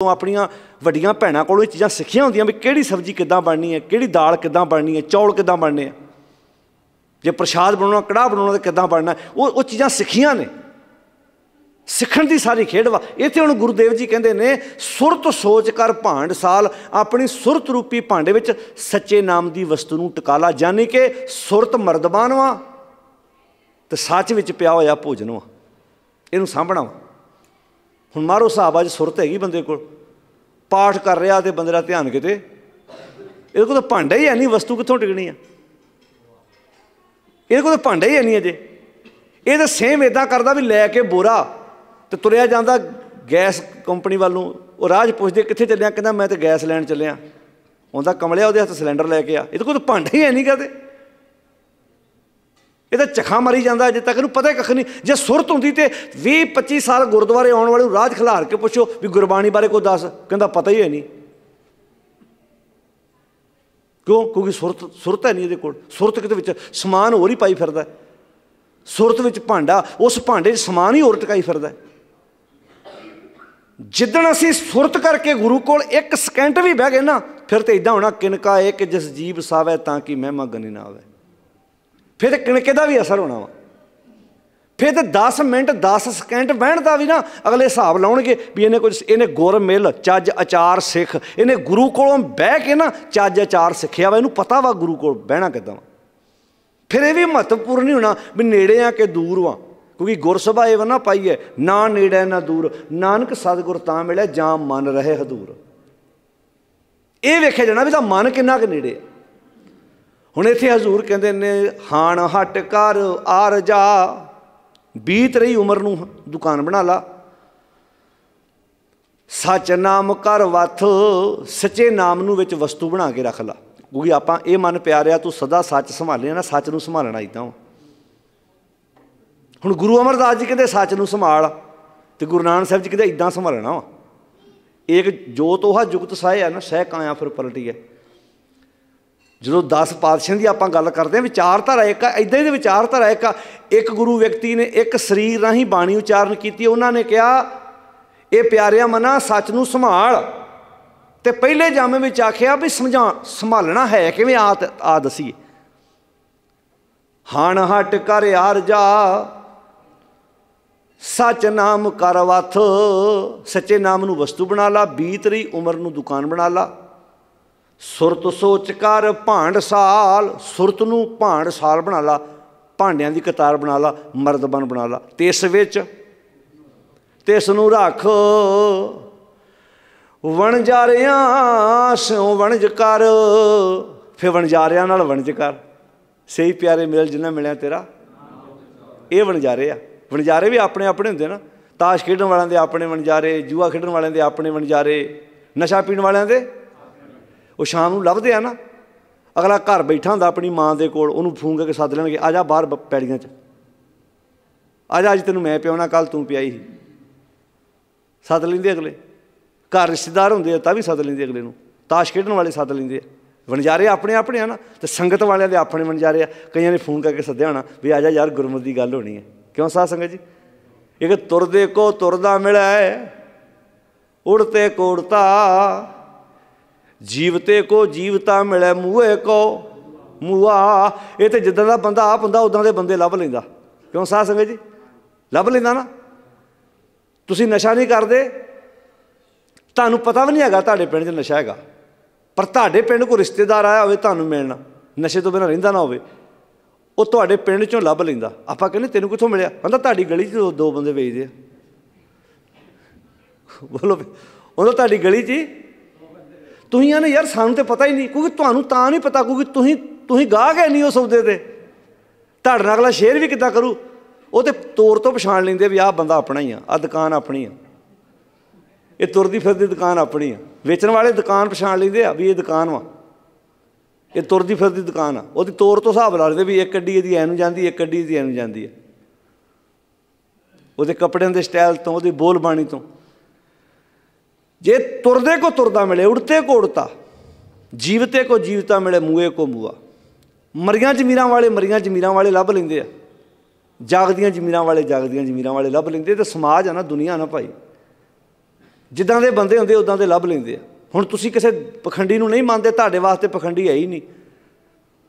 ਤੋਂ ਆਪਣੀਆਂ ਵੱਡੀਆਂ ਭੈਣਾਂ ਕੋਲੋਂ ਇਹ ਚੀਜ਼ਾਂ ਸਿੱਖੀਆਂ ਹੁੰਦੀਆਂ ਵੀ ਕਿਹੜੀ ਸਬਜ਼ੀ ਕਿੱਦਾਂ ਬਣਨੀ ਹੈ ਕਿਹੜੀ ਦਾਲ ਕਿੱਦਾਂ ਬਣਨੀ ਹੈ ਚੌਲ ਕਿੱਦਾਂ ਬਣਨੇ ਆ ਜੇ ਪ੍ਰਸ਼ਾਦ ਬਣਾਉਣਾ ਕੜਾਹ ਬਣਾਉਣਾ ਤੇ ਕਿੱਦਾਂ ਬਣਨਾ ਉਹ ਉਹ ਚੀਜ਼ਾਂ ਸਿੱਖੀਆਂ ਨੇ ਸਿੱਖਣ ਦੀ ਸਾਰੀ ਖੇਡ ਵਾ ਇੱਥੇ ਹੁਣ ਗੁਰਦੇਵ ਜੀ ਕਹਿੰਦੇ ਨੇ ਸੁਰਤ ਸੋਚ ਕਰ ਭਾਂਡ ਸਾਲ ਆਪਣੀ ਸੁਰਤ ਰੂਪੀ ਭਾਂਡੇ ਵਿੱਚ ਸੱਚੇ ਨਾਮ ਦੀ ਵਸਤੂ ਨੂੰ ਟਿਕਾਲਾ ਜਾਨੀ ਕਿ ਸੁਰਤ ਮਰਦਬਾਨਵਾ ਤੇ ਸੱਚ ਵਿੱਚ ਪਿਆ ਹੋਇਆ ਭੋਜਨ ਵਾ ਇਹਨੂੰ ਸਾਂਭਣਾ ਵਾ ਹੁਣ ਮਾਰੋ ਹਿਸਾਬ ਅੱਜ ਸੁਰਤ ਹੈਗੀ ਬੰਦੇ ਕੋਲ ਪਾਠ ਕਰ ਰਿਹਾ ਤੇ ਬੰਦੇ ਦਾ ਧਿਆਨ ਕਿਤੇ ਇਹਦੇ ਕੋਲ ਤਾਂ ਭਾਂਡਾ ਹੀ ਹੈ ਨਹੀਂ ਵਸਤੂ ਕਿੱਥੋਂ ਟਿਕਣੀ ਆ ਇਹਦੇ ਕੋਲ ਤਾਂ ਭਾਂਡਾ ਹੀ ਹੈ ਨਹੀਂ ਅਜੇ ਇਹ ਤਾਂ ਸੇਮ ਇਦਾਂ ਕਰਦਾ ਵੀ ਲੈ ਕੇ ਬੋਰਾ ਤੇ ਤੁਰਿਆ ਜਾਂਦਾ ਗੈਸ ਕੰਪਨੀ ਵੱਲੋਂ ਉਹ ਰਾਜ ਪੁੱਛਦੇ ਕਿੱਥੇ ਚੱਲਿਆ ਕਹਿੰਦਾ ਮੈਂ ਤੇ ਗੈਸ ਲੈਣ ਚੱਲਿਆ ਹੁੰਦਾ ਕਮਲਿਆ ਉਹਦੇ ਹੱਥ ਸਿਲੰਡਰ ਲੈ ਕੇ ਆ ਇਹਦੇ ਕੋਲ ਤਾਂ ਭਾਂਡਾ ਹੀ ਹੈ ਨਹੀਂ ਕਦੇ ਇਹ ਤਾਂ ਚਖਾ ਮਰੀ ਜਾਂਦਾ ਅਜੇ ਤੱਕ ਇਹਨੂੰ ਪਤਾ ਕੱਖ ਨਹੀਂ ਜੇ ਸੁਰਤ ਹੁੰਦੀ ਤੇ 20 25 ਸਾਲ ਗੁਰਦੁਆਰੇ ਆਉਣ ਵਾਲੇ ਨੂੰ ਰਾਜ ਖਿਲਾਰ ਕੇ ਪੁੱਛੋ ਵੀ ਗੁਰਬਾਣੀ ਬਾਰੇ ਕੋਈ ਦੱਸ ਕਹਿੰਦਾ ਪਤਾ ਹੀ ਹੈ ਨਹੀਂ ਕਿਉਂ ਕਿਉਂਕਿ ਸੁਰਤ ਸੁਰਤ ਹੈ ਨਹੀਂ ਇਹਦੇ ਕੋਲ ਸੁਰਤ ਕਿਤੇ ਵਿੱਚ ਸਮਾਨ ਹੋਰ ਹੀ ਪਾਈ ਫਿਰਦਾ ਸੁਰਤ ਵਿੱਚ ਭਾਂਡਾ ਉਸ ਭਾਂਡੇ 'ਚ ਸਮਾਨ ਹੀ ਹੋਰ ਟਕਾਈ ਫਿਰਦਾ ਜਿੱਦਣ ਅਸੀਂ ਸੁਰਤ ਕਰਕੇ ਗੁਰੂ ਕੋਲ ਇੱਕ ਸਕਿੰਟ ਵੀ ਬਹਿ ਗਏ ਨਾ ਫਿਰ ਤੇ ਇਦਾਂ ਹੋਣਾ ਕਿਨਕਾ ਏ ਕਿ ਜਿਸ ਜੀਵ ਸਾਵੇ ਤਾਂ ਕਿ ਮਹਿਮਾ ਗਨੀ ਨਾ ਆਵੇ ਫਿਰ ਤੇ ਕਿਣਕੇ ਦਾ ਵੀ ਅਸਰ ਹੋਣਾ ਵਾ ਫਿਰ ਤੇ 10 ਮਿੰਟ 10 ਸਕਿੰਟ ਬਹਿਣ ਦਾ ਵੀ ਨਾ ਅਗਲੇ ਹਿਸਾਬ ਲਾਉਣਗੇ ਵੀ ਇਹਨੇ ਕੁਝ ਇਹਨੇ ਗੁਰ ਮਿਲ ਚੱਜ ਅਚਾਰ ਸਿੱਖ ਇਹਨੇ ਗੁਰੂ ਕੋਲੋਂ ਬਹਿ ਕੇ ਨਾ ਚੱਜ ਅਚਾਰ ਸਿੱਖਿਆ ਵਾ ਇਹਨੂੰ ਪਤਾ ਵਾ ਗੁਰੂ ਕੋਲ ਬਹਿਣਾ ਕਿਦਾਂ ਫਿਰ ਇਹ ਵੀ ਮਹੱਤਵਪੂਰਨ ਨਹੀਂ ਹੋਣਾ ਵੀ ਨੇੜੇ ਆ ਕੇ ਦੂਰ ਵਾ ਕਿਉਂਕਿ ਗੁਰ ਇਹ ਵਾ ਨਾ ਪਾਈਏ ਨਾ ਨੇੜੇ ਨਾ ਦੂਰ ਨਾਨਕ ਸਤਿਗੁਰ ਤਾਂ ਮਿਲਿਆ ਜਾਂ ਮਨ ਰਹੇ ਹਦੂਰ ਇਹ ਵੇਖਿਆ ਜਾਣਾ ਵੀ ਤਾਂ ਮਨ ਕਿੰਨਾ ਕਿ ਨੇੜੇ ਆ ਹੁਣ ਇੱਥੇ ਹਜ਼ੂਰ ਕਹਿੰਦੇ ਨੇ ਹਾਣ ਹਟ ਕਰ ਆਰ ਜਾ ਬੀਤ ਰਹੀ ਉਮਰ ਨੂੰ ਦੁਕਾਨ ਬਣਾ ਲਾ ਸੱਚ ਨਾਮ ਕਰ ਵਥ ਸੱਚੇ ਨਾਮ ਨੂੰ ਵਿੱਚ ਵਸਤੂ ਬਣਾ ਕੇ ਰੱਖ ਲਾ ਕਿਉਂਕਿ ਆਪਾਂ ਇਹ ਮਨ ਪਿਆਰਿਆ ਤੂੰ ਸਦਾ ਸੱਚ ਸੰਭਾਲਿਆ ਨਾ ਸੱਚ ਨੂੰ ਸੰਭਾਲਣਾ ਇਦਾਂ ਹੁਣ ਗੁਰੂ ਅਮਰਦਾਸ ਜੀ ਕਹਿੰਦੇ ਸੱਚ ਨੂੰ ਸੰਭਾਲ ਤੇ ਗੁਰੂ ਨਾਨਕ ਸਾਹਿਬ ਜੀ ਕਹਿੰਦੇ ਇਦਾਂ ਸੰਭਾਲਣਾ ਵਾ ਏਕ ਜੋ ਤੋਹਾ ਜੁਗਤ ਸਾਇਆ ਨਾ ਸਹਿ ਕਾਇਆ ਫਿਰ ਪਲਟੀ ਹੈ ਜਦੋਂ 10 ਪਾਤਸ਼ਾਹਾਂ ਦੀ ਆਪਾਂ ਗੱਲ ਕਰਦੇ ਆ ਵਿਚਾਰਧਾਰਾ ਇੱਕ ਆ ਇਦਾਂ ਹੀ ਦੇ ਵਿਚਾਰਧਾਰਾ ਇੱਕ ਆ ਇੱਕ ਗੁਰੂ ਵਿਅਕਤੀ ਨੇ ਇੱਕ ਸਰੀਰ ਰਾਹੀਂ ਬਾਣੀ ਉਚਾਰਨ ਕੀਤੀ ਉਹਨਾਂ ਨੇ ਕਿਹਾ ਇਹ ਪਿਆਰਿਆ ਮਨਾ ਸੱਚ ਨੂੰ ਸੰਭਾਲ ਤੇ ਪਹਿਲੇ ਜਾਮੇ ਵਿੱਚ ਆਖਿਆ ਵੀ ਸਮਝਾ ਸੰਭਾਲਣਾ ਹੈ ਕਿਵੇਂ ਆ ਆ ਦਸੀਏ ਹਣ ਹਟ ਕਰ ਯਾਰ ਜਾ ਸੱਚ ਨਾਮ ਕਰ ਵਥ ਸੱਚੇ ਨਾਮ ਨੂੰ ਵਸਤੂ ਬਣਾ ਲਾ ਬੀਤ ਰਹੀ ਉਮਰ ਨੂੰ ਦੁਕਾਨ ਬਣਾ ਲਾ ਸੁਰਤ ਸੋਚ ਕਰ ਭਾਂਡਸਾਲ ਸੁਰਤ ਨੂੰ ਭਾਂਡਸਾਲ ਬਣਾ ਲਾ ਭਾਂਡਿਆਂ ਦੀ ਕਤਾਰ ਬਣਾ ਲਾ ਮਰਦਬਨ ਬਣਾ ਲਾ ਤੇ ਇਸ ਵਿੱਚ ਤਿਸ ਨੂੰ ਰੱਖ ਵਣਜਾਰਿਆਂ ਸਿਉ ਵਣਜ ਕਰ ਫੇ ਵਣਜਾਰਿਆਂ ਨਾਲ ਵਣਜ ਕਰ ਸਹੀ ਪਿਆਰੇ ਮਿਲ ਜਿੰਨਾ ਮਿਲਿਆ ਤੇਰਾ ਇਹ ਵਣਜਾਰੇ ਆ ਵਣਜਾਰੇ ਵੀ ਆਪਣੇ ਆਪਣੇ ਹੁੰਦੇ ਨਾ ਤਾਸ਼ ਖੇਡਣ ਵਾਲਿਆਂ ਦੇ ਆਪਣੇ ਵਣਜਾਰੇ ਜੂਆ ਖੇਡਣ ਵਾਲਿਆਂ ਦੇ ਆਪਣੇ ਵਣਜਾਰੇ ਨਸ਼ਾ ਪੀਣ ਵਾਲਿਆਂ ਦੇ ਉਹ ਸ਼ਾਮ ਨੂੰ ਲੱਭਦੇ ਆ ਨਾ ਅਗਲਾ ਘਰ ਬੈਠਾ ਹੁੰਦਾ ਆਪਣੀ ਮਾਂ ਦੇ ਕੋਲ ਉਹਨੂੰ ਫੂੰਗਾ ਕੇ ਸੱਦ ਲੈਣਗੇ ਆ ਜਾ ਬਾਹਰ ਪੈੜੀਆਂ 'ਚ ਆ ਜਾ ਅੱਜ ਤੈਨੂੰ ਮੈਂ ਪਿਆਉਣਾ ਕੱਲ ਤੂੰ ਪਿਆਈ ਸੀ ਸੱਦ ਲੈਂਦੇ ਅਗਲੇ ਘਰ ਰਿਸ਼ਤੇਦਾਰ ਹੁੰਦੇ ਆ ਤਾਂ ਵੀ ਸੱਦ ਲੈਂਦੇ ਅਗਲੇ ਨੂੰ ਤਾਸ਼ ਖੇਡਣ ਵਾਲੇ ਸੱਦ ਲੈਂਦੇ ਆ ਵਣਜਾਰੇ ਆਪਣੇ ਆਪਣੇ ਆ ਨਾ ਤੇ ਸੰਗਤ ਵਾਲਿਆਂ ਦੇ ਆਪਣੇ ਵਣਜਾਰੇ ਆ ਕਈਆਂ ਨੇ ਫੋਨ ਕਰਕੇ ਸੱਦਿਆ ਹੋਣਾ ਵੀ ਆ ਜਾ ਯਾਰ ਗੁਰਮਤ ਦੀ ਗੱਲ ਹੋਣੀ ਹੈ ਕਿਉਂ ਸਾਹ ਸੰਗਤ ਜੀ ਇਹ ਕਿ ਤੁਰਦੇ ਕੋ ਤੁਰਦਾ ਮਿਲਿਆ ਉੜਤੇ ਕੋੜਤਾ ਜੀਵਤੇ ਕੋ ਜੀਵਤਾ ਮਿਲੇ ਮੂਹੇ ਕੋ ਮੂਆ ਇਹ ਤੇ ਜਿੱਦਾਂ ਦਾ ਬੰਦਾ ਆਪ ਹੁੰਦਾ ਉਦਾਂ ਦੇ ਬੰਦੇ ਲੱਭ ਲੈਂਦਾ ਕਿਉਂ ਸਾਹ ਸੰਗਤ ਜੀ ਲੱਭ ਲੈਂਦਾ ਨਾ ਤੁਸੀਂ ਨਸ਼ਾ ਨਹੀਂ ਕਰਦੇ ਤੁਹਾਨੂੰ ਪਤਾ ਵੀ ਨਹੀਂ ਹੈਗਾ ਤੁਹਾਡੇ ਪਿੰਡ 'ਚ ਨਸ਼ਾ ਹੈਗਾ ਪਰ ਤੁਹਾਡੇ ਪਿੰਡ ਕੋ ਰਿਸ਼ਤੇਦਾਰ ਆਇਆ ਹੋਵੇ ਤੁਹਾਨੂੰ ਮਿਲਣਾ ਨਸ਼ੇ ਤੋਂ ਬਿਨਾਂ ਰਹਿੰਦਾ ਨਾ ਹੋਵੇ ਉਹ ਤੁਹਾਡੇ ਪਿੰਡ 'ਚੋਂ ਲੱਭ ਲੈਂਦਾ ਆਪਾਂ ਕਹਿੰਦੇ ਤੈਨੂੰ ਕਿੱਥੋਂ ਮਿਲਿਆ ਕਹਿੰਦਾ ਤੁਹਾਡੀ ਗਲੀ 'ਚ ਦੋ ਬੰਦੇ ਵੇਚਦੇ ਆ ਬੋਲੋ ਉਹਨਾਂ ਤੁਹਾਡੀ ਗਲੀ 'ਚ ਤੁਸੀਂ ਨੇ ਯਾਰ ਸਾਨੂੰ ਤੇ ਪਤਾ ਹੀ ਨਹੀਂ ਕਿਉਂਕਿ ਤੁਹਾਨੂੰ ਤਾਂ ਨਹੀਂ ਪਤਾ ਕਿਉਂਕਿ ਤੁਸੀਂ ਤੁਸੀਂ ਗਾਹ ਹੈ ਨਹੀਂ ਉਸ ਸੌਦੇ ਤੇ ਤੁਹਾਡਾ ਅਗਲਾ ਸ਼ੇਅਰ ਵੀ ਕਿੱਦਾਂ ਕਰੂ ਉਹ ਤੇ ਤੋਰ ਤੋਂ ਪਛਾਣ ਲੈਂਦੇ ਵੀ ਆਹ ਬੰਦਾ ਆਪਣਾ ਹੀ ਆ ਆ ਦੁਕਾਨ ਆਪਣੀ ਆ ਇਹ ਤੁਰਦੀ ਫਿਰਦੀ ਦੁਕਾਨ ਆਪਣੀ ਆ ਵੇਚਣ ਵਾਲੇ ਦੁਕਾਨ ਪਛਾਣ ਲੈਂਦੇ ਆ ਵੀ ਇਹ ਦੁਕਾਨ ਵਾ ਇਹ ਤੁਰਦੀ ਫਿਰਦੀ ਦੁਕਾਨ ਆ ਉਹਦੀ ਤੋਰ ਤੋਂ ਹਿਸਾਬ ਲਾ ਲੈਂਦੇ ਵੀ ਇੱਕ ਅੱਡੀ ਇਹਦੀ ਐ ਨੂੰ ਜਾਂਦੀ ਇੱਕ ਅੱਡੀ ਇਹਦੀ ਐ ਨੂੰ ਜਾਂਦੀ ਆ ਉਹਦੇ ਕੱਪੜਿਆਂ ਦੇ ਸਟਾਈਲ ਤੋਂ ਉਹਦੀ ਬੋਲ ਬਾਣੀ ਤੋਂ ਜੇ ਤੁਰਦੇ ਕੋ ਤੁਰਦਾ ਮਿਲੇ ਉੜਤੇ ਕੋ ਉੜਤਾ ਜੀਵਤੇ ਕੋ ਜੀਵਤਾ ਮਿਲੇ ਮੂਏ ਕੋ ਮੂਆ ਮਰੀਆਂ ਜ਼ਮੀਰਾਂ ਵਾਲੇ ਮਰੀਆਂ ਜ਼ਮੀਰਾਂ ਵਾਲੇ ਲੱਭ ਲੈਂਦੇ ਆ ਜਾਗਦੀਆਂ ਜ਼ਮੀਰਾਂ ਵਾਲੇ ਜਾਗਦੀਆਂ ਜ਼ਮੀਰਾਂ ਵਾਲੇ ਲੱਭ ਲੈਂਦੇ ਤੇ ਸਮਾਜ ਆ ਨਾ ਦੁਨੀਆ ਨਾ ਭਾਈ ਜਿੱਦਾਂ ਦੇ ਬੰਦੇ ਹੁੰਦੇ ਉਦਾਂ ਦੇ ਲੱਭ ਲੈਂਦੇ ਆ ਹੁਣ ਤੁਸੀਂ ਕਿਸੇ ਪਖੰਡੀ ਨੂੰ ਨਹੀਂ ਮੰਨਦੇ ਤੁਹਾਡੇ ਵਾਸਤੇ ਪਖੰਡੀ ਹੈ ਹੀ ਨਹੀਂ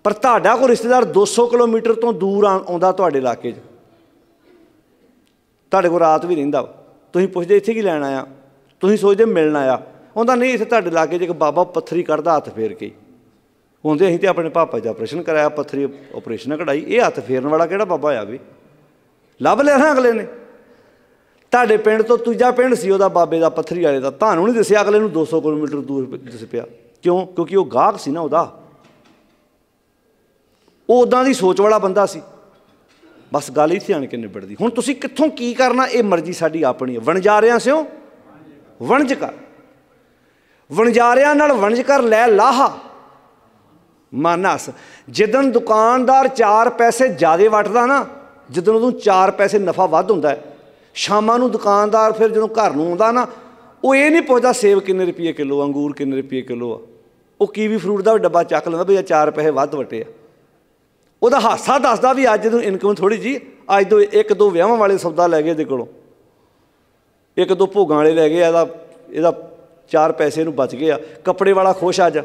ਪਰ ਤੁਹਾਡਾ ਕੋ ਰਿਸ਼ਤੇਦਾਰ 200 ਕਿਲੋਮੀਟਰ ਤੋਂ ਦੂਰ ਆਉਂਦਾ ਤੁਹਾਡੇ ਇਲਾਕੇ 'ਚ ਤੁਹਾਡੇ ਕੋ ਰਾਤ ਵੀ ਰਹਿੰਦਾ ਤੁਸੀਂ ਪੁੱਛਦੇ ਇੱਥੇ ਕੀ ਲੈਣ ਆਇਆ ਤੁਸੀਂ ਸੋਚਦੇ ਮਿਲਣਾ ਆ ਉਹਦਾ ਨਹੀਂ ਇੱਥੇ ਤੁਹਾਡੇ ਲਾਗੇ ਜੇ ਇੱਕ ਬਾਬਾ ਪੱਥਰੀ ਕੱਢਦਾ ਹੱਥ ਫੇਰ ਕੇ ਹੁੰਦੇ ਅਸੀਂ ਤੇ ਆਪਣੇ ਪਾਪਾ ਦਾ ਆਪਰੇਸ਼ਨ ਕਰਾਇਆ ਪੱਥਰੀ ਆਪਰੇਸ਼ਨ ਕਢਾਈ ਇਹ ਹੱਥ ਫੇਰਨ ਵਾਲਾ ਕਿਹੜਾ ਬਾਬਾ ਆ ਵੀ ਲੱਭ ਲਿਆ ਨਾ ਅਗਲੇ ਨੇ ਤੁਹਾਡੇ ਪਿੰਡ ਤੋਂ ਦੂਜਾ ਪਿੰਡ ਸੀ ਉਹਦਾ ਬਾਬੇ ਦਾ ਪੱਥਰੀ ਵਾਲੇ ਦਾ ਤੁਹਾਨੂੰ ਨਹੀਂ ਦੱਸਿਆ ਅਗਲੇ ਨੂੰ 200 ਕਿਲੋਮੀਟਰ ਦੂਰ ਦਿਸ ਪਿਆ ਕਿਉਂ ਕਿਉਂਕਿ ਉਹ ਗਾਹਕ ਸੀ ਨਾ ਉਹਦਾ ਉਹ ਉਦਾਂ ਦੀ ਸੋਚ ਵਾਲਾ ਬੰਦਾ ਸੀ ਬਸ ਗੱਲ ਹੀ ਸਿਆਣ ਕੇ ਨਿਬੜਦੀ ਹੁਣ ਤੁਸੀਂ ਕਿੱਥੋਂ ਕੀ ਕਰਨਾ ਇਹ ਮਰਜ਼ੀ ਸਾਡੀ ਆਪਣੀ ਹੈ ਰਿਆਂ ਸਿਓ ਵਣਜ ਕਰ ਵਣਜਾਰਿਆਂ ਨਾਲ ਵਣਜ ਕਰ ਲੈ ਲਾਹਾ ਮਾਨਸ ਜਦੋਂ ਦੁਕਾਨਦਾਰ 4 ਪੈਸੇ ਜ਼ਿਆਦੇ ਵਟਦਾ ਨਾ ਜਦੋਂ ਉਹਨੂੰ 4 ਪੈਸੇ ਨਫਾ ਵੱਧ ਹੁੰਦਾ ਹੈ ਸ਼ਾਮਾਂ ਨੂੰ ਦੁਕਾਨਦਾਰ ਫਿਰ ਜਦੋਂ ਘਰ ਨੂੰ ਆਉਂਦਾ ਨਾ ਉਹ ਇਹ ਨਹੀਂ ਪੁੱਛਦਾ ਸੇਬ ਕਿੰਨੇ ਰੁਪਏ ਕਿਲੋ ਅੰਗੂਰ ਕਿੰਨੇ ਰੁਪਏ ਕਿਲੋ ਆ ਉਹ ਕੀਵੀ ਫਰੂਟ ਦਾ ਡੱਬਾ ਚੱਕ ਲੈਂਦਾ ਵੀ ਆ 4 ਪੈਸੇ ਵੱਧ ਵਟੇ ਆ ਉਹਦਾ ਹਾਸਾ ਦੱਸਦਾ ਵੀ ਅੱਜ ਨੂੰ ਇਨਕਮ ਥੋੜੀ ਜੀ ਅੱਜ ਤੋਂ ਇੱਕ ਦੋ ਵਿਆਹਾਂ ਵਾਲੇ ਸੌਦਾ ਲੈ ਗਏ ਦੇ ਕੋਲੋਂ ਇੱਕ ਦੋ ਭੋਗਾਂ ਵਾਲੇ ਲੈ ਗਏ ਇਹਦਾ ਇਹਦਾ ਚਾਰ ਪੈਸੇ ਨੂੰ ਬਚ ਗਏ ਆ ਕੱਪੜੇ ਵਾਲਾ ਖੁਸ਼ ਅੱਜ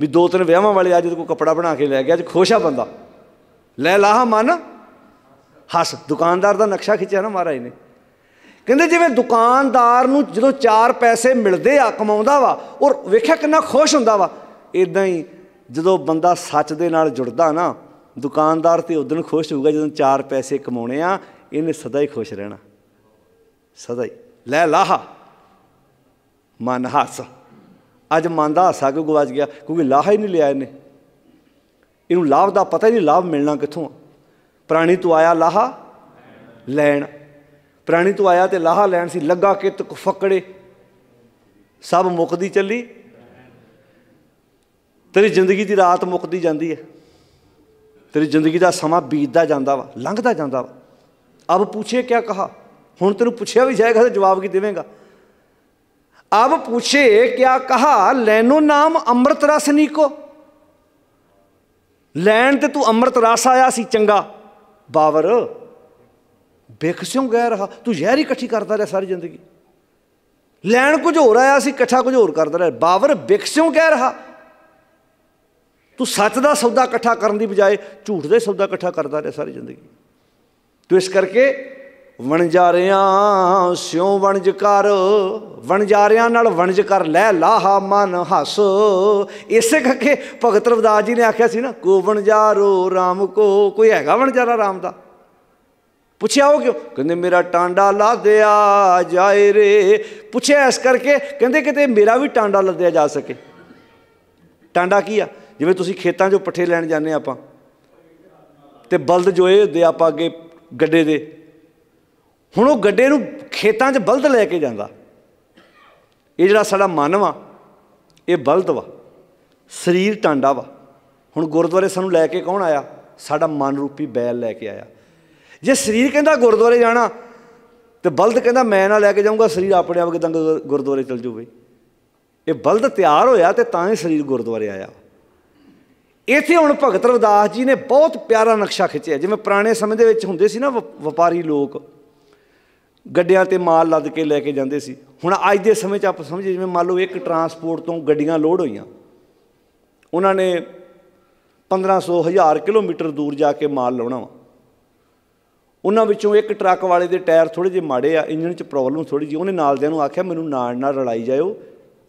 ਵੀ ਦੋ ਤਿੰਨ ਵਿਆਹਾਂ ਵਾਲੇ ਅੱਜ ਕੋਈ ਕੱਪੜਾ ਬਣਾ ਕੇ ਲੈ ਗਿਆ ਅੱਜ ਖੁਸ਼ ਆ ਬੰਦਾ ਲੈ ਲਾਹ ਮਨ ਹੱਸ ਦੁਕਾਨਦਾਰ ਦਾ ਨਕਸ਼ਾ ਖਿੱਚਿਆ ਨਾ ਮਹਾਰਾਜ ਨੇ ਕਹਿੰਦੇ ਜਿਵੇਂ ਦੁਕਾਨਦਾਰ ਨੂੰ ਜਦੋਂ ਚਾਰ ਪੈਸੇ ਮਿਲਦੇ ਆ ਕਮਾਉਂਦਾ ਵਾ ਔਰ ਵੇਖਿਆ ਕਿੰਨਾ ਖੁਸ਼ ਹੁੰਦਾ ਵਾ ਇਦਾਂ ਹੀ ਜਦੋਂ ਬੰਦਾ ਸੱਚ ਦੇ ਨਾਲ ਜੁੜਦਾ ਨਾ ਦੁਕਾਨਦਾਰ ਤੇ ਉਦੋਂ ਖੁਸ਼ ਹੋਊਗਾ ਜਦੋਂ ਚਾਰ ਪੈਸੇ ਕਮਾਉਣੇ ਆ ਇਹਨੇ ਸਦਾ ਹੀ ਖੁਸ਼ ਰਹਿਣਾ ਸਦਾ ਹੀ ਲੈ ਲਾਹਾ ਮਨ ਹੱਸ ਅੱਜ ਮਨ ਦਾ ਹੱਸਾ ਕਿਉਂ ਗਵਾਚ ਗਿਆ ਕਿਉਂਕਿ ਲਾਹਾ ਹੀ ਨਹੀਂ ਲਿਆ ਇਹਨੇ ਇਹਨੂੰ ਲਾਭ ਦਾ ਪਤਾ ਹੀ ਨਹੀਂ ਲਾਭ ਮਿਲਣਾ ਕਿੱਥੋਂ ਪ੍ਰਾਣੀ ਤੋਂ ਆਇਆ ਲਾਹਾ ਲੈਣ ਪ੍ਰਾਣੀ ਤੋਂ ਆਇਆ ਤੇ ਲਾਹਾ ਲੈਣ ਸੀ ਲੱਗਾ ਕਿਤ ਫਕੜੇ ਸਭ ਮੁਕਦੀ ਚੱਲੀ ਤੇਰੀ ਜ਼ਿੰਦਗੀ ਦੀ ਰਾਤ ਮੁਕਦੀ ਜਾਂਦੀ ਹੈ ਤੇਰੀ ਜ਼ਿੰਦਗੀ ਦਾ ਸਮਾਂ ਬੀਤਦਾ ਜਾਂਦਾ ਵਾ ਲੰਘਦਾ ਜਾਂਦਾ ਵਾ ਅਬ ਪੁੱਛੇ ਕਿਆ ਕਹਾ ਹੁਣ ਤੈਨੂੰ ਪੁੱਛਿਆ ਵੀ ਜਾਏਗਾ ਤੇ ਜਵਾਬ ਕੀ ਦੇਵੇਂਗਾ ਆਪ ਪੁੱਛੇ ਕਿਆ ਕਹਾ ਲੈਨੋ ਨਾਮ ਅੰਮ੍ਰਿਤ ਰਸ ਨੀਕੋ ਲੈਣ ਤੇ ਤੂੰ ਅੰਮ੍ਰਿਤ ਰਸ ਆਇਆ ਸੀ ਚੰਗਾ ਬਾਵਰ ਬੇਖਸਿਓਂ ਗਏ ਰਹਾ ਤੂੰ ਜ਼ਹਿਰ ਇਕੱਠੀ ਕਰਦਾ ਰਿਹਾ ਸਾਰੀ ਜ਼ਿੰਦਗੀ ਲੈਣ ਕੁਝ ਹੋਰ ਆਇਆ ਸੀ ਇਕੱਠਾ ਕੁਝ ਹੋਰ ਕਰਦਾ ਰਿਹਾ ਬਾਵਰ ਬਿਕਸਿਓਂ ਕਹਿ ਰਹਾ ਤੂੰ ਸੱਚ ਦਾ ਸੌਦਾ ਇਕੱਠਾ ਕਰਨ ਦੀ ਬਜਾਏ ਝੂਠ ਦੇ ਸੌਦਾ ਇਕੱਠਾ ਕਰਦਾ ਰਿਹਾ ਸਾਰੀ ਜ਼ਿੰਦਗੀ ਤੂੰ ਇਸ ਕਰਕੇ ਵਣਜਾਰਿਆਂ ਸਿਉ ਵਣਜ ਕਰ ਵਣਜਾਰਿਆਂ ਨਾਲ ਵਣਜ ਕਰ ਲੈ ਲਾਹਾ ਮਨ ਹੱਸ ਇਸੇ ਕਰਕੇ ਭਗਤ ਰਵਦਾਸ ਜੀ ਨੇ ਆਖਿਆ ਸੀ ਨਾ ਕੋ ਵਣਜਾਰੋ RAM ਕੋ ਕੋਈ ਹੈਗਾ ਵਣਜਾਰਾ RAM ਦਾ ਪੁੱਛਿਆ ਉਹ ਕਿਉਂ ਕਹਿੰਦੇ ਮੇਰਾ ਟਾਂਡਾ ਲਾਦਿਆ ਜਾਏ ਰੇ ਪੁੱਛਿਆ ਇਸ ਕਰਕੇ ਕਹਿੰਦੇ ਕਿਤੇ ਮੇਰਾ ਵੀ ਟਾਂਡਾ ਲੱਦਿਆ ਜਾ ਸਕੇ ਟਾਂਡਾ ਕੀ ਆ ਜਿਵੇਂ ਤੁਸੀਂ ਖੇਤਾਂ 'ਚੋਂ ਪੱਠੇ ਲੈਣ ਜਾਂਦੇ ਆਪਾਂ ਤੇ ਬਲਦ ਜੋਏ ਹੁੰਦੇ ਆਪਾਂ ਅੱਗੇ ਗੱਡੇ ਦੇ ਹੁਣ ਉਹ ਗੱਡੇ ਨੂੰ ਖੇਤਾਂ 'ਚ ਬਲਦ ਲੈ ਕੇ ਜਾਂਦਾ ਇਹ ਜਿਹੜਾ ਸਾਡਾ ਮਨ ਵਾ ਇਹ ਬਲਦ ਵਾ ਸਰੀਰ ਟਾਂਡਾ ਵਾ ਹੁਣ ਗੁਰਦੁਆਰੇ ਸਾਨੂੰ ਲੈ ਕੇ ਕੌਣ ਆਇਆ ਸਾਡਾ ਮਨ ਰੂਪੀ ਬੈਲ ਲੈ ਕੇ ਆਇਆ ਜੇ ਸਰੀਰ ਕਹਿੰਦਾ ਗੁਰਦੁਆਰੇ ਜਾਣਾ ਤੇ ਬਲਦ ਕਹਿੰਦਾ ਮੈਂ ਨਾ ਲੈ ਕੇ ਜਾਊਂਗਾ ਸਰੀਰ ਆਪਣੇ ਆਪ ਕਿਦਾਂ ਗੁਰਦੁਆਰੇ ਚਲ ਜੂ ਬਈ ਇਹ ਬਲਦ ਤਿਆਰ ਹੋਇਆ ਤੇ ਤਾਂ ਹੀ ਸਰੀਰ ਗੁਰਦੁਆਰੇ ਆਇਆ ਇਥੇ ਹੁਣ ਭਗਤ ਰਵਦਾਸ ਜੀ ਨੇ ਬਹੁਤ ਪਿਆਰਾ ਨਕਸ਼ਾ ਖਿੱਚਿਆ ਜਿਵੇਂ ਪੁਰਾਣੇ ਸਮੇਂ ਦੇ ਵਿੱਚ ਹੁੰਦੇ ਸੀ ਨਾ ਵਪਾਰੀ ਲੋਕ ਗੱਡਿਆਂ ਤੇ ਮਾਲ ਲੱਦ ਕੇ ਲੈ ਕੇ ਜਾਂਦੇ ਸੀ ਹੁਣ ਅੱਜ ਦੇ ਸਮੇਂ 'ਚ ਆਪ ਸਮਝੇ ਜਿਵੇਂ ਮੰਨ ਲਓ ਇੱਕ ਟਰਾਂਸਪੋਰਟ ਤੋਂ ਗੱਡੀਆਂ ਲੋਡ ਹੋਈਆਂ ਉਹਨਾਂ ਨੇ 1500 ਹਜ਼ਾਰ ਕਿਲੋਮੀਟਰ ਦੂਰ ਜਾ ਕੇ ਮਾਲ ਲਾਉਣਾ ਵਾ ਉਹਨਾਂ ਵਿੱਚੋਂ ਇੱਕ ਟਰੱਕ ਵਾਲੇ ਦੇ ਟਾਇਰ ਥੋੜੇ ਜਿਹਾ ਮਾੜੇ ਆ ਇੰਜਨ 'ਚ ਪ੍ਰੋਬਲਮ ਥੋੜੀ ਜੀ ਉਹਨੇ ਨਾਲ ਦੇ ਨੂੰ ਆਖਿਆ ਮੈਨੂੰ ਨਾਲ ਨਾਲ ਰਲਾਈ ਜਾਇਓ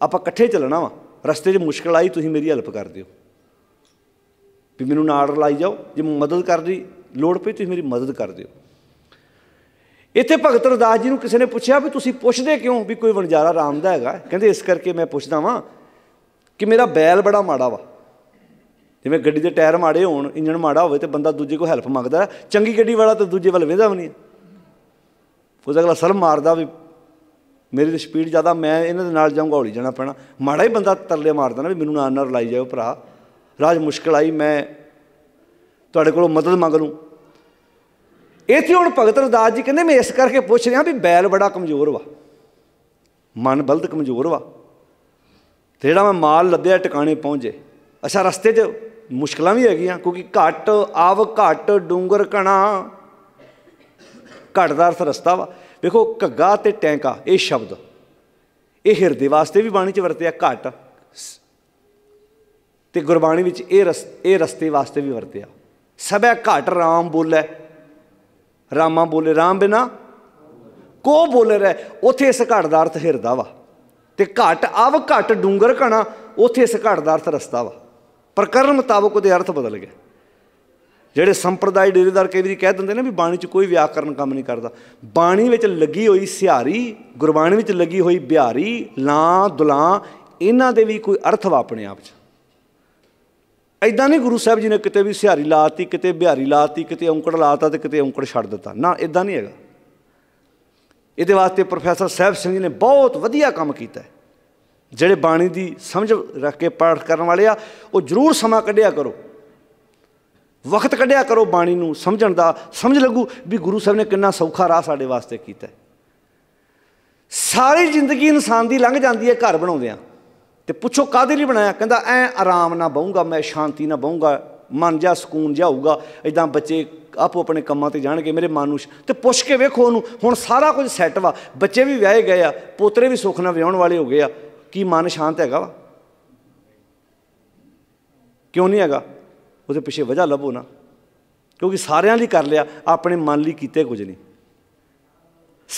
ਆਪਾਂ ਇਕੱਠੇ ਚੱਲਣਾ ਵਾ ਰਸਤੇ 'ਚ ਮੁਸ਼ਕਲ ਆਈ ਤੁਸੀਂ ਮੇਰੀ ਹੈਲਪ ਕਰ ਦਿਓ ਵੀ ਮੈਨੂੰ ਨਾਲ ਰਲਾਈ ਜਾਓ ਜੇ ਮਦਦ ਕਰਦੀ ਲੋੜ ਪਈ ਤੁਸੀਂ ਮੇਰੀ ਮਦਦ ਕਰ ਦਿਓ ਇੱਥੇ ਭਗਤ ਅਰਦਾਸ ਜੀ ਨੂੰ ਕਿਸੇ ਨੇ ਪੁੱਛਿਆ ਵੀ ਤੁਸੀਂ ਪੁੱਛਦੇ ਕਿਉਂ ਵੀ ਕੋਈ ਵਣਜਾਰਾ ਆਰਾਮ ਦਾ ਹੈਗਾ ਕਹਿੰਦੇ ਇਸ ਕਰਕੇ ਮੈਂ ਪੁੱਛਦਾ ਵਾਂ ਕਿ ਮੇਰਾ ਬੈਲ ਬੜਾ ਮਾੜਾ ਵਾ ਜਿਵੇਂ ਗੱਡੀ ਦੇ ਟਾਇਰ ਮਾੜੇ ਹੋਣ ਇੰਜਣ ਮਾੜਾ ਹੋਵੇ ਤੇ ਬੰਦਾ ਦੂਜੇ ਕੋਲ ਹੈਲਪ ਮੰਗਦਾ ਚੰਗੀ ਗੱਡੀ ਵਾਲਾ ਤਾਂ ਦੂਜੇ ਵੱਲ ਵੇਂਦਾ ਵੀ ਨਹੀਂ ਉਹ ਅਗਲਾ ਸਰ ਮਾਰਦਾ ਵੀ ਮੇਰੀ ਤੇ ਸਪੀਡ ਜ਼ਿਆਦਾ ਮੈਂ ਇਹਨਾਂ ਦੇ ਨਾਲ ਜਾਊਂਗਾ ਹੌਲੀ ਜਾਣਾ ਪੈਣਾ ਮਾੜਾ ਹੀ ਬੰਦਾ ਤਰਲੇ ਮਾਰਦਾ ਨਾ ਵੀ ਮੈਨੂੰ ਨਾਲ ਨਾਲ ਰਲਾਈ ਜਾਓ ਭਰਾ ਰਾਜ ਮੁਸ਼ਕਲ ਆਈ ਮੈਂ ਤੁਹਾਡੇ ਕੋਲੋਂ ਮਦਦ ਮੰਗ ਲੂੰ ਇੱਥੇ ਹੁਣ ਭਗਤ ਅਰਦਾਸ ਜੀ ਕਹਿੰਦੇ ਮੈਂ ਇਸ ਕਰਕੇ ਪੁੱਛ ਰਿਹਾ ਵੀ ਬੈਲ ਬੜਾ ਕਮਜ਼ੋਰ ਵਾ ਮਨ ਬਲਦ ਕਮਜ਼ੋਰ ਵਾ ਤੇ ਜਿਹੜਾ ਮੈਂ ਮਾਲ ਲੱਦਿਆ ਟਿਕਾਣੇ ਪਹੁੰਚੇ ਅੱਛਾ ਰਸਤੇ 'ਚ ਮੁਸ਼ਕਲਾਂ ਵੀ ਹੈਗੀਆਂ ਕਿਉਂਕਿ ਘਟ ਆਵ ਘਟ ਡੂੰਗਰ ਕਣਾ ਘਟ ਦਾ ਅਰਥ ਰਸਤਾ ਵਾ ਵੇਖੋ ਘੱਗਾ ਤੇ ਟੈਂਕਾ ਇਹ ਸ਼ਬਦ ਇਹ ਹਿਰਦੇ ਵਾਸਤੇ ਵੀ ਬਾਣੀ 'ਚ ਵਰਤਿਆ ਘਟ ਤੇ ਗੁਰਬਾਣੀ ਵਿੱਚ ਇਹ ਰਸ ਇਹ ਰਸਤੇ ਵਾਸਤੇ ਵੀ ਵਰਤਿਆ ਸਭੈ ਘਟ ਰਾਮ ਬੋਲੇ ਰਾਮਾ ਬੋਲੇ ਰਾਮ ਬਿਨਾ ਕੋ ਬੋਲੇ ਰਹਿ ਉਥੇ ਇਸ ਘਟ ਦਾ ਅਰਥ ਹਿਰਦਾ ਵਾ ਤੇ ਘਟ ਆਵ ਘਟ ਡੂੰਗਰ ਕਣਾ ਉਥੇ ਇਸ ਘਟ ਦਾ ਅਰਥ ਰਸਤਾ ਵਾ ਪ੍ਰਕਰਨ ਮੁਤਾਬਕ ਉਹਦੇ ਅਰਥ ਬਦਲ ਗਏ ਜਿਹੜੇ ਸੰਪਰਦਾਇ ਡੇਰੇਦਾਰ ਕਈ ਵਾਰੀ ਕਹਿ ਦਿੰਦੇ ਨੇ ਵੀ ਬਾਣੀ 'ਚ ਕੋਈ ਵਿਆਕਰਨ ਕੰਮ ਨਹੀਂ ਕਰਦਾ ਬਾਣੀ ਵਿੱਚ ਲੱਗੀ ਹੋਈ ਸਿਹਾਰੀ ਗੁਰਬਾਣੀ ਵਿੱਚ ਲੱਗੀ ਹੋਈ ਬਿਹਾਰੀ ਲਾਂ ਦੁਲਾਂ ਇਹਨਾਂ ਦੇ ਵੀ ਕੋਈ ਅਰਥ ਵਾ ਆਪਣੇ ਆਪ 'ਚ ਐਦਾਂ ਨਹੀਂ ਗੁਰੂ ਸਾਹਿਬ ਜੀ ਨੇ ਕਿਤੇ ਵੀ ਸਿਹਾਰੀ ਲਾਤੀ ਕਿਤੇ ਬਿਹਾਰੀ ਲਾਤੀ ਕਿਤੇ ਔਂਕੜ ਲਾਤਾ ਤੇ ਕਿਤੇ ਔਂਕੜ ਛੱਡ ਦਿੱਤਾ ਨਾ ਐਦਾਂ ਨਹੀਂ ਹੈਗਾ ਇਹਦੇ ਵਾਸਤੇ ਪ੍ਰੋਫੈਸਰ ਸਾਹਿਬ ਸਿੰਘ ਜੀ ਨੇ ਬਹੁਤ ਵਧੀਆ ਕੰਮ ਕੀਤਾ ਜਿਹੜੇ ਬਾਣੀ ਦੀ ਸਮਝ ਰੱਖ ਕੇ ਪਾਠ ਕਰਨ ਵਾਲੇ ਆ ਉਹ ਜ਼ਰੂਰ ਸਮਾਂ ਕੱਢਿਆ ਕਰੋ ਵਕਤ ਕੱਢਿਆ ਕਰੋ ਬਾਣੀ ਨੂੰ ਸਮਝਣ ਦਾ ਸਮਝ ਲੱਗੂ ਵੀ ਗੁਰੂ ਸਾਹਿਬ ਨੇ ਕਿੰਨਾ ਸੌਖਾ ਰਾਹ ਸਾਡੇ ਵਾਸਤੇ ਕੀਤਾ ਸਾਰੀ ਜ਼ਿੰਦਗੀ ਇਨਸਾਨ ਦੀ ਲੰਘ ਜਾਂਦੀ ਹੈ ਘਰ ਬਣਾਉਂਦਿਆਂ ਤੇ ਪੁੱਛੋ ਕਾਦੇ ਲਈ ਬਣਾਇਆ ਕਹਿੰਦਾ ਐ ਆਰਾਮ ਨਾਲ ਬਹੂੰਗਾ ਮੈਂ ਸ਼ਾਂਤੀ ਨਾਲ ਬਹੂੰਗਾ ਮਨ ਜਾ ਸਕੂਨ ਜਾ ਹੋਊਗਾ ਇਦਾਂ ਬੱਚੇ ਆਪੋ ਆਪਣੇ ਕੰਮਾਂ ਤੇ ਜਾਣਗੇ ਮੇਰੇ ਨੂੰ ਤੇ ਪੁੱਛ ਕੇ ਵੇਖੋ ਉਹਨੂੰ ਹੁਣ ਸਾਰਾ ਕੁਝ ਸੈੱਟ ਵਾ ਬੱਚੇ ਵੀ ਵਿਆਹੇ ਗਏ ਆ ਪੋਤਰੇ ਵੀ ਸੁਖ ਨਾਲ ਵਿਆਹਣ ਵਾਲੇ ਹੋ ਗਏ ਆ ਕੀ ਮਨ ਸ਼ਾਂਤ ਹੈਗਾ ਵਾ ਕਿਉਂ ਨਹੀਂ ਹੈਗਾ ਉਹਦੇ ਪਿੱਛੇ ਵਜ੍ਹਾ ਲੱਭੋ ਨਾ ਕਿਉਂਕਿ ਸਾਰਿਆਂ ਲਈ ਕਰ ਲਿਆ ਆਪਣੇ ਮਨ ਲਈ ਕੀਤੇ ਕੁਝ ਨਹੀਂ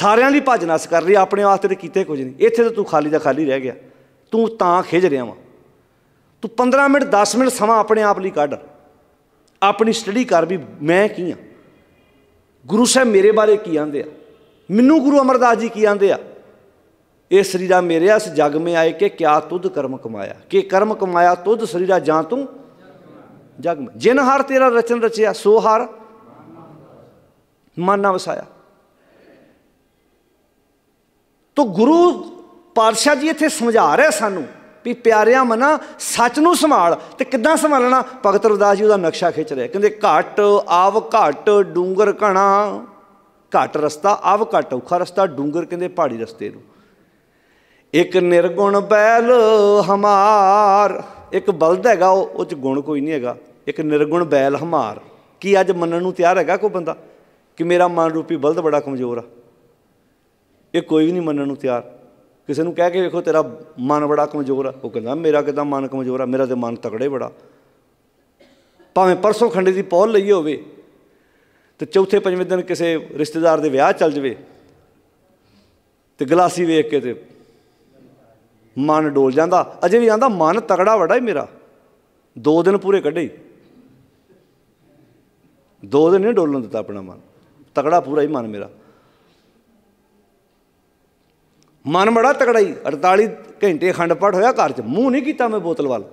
ਸਾਰਿਆਂ ਲਈ ਭਜਨਾਸ ਕਰ ਲਈ ਆਪਣੇ ਵਾਸਤੇ ਤੇ ਕੀਤੇ ਕੁਝ ਨਹੀਂ ਇੱਥੇ ਤਾਂ ਤੂੰ ਖਾਲੀ ਦਾ ਖਾਲੀ ਰਹਿ ਗਿਆ ਤੂੰ ਤਾਂ ਖਿਜ ਰਿਹਾ ਵਾ ਤੂੰ 15 ਮਿੰਟ 10 ਮਿੰਟ ਸਮਾਂ ਆਪਣੇ ਆਪ ਲਈ ਕੱਢ ਆਪਣੀ ਸਟੱਡੀ ਕਰ ਵੀ ਮੈਂ ਕੀ ਆ ਗੁਰੂ ਸਾਹਿਬ ਮੇਰੇ ਬਾਰੇ ਕੀ ਆਂਦੇ ਆ ਮੈਨੂੰ ਗੁਰੂ ਅਮਰਦਾਸ ਜੀ ਕੀ ਆਂਦੇ ਆ ਇਹ ਸਰੀਰਾ ਮੇਰੇ ਇਸ ਜਗ ਮੇ ਆਏ ਕਿ ਕਿਆ ਤੁਧ ਕਰਮ ਕਮਾਇਆ ਕਿ ਕਰਮ ਕਮਾਇਆ ਤੁਧ ਸਰੀਰਾ ਜਾਂ ਤੂੰ ਜਗ ਮੇ ਜਿਨ ਹਰ ਤੇਰਾ ਰਚਨ ਰਚਿਆ ਸੋ ਹਰ ਮਨ ਨਾ ਵਸਾਇਆ ਤੋ ਗੁਰੂ ਪਾਤਸ਼ਾਹ ਜੀ ਇੱਥੇ ਸਮਝਾ ਰਿਹਾ ਸਾਨੂੰ ਵੀ ਪਿਆਰਿਆਂ ਮਨਾ ਸੱਚ ਨੂੰ ਸੰਭਾਲ ਤੇ ਕਿੱਦਾਂ ਸੰਭਾਲਣਾ ਭਗਤ ਰਵਦਾਸ ਜੀ ਉਹਦਾ ਨਕਸ਼ਾ ਖਿੱਚ ਰਿਹਾ ਕਹਿੰਦੇ ਘਟ ਆਵ ਘਟ ਡੂੰਗਰ ਘਣਾ ਘਟ ਰਸਤਾ ਆਵ ਘਟ ਔਖਾ ਰਸਤਾ ਡੂੰਗਰ ਕਹਿੰਦੇ ਪਹਾੜੀ ਰਸਤੇ ਨੂੰ ਇੱਕ ਨਿਰਗੁਣ ਬੈਲ ਹਮਾਰ ਇੱਕ ਬਲਦ ਹੈਗਾ ਉਹ ਉਹ ਚ ਗੁਣ ਕੋਈ ਨਹੀਂ ਹੈਗਾ ਇੱਕ ਨਿਰਗੁਣ ਬੈਲ ਹਮਾਰ ਕੀ ਅੱਜ ਮੰਨਣ ਨੂੰ ਤਿਆਰ ਹੈਗਾ ਕੋਈ ਬੰਦਾ ਕਿ ਮੇਰਾ ਮਨ ਰੂਪੀ ਬਲਦ ਬੜਾ ਕਮਜ਼ੋਰ ਆ ਇਹ ਕੋਈ ਵੀ ਨਹੀਂ ਮੰਨਣ ਨੂੰ ਤਿਆਰ ਕਿਸੇ ਨੂੰ ਕਹਿ ਕੇ ਵੇਖੋ ਤੇਰਾ ਮਨ ਬੜਾ ਕਮਜ਼ੋਰ ਆ ਉਹ ਕਹਿੰਦਾ ਮੇਰਾ ਕਿਦਾਂ ਮਨ ਕਮਜ਼ੋਰ ਆ ਮੇਰਾ ਤੇ ਮਨ ਤਕੜੇ ਬੜਾ ਭਾਵੇਂ ਪਰਸੋਂ ਖੰਡੇ ਦੀ ਪੌਲ ਲਈ ਹੋਵੇ ਤੇ ਚੌਥੇ ਪੰਜਵੇਂ ਦਿਨ ਕਿਸੇ ਰਿਸ਼ਤੇਦਾਰ ਦੇ ਵਿਆਹ ਚੱਲ ਜਵੇ ਤੇ ਗਲਾਸੀ ਵੇਖ ਕੇ ਤੇ ਮਨ ਡੋਲ ਜਾਂਦਾ ਅਜੇ ਵੀ ਆਂਦਾ ਮਨ ਤਕੜਾ ਵੜਾ ਹੀ ਮੇਰਾ ਦੋ ਦਿਨ ਪੂਰੇ ਕੱਢੇ ਦੋ ਦਿਨ ਨਹੀਂ ਡੋਲਣ ਦਿੱਤਾ ਆਪਣਾ ਮਨ ਤਕੜਾ ਪੂਰਾ ਹੀ ਮਨ ਮੇਰਾ ਮਨ ਬੜਾ ਤਕੜਾਈ 48 ਘੰਟੇ ਖੰਡ ਪੜ ਹੋਇਆ ਘਰ 'ਚ ਮੂੰਹ ਨਹੀਂ ਕੀਤਾ ਮੈਂ ਬੋਤਲ ਵੱਲ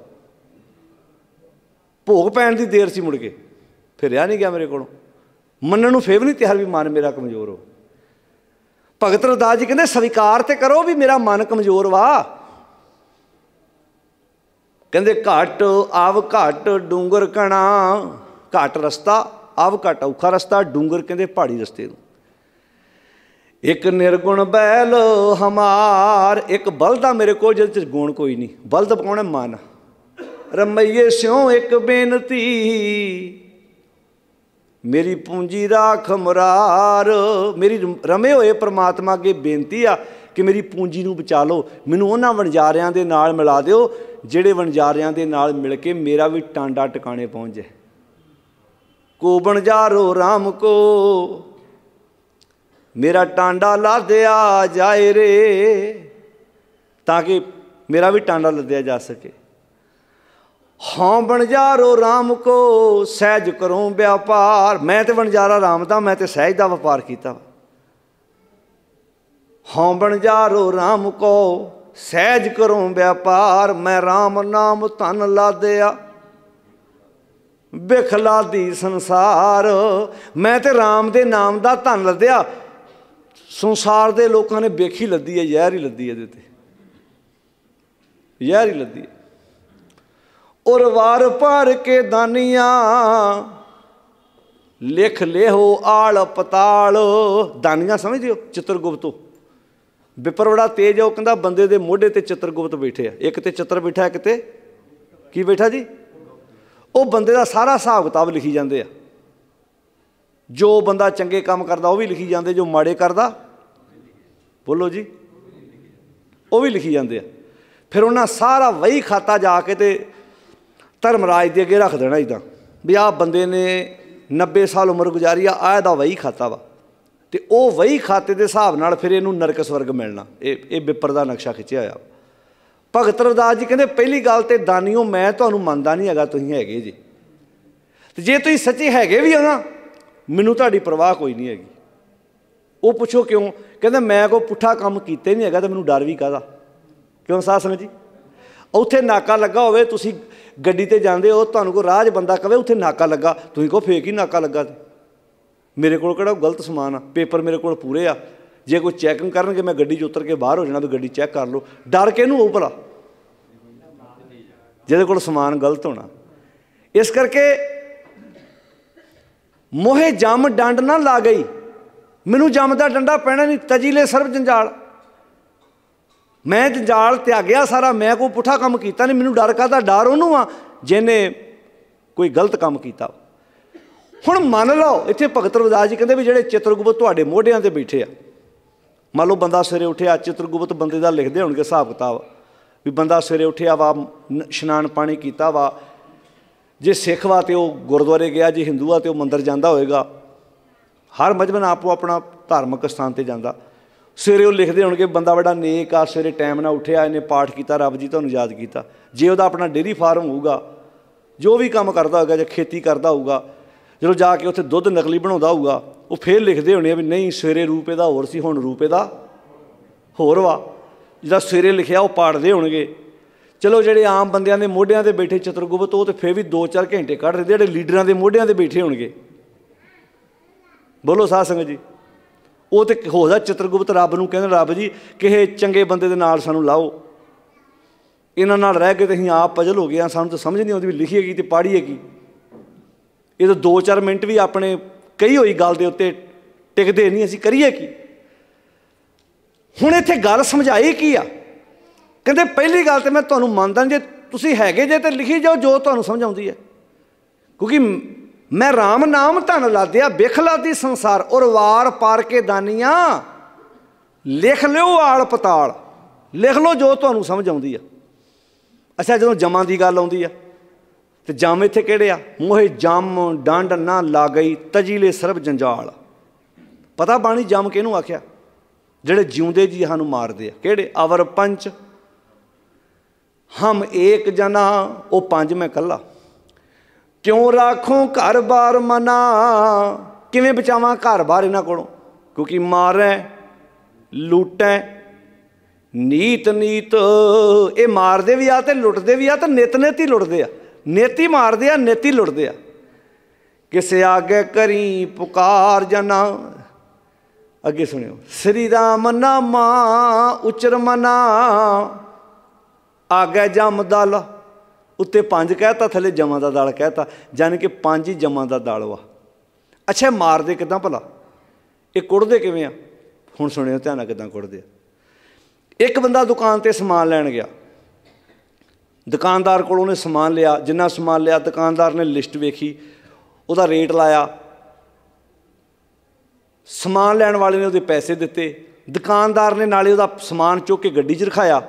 ਭੋਗ ਪੈਣ ਦੀ ਦੇਰ ਸੀ ਮੁੜ ਕੇ ਫਿਰ ਨਹੀਂ ਗਿਆ ਮੇਰੇ ਕੋਲੋਂ ਮੰਨਣ ਨੂੰ ਫੇਵ ਨਹੀਂ ਤਿਆਰ ਵੀ ਮਨ ਮੇਰਾ ਕਮਜ਼ੋਰ ਹੋ ਭਗਤ ਰਦਾਸ ਜੀ ਕਹਿੰਦੇ ਸਵੀਕਾਰ ਤੇ ਕਰੋ ਵੀ ਮੇਰਾ ਮਨ ਕਮਜ਼ੋਰ ਵਾ ਕਹਿੰਦੇ ਘਟ ਆਵ ਘਟ ਡੂੰਗਰ ਕਣਾ ਘਟ ਰਸਤਾ ਆਵ ਘਟ ਔਖਾ ਰਸਤਾ ਡੂੰਗਰ ਕਹਿੰਦੇ ਪਹਾੜੀ ਰਸਤੇ ਨੂੰ ਇੱਕ ਨਿਰਗੁਣ ਬੈਲ ਹਮਾਰ ਇੱਕ ਬਲਦਾ ਮੇਰੇ ਕੋਲ ਜਿਹਦੇ ਵਿੱਚ ਗੁਣ ਕੋਈ ਨਹੀਂ ਬਲਦ ਕੌਣ ਹੈ ਮਨ ਰਮਈਏ ਸਿਉ ਇੱਕ ਬੇਨਤੀ ਮੇਰੀ ਪੂੰਜੀ ਰਾਖ ਮਰਾਰ ਮੇਰੀ ਰਮੇ ਹੋਏ ਪ੍ਰਮਾਤਮਾ ਅੱਗੇ ਬੇਨਤੀ ਆ ਕਿ ਮੇਰੀ ਪੂੰਜੀ ਨੂੰ ਬਚਾ ਲਓ ਮੈਨੂੰ ਉਹਨਾਂ ਵਣਜਾਰਿਆਂ ਦੇ ਨਾਲ ਮਿਲਾ ਦਿਓ ਜਿਹੜੇ ਵਣਜਾਰਿਆਂ ਦੇ ਨਾਲ ਮਿਲ ਕੇ ਮੇਰਾ ਵੀ ਟਾਂਡਾ ਟਿਕਾਣੇ ਪਹੁੰਚ ਜਾਏ ਕੋ ਬਣਜਾਰੋ ਰਾਮ ਕੋ ਮੇਰਾ ਟਾਂਡਾ ਲਾਦਿਆ ਜਾਏ ਰੇ ਤਾਂ ਕਿ ਮੇਰਾ ਵੀ ਟਾਂਡਾ ਲੱਦਿਆ ਜਾ ਸਕੇ ਹਾਂ ਬਣਜਾਰੋ RAM ਕੋ ਸਹਿਜ ਕਰੂੰ ਵਪਾਰ ਮੈਂ ਤੇ ਬਣਜਾਰਾ RAM ਦਾ ਮੈਂ ਤੇ ਸਹਿਜ ਦਾ ਵਪਾਰ ਕੀਤਾ ਹਾਂ ਬਣਜਾਰੋ RAM ਕੋ ਸਹਿਜ ਕਰੂੰ ਵਪਾਰ ਮੈਂ RAM ਨਾਮ ਧਨ ਲਾਦਿਆ ਬਿਖਲਾ ਦੀ ਸੰਸਾਰ ਮੈਂ ਤੇ RAM ਦੇ ਨਾਮ ਦਾ ਧਨ ਲਦਿਆ ਸੰਸਾਰ ਦੇ ਲੋਕਾਂ ਨੇ ਵੇਖੀ ਲੱਦੀ ਹੈ ਜ਼ਹਿਰ ਹੀ ਲੱਦੀ ਇਹਦੇ ਤੇ ਜ਼ਹਿਰ ਹੀ ਲੱਦੀ ਹੈ ਔਰ ਵਾਰ ਭਰ ਕੇ ਦਾਨੀਆਂ ਲਿਖ ਲਿਓ ਆਲ ਪਤਾਲ ਦਾਨੀਆਂ ਸਮਝਦੇ ਚਿੱਤਰਗੁਪਤ ਵਿਪਰ ਬੜਾ ਤੇਜ ਹੈ ਉਹ ਕਹਿੰਦਾ ਬੰਦੇ ਦੇ ਮੋਢੇ ਤੇ ਚਿੱਤਰਗੁਪਤ ਬੈਠੇ ਆ ਇੱਕ ਤੇ ਚਿੱਤਰ ਬੈਠਾ ਕਿਤੇ ਕੀ ਬੈਠਾ ਜੀ ਉਹ ਬੰਦੇ ਦਾ ਸਾਰਾ ਹਿਸਾਬ ਕਿਤਾਬ ਲਿਖੀ ਜਾਂਦੇ ਆ ਜੋ ਬੰਦਾ ਚੰਗੇ ਕੰਮ ਕਰਦਾ ਉਹ ਵੀ ਲਿਖੀ ਜਾਂਦੇ ਜੋ ਮਾੜੇ ਕਰਦਾ ਬੋਲੋ ਜੀ ਉਹ ਵੀ ਲਿਖੀ ਜਾਂਦੇ ਆ ਫਿਰ ਉਹਨਾਂ ਸਾਰਾ ਵਹੀ ਖਾਤਾ ਜਾ ਕੇ ਤੇ ਧਰਮਰਾਜ ਦੇ ਅੱਗੇ ਰੱਖ ਦੇਣਾ ਇਦਾਂ ਵੀ ਆਹ ਬੰਦੇ ਨੇ 90 ਸਾਲ ਉਮਰ ਗੁਜ਼ਾਰੀ ਆ ਆਹ ਦਾ ਵਹੀ ਖਾਤਾ ਵਾ ਤੇ ਉਹ ਵਹੀ ਖਾਤੇ ਦੇ ਹਿਸਾਬ ਨਾਲ ਫਿਰ ਇਹਨੂੰ ਨਰਕ ਸਵਰਗ ਮਿਲਣਾ ਇਹ ਇਹ ਵਿਪਰ ਦਾ ਨਕਸ਼ਾ ਖਿੱਚਿਆ ਆ ਭਗਤ ਰਵਦਾਸ ਜੀ ਕਹਿੰਦੇ ਪਹਿਲੀ ਗੱਲ ਤੇ ਦਾਨੀਓ ਮੈਂ ਤੁਹਾਨੂੰ ਮੰਨਦਾ ਨਹੀਂ ਹੈਗਾ ਤੁਸੀਂ ਹੈਗੇ ਜੀ ਤੇ ਜੇ ਤੁਸੀਂ ਸੱਚੇ ਹੈਗੇ ਵੀ ਹੋ ਨਾ ਮੈਨੂੰ ਤੁਹਾਡੀ ਪਰਵਾਹ ਕੋਈ ਨਹੀਂ ਹੈਗੀ ਉਹ ਪੁੱਛੋ ਕਿਉਂ ਕਹਿੰਦਾ ਮੈਂ ਕੋ ਪੁੱਠਾ ਕੰਮ ਕੀਤੇ ਨਹੀਂ ਹੈਗਾ ਤਾਂ ਮੈਨੂੰ ਡਰ ਵੀ ਕਾਦਾ ਕਿਉਂ ਸਾਹ ਸਿੰਘ ਜੀ ਉੱਥੇ ਨਾਕਾ ਲੱਗਾ ਹੋਵੇ ਤੁਸੀਂ ਗੱਡੀ ਤੇ ਜਾਂਦੇ ਹੋ ਤੁਹਾਨੂੰ ਕੋ ਰਾਜ ਬੰਦਾ ਕਵੇ ਉੱਥੇ ਨਾਕਾ ਲੱਗਾ ਤੁਸੀਂ ਕੋ ਫੇਕ ਹੀ ਨਾਕਾ ਲੱਗਾ ਮੇਰੇ ਕੋਲ ਕਿਹੜਾ ਗਲਤ ਸਮਾਨ ਆ ਪੇਪਰ ਮੇਰੇ ਕੋਲ ਪੂਰੇ ਆ ਜੇ ਕੋਈ ਚੈਕਿੰਗ ਕਰਨਗੇ ਮੈਂ ਗੱਡੀ 'ਚ ਉਤਰ ਕੇ ਬਾਹਰ ਹੋ ਜਾਣਾ ਵੀ ਗੱਡੀ ਚੈੱਕ ਕਰ ਲਓ ਡਰ ਕੇ ਨੂੰ ਉਪਰ ਜਿਹਦੇ ਕੋਲ ਸਮਾਨ ਗਲਤ ਹੋਣਾ ਇਸ ਕਰਕੇ ਮੋਹੇ ਜਮ ਡੰਡ ਨਾ ਲਾ ਗਈ ਮੈਨੂੰ ਜੰਮਦਾ ਡੰਡਾ ਪੈਣਾ ਨਹੀਂ ਤਜੀਲੇ ਸਰਬ ਜੰਜਾਲ ਮੈਂ ਜੰਜਾਲ ਤਿਆਗਿਆ ਸਾਰਾ ਮੈਂ ਕੋਈ ਪੁੱਠਾ ਕੰਮ ਕੀਤਾ ਨਹੀਂ ਮੈਨੂੰ ਡਰ ਕਾਦਾ ਡਰ ਉਹਨੂੰ ਆ ਜਿਹਨੇ ਕੋਈ ਗਲਤ ਕੰਮ ਕੀਤਾ ਹੁਣ ਮੰਨ ਲਓ ਇੱਥੇ ਭਗਤ ਰਵਦਾਸ ਜੀ ਕਹਿੰਦੇ ਵੀ ਜਿਹੜੇ ਚਿਤਰਗੁਪਤ ਤੁਹਾਡੇ ਮੋਢਿਆਂ ਤੇ ਬੈਠੇ ਆ ਮੰਨ ਲਓ ਬੰਦਾ ਸਵੇਰੇ ਉੱਠਿਆ ਚਿਤਰਗੁਪਤ ਬੰਦੇ ਦਾ ਲਿਖਦੇ ਹੋਣਗੇ ਹਿਸਾਬ ਕਿਤਾਬ ਵੀ ਬੰਦਾ ਸਵੇਰੇ ਉੱਠਿਆ ਵਾ ਇਸ਼ਨਾਨ ਪਾਣੀ ਕੀਤਾ ਵਾ ਜੇ ਸਿੱਖ ਵਾ ਤੇ ਉਹ ਗੁਰਦੁਆਰੇ ਗਿਆ ਜੇ ਹਿੰਦੂ ਆ ਤੇ ਉਹ ਮੰਦਰ ਜਾਂਦਾ ਹੋਏਗਾ ਹਰ ਮਜਬਨ ਆਪੋ ਆਪਣਾ ਧਾਰਮਿਕ ਸਥਾਨ ਤੇ ਜਾਂਦਾ ਸਵੇਰੇ ਉਹ ਲਿਖਦੇ ਹੋਣਗੇ ਬੰਦਾ ਬੜਾ ਨੇਕ ਆ ਸਵੇਰੇ ਟਾਈਮ ਨਾਲ ਉੱਠਿਆ ਇਹਨੇ ਪਾਠ ਕੀਤਾ ਰੱਬ ਜੀ ਤੁਹਾਨੂੰ ਯਾਦ ਕੀਤਾ ਜੇ ਉਹਦਾ ਆਪਣਾ ਡੇਰੀ ਫਾਰਮ ਹੋਊਗਾ ਜੋ ਵੀ ਕੰਮ ਕਰਦਾ ਹੋਗਾ ਜਾਂ ਖੇਤੀ ਕਰਦਾ ਹੋਊਗਾ ਜਦੋਂ ਜਾ ਕੇ ਉੱਥੇ ਦੁੱਧ ਨਕਲੀ ਬਣਾਉਂਦਾ ਹੋਊਗਾ ਉਹ ਫੇਰ ਲਿਖਦੇ ਹੋਣੇ ਵੀ ਨਹੀਂ ਸਵੇਰੇ ਰੂਪੇ ਦਾ ਹੋਰ ਸੀ ਹੁਣ ਰੂਪੇ ਦਾ ਹੋਰ ਵਾ ਜਿਹੜਾ ਸਵੇਰੇ ਲਿਖਿਆ ਉਹ ਪਾੜਦੇ ਹੋਣਗੇ ਚਲੋ ਜਿਹੜੇ ਆਮ ਬੰਦਿਆਂ ਦੇ ਮੋਢਿਆਂ ਤੇ ਬੈਠੇ ਚਤਰਗੁਪਤ ਉਹ ਤੇ ਫੇਰ ਵੀ 2-4 ਘੰਟੇ ਕੱਢ ਰਹੇ ਜਿਹੜੇ ਲੀਡਰਾਂ ਦੇ ਮੋਢਿਆਂ ਤੇ ਬੈਠੇ ਹੋਣਗੇ ਬੋਲੋ ਸਾਧ ਸੰਗਤ ਜੀ ਉਹ ਤੇ ਹੋ ਜਾ ਚਿਤਰਗੁਪਤ ਰੱਬ ਨੂੰ ਕਹਿੰਦੇ ਰੱਬ ਜੀ ਕਿਹੇ ਚੰਗੇ ਬੰਦੇ ਦੇ ਨਾਲ ਸਾਨੂੰ ਲਾਓ ਇਹਨਾਂ ਨਾਲ ਰਹਿ ਕੇ ਤੇ ਅਸੀਂ ਆਪ ਪਜਲ ਹੋ ਗਏ ਆ ਸਾਨੂੰ ਤਾਂ ਸਮਝ ਨਹੀਂ ਆਉਂਦੀ ਵੀ ਲਿਖੀਏ ਕੀ ਤੇ ਪਾੜੀਏ ਕੀ ਇਹ ਤਾਂ 2-4 ਮਿੰਟ ਵੀ ਆਪਣੇ ਕਈ ਹੋਈ ਗੱਲ ਦੇ ਉੱਤੇ ਟਿਕਦੇ ਨਹੀਂ ਅਸੀਂ ਕਰੀਏ ਕੀ ਹੁਣ ਇੱਥੇ ਗੱਲ ਸਮਝਾਈ ਕੀ ਆ ਕਹਿੰਦੇ ਪਹਿਲੀ ਗੱਲ ਤੇ ਮੈਂ ਤੁਹਾਨੂੰ ਮੰਨਦਾ ਜੇ ਤੁਸੀਂ ਹੈਗੇ ਜੇ ਤੇ ਲਿਖੀ ਜਾਓ ਜੋ ਤੁਹਾਨੂੰ ਸਮਝ ਆਉਂਦੀ ਹੈ ਕਿਉਂਕਿ ਮੈਂ RAM ਨਾਮ ਧਨ ਲਾਦਿਆ ਬਿਖ ਲਾਦੀ ਸੰਸਾਰ ਔਰ ਵਾਰ ਪਾਰ ਕੇ ਦਾਨੀਆਂ ਲਿਖ ਲਿਓ ਆਲ ਪਤਾਲ ਲਿਖ ਲਓ ਜੋ ਤੁਹਾਨੂੰ ਸਮਝ ਆਉਂਦੀ ਆ ਅੱਛਾ ਜਦੋਂ ਜਮਾਂ ਦੀ ਗੱਲ ਆਉਂਦੀ ਆ ਤੇ ਜਮ ਇੱਥੇ ਕਿਹੜੇ ਆ ਮੋਹੇ ਜਮ ਡੰਡ ਨਾ ਲਾ ਗਈ ਤਜੀਲੇ ਸਰਬ ਜੰਜਾਲ ਪਤਾ ਬਾਣੀ ਜਮ ਕਿਹਨੂੰ ਆਖਿਆ ਜਿਹੜੇ ਜਿਉਂਦੇ ਜੀ ਸਾਨੂੰ ਮਾਰਦੇ ਆ ਕਿਹੜੇ ਅਵਰ ਪੰਚ ਹਮ ਇੱਕ ਜਨਾ ਉਹ ਪੰਜ ਮੈਂ ਕੱਲਾ ਕਿਉਂ ਰਾਖੂੰ ਘਰ-ਬਾਰ ਮਨਾ ਕਿਵੇਂ ਬਚਾਵਾਂ ਘਰ-ਬਾਰ ਇਹਨਾਂ ਕੋਲੋਂ ਕਿਉਂਕਿ ਮਾਰੈ ਲੁੱਟੈ ਨੀਤ ਨੀਤ ਇਹ ਮਾਰਦੇ ਵੀ ਆ ਤੇ ਲੁੱਟਦੇ ਵੀ ਆ ਤੇ ਨਿਤ ਨਿਤ ਹੀ ਲੁੱਟਦੇ ਆ ਨੇਤੀ ਮਾਰਦੇ ਆ ਨੇਤੀ ਲੁੱਟਦੇ ਆ ਕਿਸੇ ਆਗੇ ਕਰੀ ਪੁਕਾਰ ਜਨਾ ਅੱਗੇ ਸੁਣਿਓ ਸ੍ਰੀ ਰਾਮ ਨਾਮਾ ਉਚਰ ਮਨਾ ਆਗੇ ਜਮਦਲ ਉੱਤੇ ਪੰਜ ਕਹਿਤਾ ਥੱਲੇ ਜਮਾਂ ਦਾ ਦਾਲ ਕਹਿਤਾ ਜਾਨ ਕਿ ਪੰਜ ਹੀ ਜਮਾਂ ਦਾ ਦਾਲ ਵਾ ਅੱਛਾ ਮਾਰਦੇ ਕਿਦਾਂ ਭਲਾ ਇਹ ਕੁੜਦੇ ਕਿਵੇਂ ਆ ਹੁਣ ਸੁਣਿਓ ਧਿਆਨ ਨਾਲ ਕਿਦਾਂ ਕੁੜਦੇ ਆ ਇੱਕ ਬੰਦਾ ਦੁਕਾਨ ਤੇ ਸਮਾਨ ਲੈਣ ਗਿਆ ਦੁਕਾਨਦਾਰ ਕੋਲ ਉਹਨੇ ਸਮਾਨ ਲਿਆ ਜਿੰਨਾ ਸਮਾਨ ਲਿਆ ਦੁਕਾਨਦਾਰ ਨੇ ਲਿਸਟ ਵੇਖੀ ਉਹਦਾ ਰੇਟ ਲਾਇਆ ਸਮਾਨ ਲੈਣ ਵਾਲੇ ਨੇ ਉਹਦੇ ਪੈਸੇ ਦਿੱਤੇ ਦੁਕਾਨਦਾਰ ਨੇ ਨਾਲੇ ਉਹਦਾ ਸਮਾਨ ਚੁੱਕ ਕੇ ਗੱਡੀ 'ਚ ਰਖਾਇਆ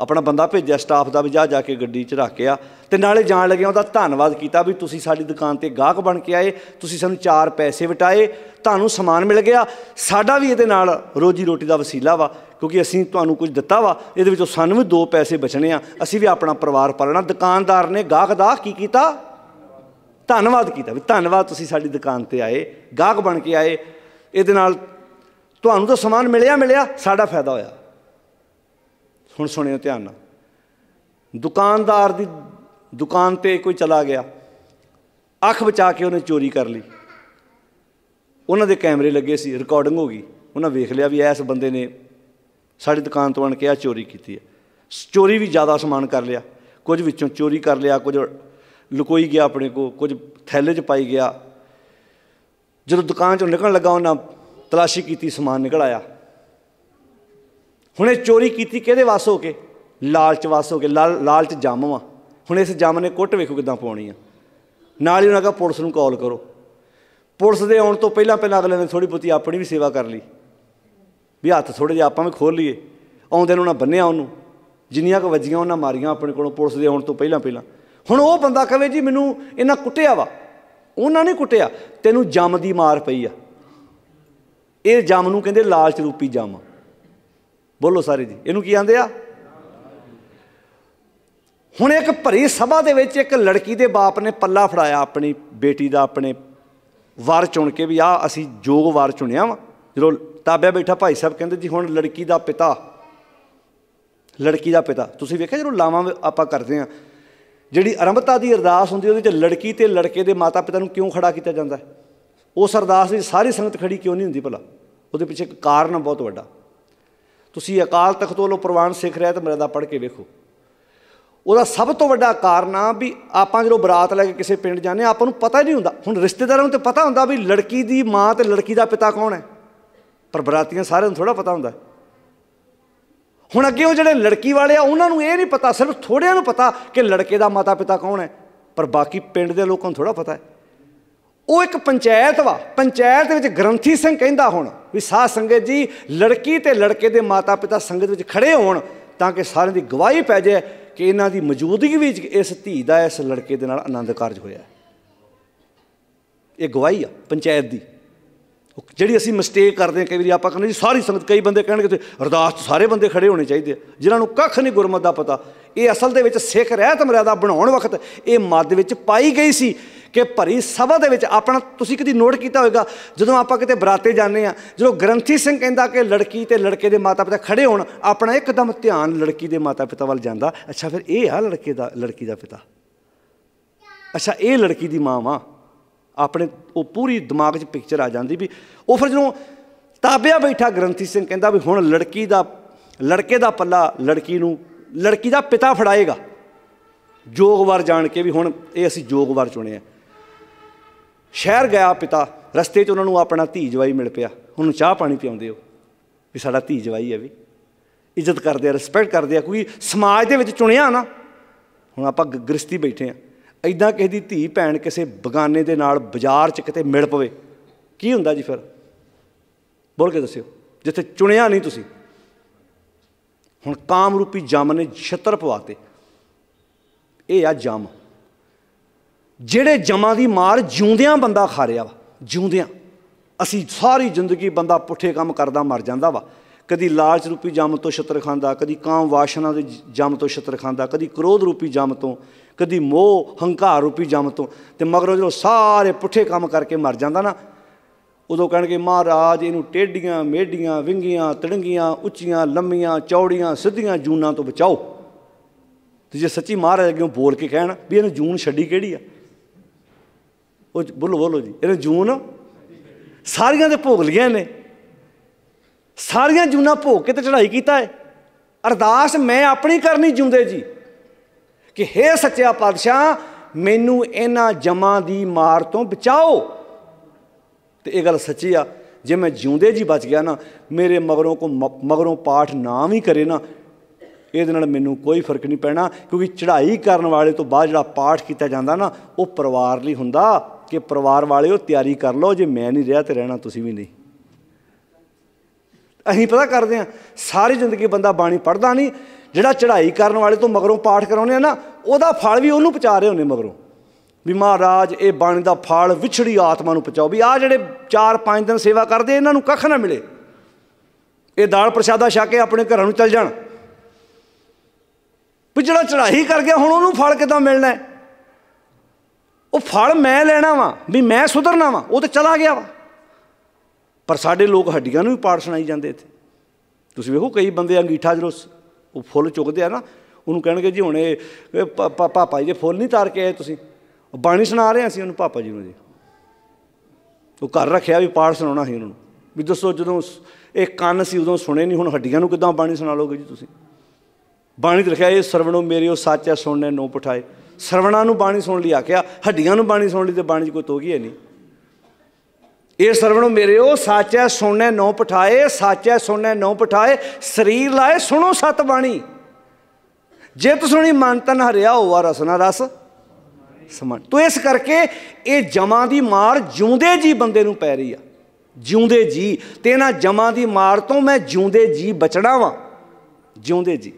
ਆਪਣਾ ਬੰਦਾ ਭੇਜਿਆ ਸਟਾਫ ਦਾ ਵੀ ਜਾ ਜਾ ਕੇ ਗੱਡੀ 'ਚ ਰੱਖ ਕੇ ਆ ਤੇ ਨਾਲੇ ਜਾਣ ਲੱਗਿਆ ਉਹਦਾ ਧੰਨਵਾਦ ਕੀਤਾ ਵੀ ਤੁਸੀਂ ਸਾਡੀ ਦੁਕਾਨ ਤੇ ਗਾਹਕ ਬਣ ਕੇ ਆਏ ਤੁਸੀਂ ਸਾਨੂੰ ਚਾਰ ਪੈਸੇ ਵਟਾਏ ਤੁਹਾਨੂੰ ਸਮਾਨ ਮਿਲ ਗਿਆ ਸਾਡਾ ਵੀ ਇਹਦੇ ਨਾਲ ਰੋਜੀ ਰੋਟੀ ਦਾ ਵਸੀਲਾ ਵਾ ਕਿਉਂਕਿ ਅਸੀਂ ਤੁਹਾਨੂੰ ਕੁਝ ਦਿੱਤਾ ਵਾ ਇਹਦੇ ਵਿੱਚੋਂ ਸਾਨੂੰ ਵੀ ਦੋ ਪੈਸੇ ਬਚਣੇ ਆ ਅਸੀਂ ਵੀ ਆਪਣਾ ਪਰਿਵਾਰ ਪਾਲਣਾ ਦੁਕਾਨਦਾਰ ਨੇ ਗਾਹਕ ਦਾ ਕੀ ਕੀਤਾ ਧੰਨਵਾਦ ਕੀਤਾ ਵੀ ਧੰਨਵਾਦ ਤੁਸੀਂ ਸਾਡੀ ਦੁਕਾਨ ਤੇ ਆਏ ਗਾਹਕ ਬਣ ਕੇ ਆਏ ਇਹਦੇ ਨਾਲ ਤੁਹਾਨੂੰ ਤਾਂ ਸਮਾਨ ਮਿਲਿਆ ਮਿਲਿਆ ਸਾਡਾ ਫਾਇਦਾ ਹੋਇਆ ਹੁਣ ਸੁਣਿਓ ਧਿਆਨ ਨਾਲ ਦੁਕਾਨਦਾਰ ਦੀ ਦੁਕਾਨ ਤੇ ਕੋਈ ਚਲਾ ਗਿਆ ਅੱਖ ਬਚਾ ਕੇ ਉਹਨੇ ਚੋਰੀ ਕਰ ਲਈ ਉਹਨਾਂ ਦੇ ਕੈਮਰੇ ਲੱਗੇ ਸੀ ਰਿਕਾਰਡਿੰਗ ਹੋ ਗਈ ਉਹਨਾਂ ਵੇਖ ਲਿਆ ਵੀ ਐਸ ਬੰਦੇ ਨੇ ਸਾਡੀ ਦੁਕਾਨ ਤੋਂ ਆਣ ਕੇ ਆ ਚੋਰੀ ਕੀਤੀ ਹੈ ਚੋਰੀ ਵੀ ਜ਼ਿਆਦਾ ਸਮਾਨ ਕਰ ਲਿਆ ਕੁਝ ਵਿੱਚੋਂ ਚੋਰੀ ਕਰ ਲਿਆ ਕੁਝ ਲੁਕੋਈ ਗਿਆ ਆਪਣੇ ਕੋ ਕੁਝ ਥੈਲੇ 'ਚ ਪਾਈ ਗਿਆ ਜਦੋਂ ਦੁਕਾਨ ਚੋਂ ਨਿਕਲਣ ਲੱਗਾ ਉਹਨਾਂ ਤਲਾਸ਼ੀ ਕੀਤੀ ਸਮਾਨ ਨਿਕਲ ਆਇਆ ਹੁਣ ਇਹ ਚੋਰੀ ਕੀਤੀ ਕਿਹਦੇ ਵਾਸ ਹੋ ਕੇ ਲਾਲਚ ਵਾਸ ਹੋ ਕੇ ਲਾਲਚ ਜਾਮਵਾ ਹੁਣ ਇਸ ਜੰਮ ਨੇ ਕੁੱਟ ਵੇਖੋ ਕਿਦਾਂ ਪਾਉਣੀ ਆ ਨਾਲ ਹੀ ਉਹਨਾਂ ਕਾ ਪੁਲਿਸ ਨੂੰ ਕਾਲ ਕਰੋ ਪੁਲਿਸ ਦੇ ਆਉਣ ਤੋਂ ਪਹਿਲਾਂ ਪਹਿਲਾਂ ਅਗਲੇ ਨੇ ਥੋੜੀ ਬੁੱਤੀ ਆਪਣੀ ਵੀ ਸੇਵਾ ਕਰ ਲਈ ਵੀ ਹੱਥ ਥੋੜੇ ਜਿਹਾ ਆਪਾਂ ਵੀ ਖੋਲ ਲਈਏ ਆਉਂਦੇ ਨੂੰ ਨਾ ਬੰਨਿਆ ਉਹਨੂੰ ਜਿੰਨੀਆਂ ਕੁ ਵੱਜੀਆਂ ਉਹਨਾਂ ਮਾਰੀਆਂ ਆਪਣੇ ਕੋਲੋਂ ਪੁਲਿਸ ਦੇ ਆਉਣ ਤੋਂ ਪਹਿਲਾਂ ਪਹਿਲਾਂ ਹੁਣ ਉਹ ਬੰਦਾ ਕਹੇ ਜੀ ਮੈਨੂੰ ਇਹਨਾਂ ਕੁੱਟਿਆ ਵਾ ਉਹਨਾਂ ਨੇ ਕੁੱਟਿਆ ਤੈਨੂੰ ਜੰਮ ਦੀ ਮਾਰ ਪਈ ਆ ਇਹ ਜੰਮ ਨੂੰ ਕਹਿੰਦੇ ਲਾਲਚ ਰੂਪੀ ਜੰਮ ਬੋਲੋ ਸਾਰੇ ਜੀ ਇਹਨੂੰ ਕੀ ਆਂਦੇ ਆ ਹੁਣ ਇੱਕ ਭਰੀ ਸਭਾ ਦੇ ਵਿੱਚ ਇੱਕ ਲੜਕੀ ਦੇ ਬਾਪ ਨੇ ਪੱਲਾ ਫੜਾਇਆ ਆਪਣੀ ਬੇਟੀ ਦਾ ਆਪਣੇ ਵਾਰ ਚੁਣ ਕੇ ਵੀ ਆ ਅਸੀਂ ਜੋਗ ਵਾਰ ਚੁਣਿਆ ਵਾ ਜਦੋਂ ਤਾਬਿਆ ਬੈਠਾ ਭਾਈ ਸਾਹਿਬ ਕਹਿੰਦੇ ਜੀ ਹੁਣ ਲੜਕੀ ਦਾ ਪਿਤਾ ਲੜਕੀ ਦਾ ਪਿਤਾ ਤੁਸੀਂ ਵੇਖਿਆ ਜਦੋਂ ਲਾਵਾਂ ਆਪਾਂ ਕਰਦੇ ਆ ਜਿਹੜੀ ਅਰੰਭਤਾ ਦੀ ਅਰਦਾਸ ਹੁੰਦੀ ਉਹਦੇ ਵਿੱਚ ਲੜਕੀ ਤੇ ਲੜਕੇ ਦੇ ਮਾਤਾ ਪਿਤਾ ਨੂੰ ਕਿਉਂ ਖੜਾ ਕੀਤਾ ਜਾਂਦਾ ਉਸ ਅਰਦਾਸ ਵਿੱਚ ਸਾਰੀ ਸੰਗਤ ਖੜੀ ਕਿਉਂ ਨਹੀਂ ਹੁੰਦੀ ਭਲਾ ਉਹਦੇ ਪਿੱਛੇ ਇੱਕ ਕਾਰਨ ਬਹੁਤ ਵੱਡਾ ਤੁਸੀਂ ਅਕਾਲ ਤਖਤ ਵੱਲੋਂ ਪ੍ਰਵਾਨ ਸਿੱਖ ਰਿਹਾ ਤਾਂ ਦਾ ਪੜ੍ਹ ਕੇ ਵੇਖੋ ਉਹਦਾ ਸਭ ਤੋਂ ਵੱਡਾ ਕਾਰਨ ਆ ਵੀ ਆਪਾਂ ਜਦੋਂ ਬਰਾਤ ਲੈ ਕੇ ਕਿਸੇ ਪਿੰਡ ਜਾਂਦੇ ਆ ਆਪਾਂ ਨੂੰ ਪਤਾ ਹੀ ਨਹੀਂ ਹੁੰਦਾ ਹੁਣ ਰਿਸ਼ਤੇਦਾਰਾਂ ਨੂੰ ਤੇ ਪਤਾ ਹੁੰਦਾ ਵੀ ਲੜਕੀ ਦੀ ਮਾਂ ਤੇ ਲੜਕੀ ਦਾ ਪਿਤਾ ਕੌਣ ਹੈ ਪਰ ਬਰਾਤੀਆਂ ਸਾਰਿਆਂ ਨੂੰ ਥੋੜਾ ਪਤਾ ਹੁੰਦਾ ਹੁਣ ਅੱਗੇ ਉਹ ਜਿਹੜੇ ਲੜਕੀ ਵਾਲੇ ਆ ਉਹਨਾਂ ਨੂੰ ਇਹ ਨਹੀਂ ਪਤਾ ਸਿਰਫ ਥੋੜਿਆਂ ਨੂੰ ਪਤਾ ਕਿ ਲੜਕੇ ਦਾ ਮਾਤਾ ਪਿਤਾ ਕੌਣ ਹੈ ਪਰ ਬਾਕੀ ਪਿੰਡ ਦੇ ਲੋਕਾਂ ਨੂੰ ਥੋੜਾ ਪਤਾ ਹੈ ਉਹ ਇੱਕ ਪੰਚਾਇਤ ਵਾ ਪੰਚਾਇਤ ਵਿੱਚ ਗ੍ਰੰਥੀ ਸਿੰਘ ਕਹਿੰਦਾ ਹੁਣ ਵੀ ਸਾਧ ਸੰਗਤ ਜੀ ਲੜਕੀ ਤੇ ਲੜਕੇ ਦੇ ਮਾਤਾ ਪਿਤਾ ਸੰਗਤ ਵਿੱਚ ਖੜੇ ਹੋਣ ਤਾਂ ਕਿ ਸਾਰਿਆਂ ਦੀ ਗਵਾਹੀ ਪੈ ਜਾਏ ਕਿ ਇਹਨਾਂ ਦੀ ਮੌਜੂਦਗੀ ਵਿੱਚ ਇਸ ਧੀ ਦਾ ਇਸ ਲੜਕੇ ਦੇ ਨਾਲ ਆਨੰਦ ਕਾਰਜ ਹੋਇਆ ਇਹ ਗਵਾਹੀ ਆ ਪੰਚਾਇਤ ਦੀ ਜਿਹੜੀ ਅਸੀਂ ਮਿਸਟੇਕ ਕਰਦੇ ਹਾਂ ਕਈ ਵਾਰੀ ਆਪਾਂ ਕਹਿੰਦੇ ਜੀ ਸਾਰੀ ਸੰਗਤ ਕਈ ਬੰਦੇ ਕਹਿਣਗੇ ਤੇ ਅਰਦਾਸ ਸਾਰੇ ਬੰਦੇ ਖੜੇ ਹੋਣੇ ਚਾਹੀਦੇ ਜਿਨ੍ਹਾਂ ਨੂੰ ਕੱਖ ਨਹੀਂ ਗੁਰਮਤ ਦਾ ਪਤਾ ਇਹ ਅਸਲ ਦੇ ਵਿੱਚ ਸਿੱਖ ਰਹਿਤ ਮਰਿਆਦਾ ਬਣਾਉਣ ਵਕਤ ਇਹ ਮੱਦ ਵਿੱਚ ਪਾਈ ਗਈ ਸੀ ਕਿ ਭਰੀ ਸਭਾ ਦੇ ਵਿੱਚ ਆਪਣਾ ਤੁਸੀਂ ਕਦੀ ਨੋਟ ਕੀਤਾ ਹੋਵੇਗਾ ਜਦੋਂ ਆਪਾਂ ਕਿਤੇ ਬਰਾਤੇ ਜਾਂਦੇ ਆ ਜਦੋਂ ਗ੍ਰੰਥੀ ਸਿੰਘ ਕਹਿੰਦਾ ਕਿ ਲੜਕੀ ਤੇ ਲੜਕੇ ਦੇ ਮਾਤਾ-ਪਿਤਾ ਖੜੇ ਹੋਣ ਆਪਣਾ ਇੱਕਦਮ ਧਿਆਨ ਲੜਕੀ ਦੇ ਮਾਤਾ-ਪਿਤਾ ਵੱਲ ਜਾਂਦਾ ਅੱਛਾ ਫਿਰ ਇਹ ਆ ਲੜਕੇ ਦਾ ਲੜਕੀ ਦਾ ਪਿਤਾ ਅੱਛਾ ਇਹ ਲੜਕੀ ਦੀ ਮਾਂ ਵਾ ਆਪਣੇ ਉਹ ਪੂਰੀ ਦਿਮਾਗ 'ਚ ਪਿਕਚਰ ਆ ਜਾਂਦੀ ਵੀ ਉਹ ਫਿਰ ਜਦੋਂ ਤਾਬਿਆ ਬੈਠਾ ਗ੍ਰੰਥੀ ਸਿੰਘ ਕਹਿੰਦਾ ਵੀ ਹੁਣ ਲੜਕੀ ਦਾ ਲੜਕੇ ਦਾ ਪੱਲਾ ਲੜਕੀ ਨੂੰ ਲੜਕੀ ਦਾ ਪਿਤਾ ਫੜਾਏਗਾ ਜੋਗਵਾਰ ਜਾਣ ਕੇ ਵੀ ਹੁਣ ਇਹ ਅਸੀਂ ਜੋਗਵਾਰ ਚੁਣਿਆ ਸ਼ਹਿਰ ਗਿਆ ਪਿਤਾ ਰਸਤੇ 'ਚ ਉਹਨਾਂ ਨੂੰ ਆਪਣਾ ਧੀ ਜਵਾਈ ਮਿਲ ਪਿਆ ਉਹਨੂੰ ਚਾਹ ਪਾਣੀ ਪਿਉਂਦੇ ਹੋ ਵੀ ਸਾਡਾ ਧੀ ਜਵਾਈ ਹੈ ਵੀ ਇੱਜ਼ਤ ਕਰਦੇ ਆ ਰਿਸਪੈਕਟ ਕਰਦੇ ਆ ਕੋਈ ਸਮਾਜ ਦੇ ਵਿੱਚ ਚੁਣਿਆ ਨਾ ਹੁਣ ਆਪਾਂ ਗ੍ਰਸਤੀ ਬੈਠੇ ਆ ਐਦਾਂ ਕਿਸੇ ਦੀ ਧੀ ਭੈਣ ਕਿਸੇ ਬਗਾਨੇ ਦੇ ਨਾਲ ਬਾਜ਼ਾਰ 'ਚ ਕਿਤੇ ਮਿਲ ਪਵੇ ਕੀ ਹੁੰਦਾ ਜੀ ਫਿਰ ਬੋਲ ਕੇ ਦੱਸਿਓ ਜਿੱਥੇ ਚੁਣਿਆ ਨਹੀਂ ਤੁਸੀਂ ਹੁਣ ਕਾਮ ਰੂਪੀ ਜਮ ਨੇ ਛਤਰ ਪਵਾਤੇ ਇਹ ਆ ਜਮ ਜਿਹੜੇ ਜਮਾਂ ਦੀ ਮਾਰ ਜਿਉਂਦਿਆਂ ਬੰਦਾ ਖਾ ਰਿਹਾ ਵਾ ਜਿਉਂਦਿਆਂ ਅਸੀਂ ਸਾਰੀ ਜ਼ਿੰਦਗੀ ਬੰਦਾ ਪੁੱਠੇ ਕੰਮ ਕਰਦਾ ਮਰ ਜਾਂਦਾ ਵਾ ਕਦੀ ਲਾਲਚ ਰੂਪੀ ਜਮ ਤੋਂ ਛਤਰ ਖਾਂਦਾ ਕਦੀ ਕਾਮ ਵਾਸ਼ਨਾ ਦੇ ਜਮ ਤੋਂ ਛਤਰ ਖਾਂਦਾ ਕਦੀ ਕ੍ਰੋਧ ਰੂਪੀ ਜਮ ਤੋਂ ਕਦੀ ਮੋਹ ਹੰਕਾਰ ਰੂਪੀ ਜਮ ਤੋਂ ਤੇ ਮਗਰੋਂ ਜਦੋਂ ਸਾਰੇ ਪੁੱਠੇ ਕੰਮ ਕਰਕੇ ਮਰ ਜਾਂਦਾ ਨਾ ਉਦੋਂ ਕਹਿਣਗੇ ਮਹਾਰਾਜ ਇਹਨੂੰ ਟੇਡੀਆਂ ਮੇਡੀਆਂ ਵਿੰਗੀਆਂ ਤੜੰਗੀਆਂ ਉੱਚੀਆਂ ਲੰਮੀਆਂ ਚੌੜੀਆਂ ਸਿੱਧੀਆਂ ਜੂਨਾਂ ਤੋਂ ਬਚਾਓ ਤੇ ਜੇ ਸੱਚੀ ਮਹਾਰਾਜ ਅੱਗੇ ਬੋਲ ਕੇ ਕਹਿਣ ਵੀ ਇਹਨੂੰ ਜੂਨ ਛੱਡੀ ਕਿਹੜੀ ਆ ਉਹ ਬੋਲੋ ਬੋਲੋ ਜੀ ਇਹਨੇ ਜੂਨ ਸਾਰੀਆਂ ਦੇ ਭੋਗ ਲਿਆ ਨੇ ਸਾਰੀਆਂ ਜੂਨਾ ਭੋਗ ਕੇ ਤੇ ਚੜ੍ਹਾਈ ਕੀਤਾ ਹੈ ਅਰਦਾਸ ਮੈਂ ਆਪਣੀ ਕਰਨੀ ਜੁੰਦੇ ਜੀ ਕਿ हे ਸੱਚਿਆ ਪਾਤਸ਼ਾਹ ਮੈਨੂੰ ਇਹਨਾਂ ਜਮਾਂ ਦੀ ਮਾਰ ਤੋਂ ਬਚਾਓ ਤੇ ਇਹ ਗੱਲ ਸੱਚੀ ਆ ਜੇ ਮੈਂ ਜਿਉਂਦੇ ਜੀ ਬਚ ਗਿਆ ਨਾ ਮੇਰੇ ਮਗਰੋਂ ਕੋ ਮਗਰੋਂ ਪਾਠ ਨਾ ਵੀ ਕਰੇ ਨਾ ਇਹਦੇ ਨਾਲ ਮੈਨੂੰ ਕੋਈ ਫਰਕ ਨਹੀਂ ਪੈਣਾ ਕਿਉਂਕਿ ਚੜ੍ਹਾਈ ਕਰਨ ਵਾਲੇ ਤੋਂ ਬਾਅਦ ਜਿਹੜਾ ਪਾਠ ਕੀਤਾ ਜਾਂਦਾ ਨਾ ਉਹ ਪਰਿਵਾਰ ਲਈ ਹੁੰਦਾ ਕਿ ਪਰਿਵਾਰ ਵਾਲਿਓ ਤਿਆਰੀ ਕਰ ਲਓ ਜੇ ਮੈਂ ਨਹੀਂ ਰਿਹਾ ਤੇ ਰਹਿਣਾ ਤੁਸੀਂ ਵੀ ਨਹੀਂ ਅਸੀਂ ਪਤਾ ਕਰਦੇ ਆ ਸਾਰੀ ਜ਼ਿੰਦਗੀ ਬੰਦਾ ਬਾਣੀ ਪੜਦਾ ਨਹੀਂ ਜਿਹੜਾ ਚੜ੍ਹਾਈ ਕਰਨ ਵਾਲੇ ਤੋਂ ਮਗਰੋਂ ਪਾਠ ਕਰਾਉਨੇ ਆ ਨਾ ਉਹਦਾ ਫਲ ਵੀ ਉਹਨੂੰ ਪਚਾ ਰਹੇ ਹੁੰਨੇ ਮਗਰੋਂ ਵੀ ਮਹਾਰਾਜ ਇਹ ਬਾਣੀ ਦਾ ਫਲ ਵਿਛੜੀ ਆਤਮਾ ਨੂੰ ਪਚਾਓ ਵੀ ਆ ਜਿਹੜੇ 4-5 ਦਿਨ ਸੇਵਾ ਕਰਦੇ ਇਹਨਾਂ ਨੂੰ ਕੱਖ ਨਾ ਮਿਲੇ ਇਹ ਦਾਲ ਪ੍ਰਸ਼ਾਦਾ ਛਾ ਕੇ ਆਪਣੇ ਘਰਾਂ ਨੂੰ ਚਲ ਜਾਣ ਵੀ ਜਿਹੜਾ ਚੜ੍ਹਾਈ ਕਰ ਗਿਆ ਹੁਣ ਉਹਨੂੰ ਫਲ ਕਿਦਾਂ ਮਿਲਣਾ ਹੈ ਉਹ ਫਲ ਮੈਂ ਲੈਣਾ ਵਾ ਵੀ ਮੈਂ ਸੁਧਰਨਾ ਵਾ ਉਹ ਤੇ ਚਲਾ ਗਿਆ ਵਾ ਪਰ ਸਾਡੇ ਲੋਕ ਹੱਡੀਆਂ ਨੂੰ ਵੀ ਪਾੜ ਸੁਣਾਈ ਜਾਂਦੇ ਇੱਥੇ ਤੁਸੀਂ ਵੇਖੋ ਕਈ ਬੰਦੇ ਅੰਗੀਠਾ ਜਦੋਂ ਉਹ ਫੁੱਲ ਚੁਗਦੇ ਆ ਨਾ ਉਹਨੂੰ ਕਹਿਣਗੇ ਜੀ ਹੁਣ ਇਹ ਪਾਪਾ ਜੀ ਦੇ ਫੁੱਲ ਨਹੀਂ ਤਾਰ ਕੇ ਆਏ ਤੁਸੀਂ ਬਾਣੀ ਸੁਣਾ ਰਹੇ ਸੀ ਉਹਨੂੰ ਪਾਪਾ ਜੀ ਨੂੰ ਜੀ ਉਹ ਘਰ ਰੱਖਿਆ ਵੀ ਪਾੜ ਸੁਣਾਉਣਾ ਸੀ ਉਹਨਾਂ ਨੂੰ ਵੀ ਦੱਸੋ ਜਦੋਂ ਇਹ ਕੰਨ ਸੀ ਉਦੋਂ ਸੁਣੇ ਨਹੀਂ ਹੁਣ ਹੱਡੀਆਂ ਨੂੰ ਕਿਦਾਂ ਬਾਣੀ ਸੁਣਾ ਲੋਗੇ ਜੀ ਤੁਸੀਂ ਬਾਣੀ ਤੇ ਲਿਖਿਆ ਇਹ ਸਰਵਣੋ ਮੇਰੇ ਉਹ ਸੱਚ ਹੈ ਸੁਣਨੇ ਨੋ ਪਠਾਏ ਸਰਵਣਾ ਨੂੰ ਬਾਣੀ ਸੁਣ ਲਈ ਆਖਿਆ ਹੱਡੀਆਂ ਨੂੰ ਬਾਣੀ ਸੁਣ ਲਈ ਤੇ ਬਾਣੀ 'ਚ ਕੋਈ ਤੋਗੀ ਹੈ ਨਹੀਂ ਇਹ ਸਰਵਣੋ ਮੇਰੇ ਉਹ ਸਾਚੈ ਸੁਣਨੇ ਨੋ ਪਠਾਏ ਸਾਚੈ ਸੁਣਨੇ ਨੋ ਪਠਾਏ ਸਰੀਰ ਲਾਏ ਸੁਣੋ ਸਤ ਬਾਣੀ ਜੇ ਤੂੰ ਸੁਣੀ ਮਨ ਤਨ ਹਰਿਆ ਹੋਵਾ ਰਸਨਾ ਰਸ ਸਮਣ ਤੋ ਇਸ ਕਰਕੇ ਇਹ ਜਮਾਂ ਦੀ ਮਾਰ ਜਿਉਂਦੇ ਜੀ ਬੰਦੇ ਨੂੰ ਪੈ ਰਹੀ ਆ ਜਿਉਂਦੇ ਜੀ ਤੇ ਇਹਨਾਂ ਜਮਾਂ ਦੀ ਮਾਰ ਤੋਂ ਮੈਂ ਜਿਉਂਦੇ ਜੀ ਬਚਣਾ ਵਾਂ ਜਿਉਂਦੇ ਜੀ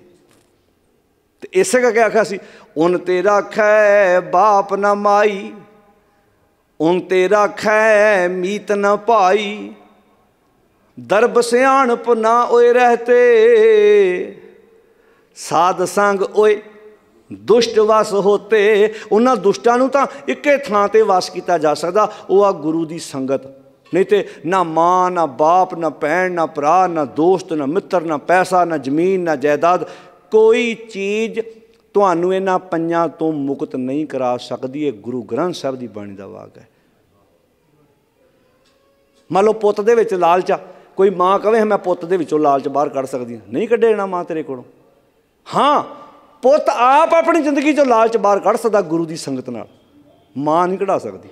ਤੇ ਇਸੇ ਕਰਕੇ ਆਖਿਆ ਸੀ ਉਨ ਤੇ ਰਖੈ ਬਾਪ ਨ ਮਾਈ ਉਨ ਤੇ ਰਖੈ ਮੀਤ ਨ ਭਾਈ ਦਰਬ ਸਿਆਣਪ ਨਾ ਓਏ ਰਹਤੇ ਸਾਧ ਸੰਗ ਓਏ ਦੁਸ਼ਟ ਵਸ ਹੋਤੇ ਉਹਨਾਂ ਦੁਸ਼ਟਾਂ ਨੂੰ ਤਾਂ ਇੱਕੇ ਥਾਂ ਤੇ ਵਾਸ ਕੀਤਾ ਜਾ ਸਕਦਾ ਉਹ ਆ ਗੁਰੂ ਦੀ ਸੰਗਤ ਨਹੀਂ ਤੇ ਨਾ ਮਾਂ ਨਾ ਬਾਪ ਨਾ ਭੈਣ ਨਾ ਭਰਾ ਨਾ ਦੋਸਤ ਨਾ ਮਿੱਤਰ ਨਾ ਪੈਸਾ ਨਾ ਜ਼ਮੀਨ ਨਾ ਜਾਇਦਾਦ ਕੋਈ ਚੀਜ਼ ਤੁਹਾਨੂੰ ਇਹਨਾਂ ਪੰਜਾਂ ਤੋਂ ਮੁਕਤ ਨਹੀਂ ਕਰਾ ਸਕਦੀ ਇਹ ਗੁਰੂ ਗ੍ਰੰਥ ਸਾਹਿਬ ਦੀ ਬਾਣੀ ਦਾ ਵਾਕ ਹੈ ਮੰਨ ਲਓ ਪੁੱਤ ਦੇ ਵਿੱਚ ਲਾਲਚ ਕੋਈ ਮਾਂ ਕਹੇ ਮੈਂ ਪੁੱਤ ਦੇ ਵਿੱਚੋਂ ਲਾਲਚ ਬਾਹਰ ਕੱਢ ਸਕਦੀ ਨਹੀਂ ਕੱਢੇ ਨਾ ਮਾਂ ਤੇਰੇ ਕੋਲੋਂ ਹਾਂ ਪੁੱਤ ਆਪ ਆਪਣੀ ਜ਼ਿੰਦਗੀ ਚੋਂ ਲਾਲਚ ਬਾਹਰ ਕੱਢ ਸਕਦਾ ਗੁਰੂ ਦੀ ਸੰਗਤ ਨਾਲ ਮਾਂ ਨਹੀਂ ਕਢਾ ਸਕਦੀ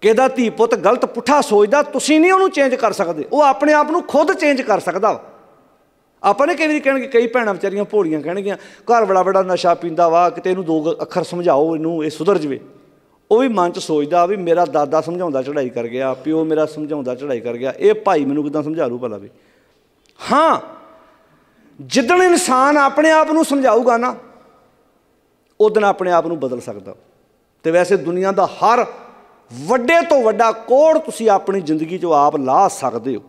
ਕਿਹਦਾ ਧੀ ਪੁੱਤ ਗਲਤ ਪੁੱਠਾ ਸੋਚਦਾ ਤੁਸੀਂ ਨਹੀਂ ਉਹਨੂੰ ਚੇਂਜ ਕਰ ਸਕਦੇ ਉਹ ਆਪਣੇ ਆਪ ਨੂੰ ਖੁਦ ਚੇਂਜ ਕਰ ਸਕਦਾ ਆਪਾਂ ਨੇ ਕਈ ਵਾਰੀ ਕਹਿਣਗੇ ਕਈ ਭੈਣਾਂ ਵਿਚਾਰੀਆਂ ਭੋਲੀਆਂ ਕਹਿਣਗੀਆਂ ਘਰ ਬੜਾ ਬੜਾ ਨਸ਼ਾ ਪੀਂਦਾ ਵਾ ਕਿਤੇ ਇਹਨੂੰ ਦੋ ਅੱਖਰ ਸਮਝਾਓ ਇਹਨੂੰ ਇਹ ਸੁਧਰ ਜਵੇ ਉਹ ਵੀ ਮਨ 'ਚ ਸੋਚਦਾ ਵੀ ਮੇਰਾ ਦਾਦਾ ਸਮਝਾਉਂਦਾ ਚੜਾਈ ਕਰ ਗਿਆ ਪਿਓ ਮੇਰਾ ਸਮਝਾਉਂਦਾ ਚੜਾਈ ਕਰ ਗਿਆ ਇਹ ਭਾਈ ਮੈਨੂੰ ਕਿਦਾਂ ਸਮਝਾ ਲੂ ਭਲਾ ਵੀ ਹਾਂ ਜਿੱਦਣ ਇਨਸਾਨ ਆਪਣੇ ਆਪ ਨੂੰ ਸਮਝਾਊਗਾ ਨਾ ਉਦੋਂ ਆਪਣੇ ਆਪ ਨੂੰ ਬਦਲ ਸਕਦਾ ਤੇ ਵੈਸੇ ਦੁਨੀਆ ਦਾ ਹਰ ਵੱਡੇ ਤੋਂ ਵੱਡਾ ਕੋੜ ਤੁਸੀਂ ਆਪਣੀ ਜ਼ਿੰਦਗੀ 'ਚ ਆਪ ਲਾ ਸਕਦੇ ਹੋ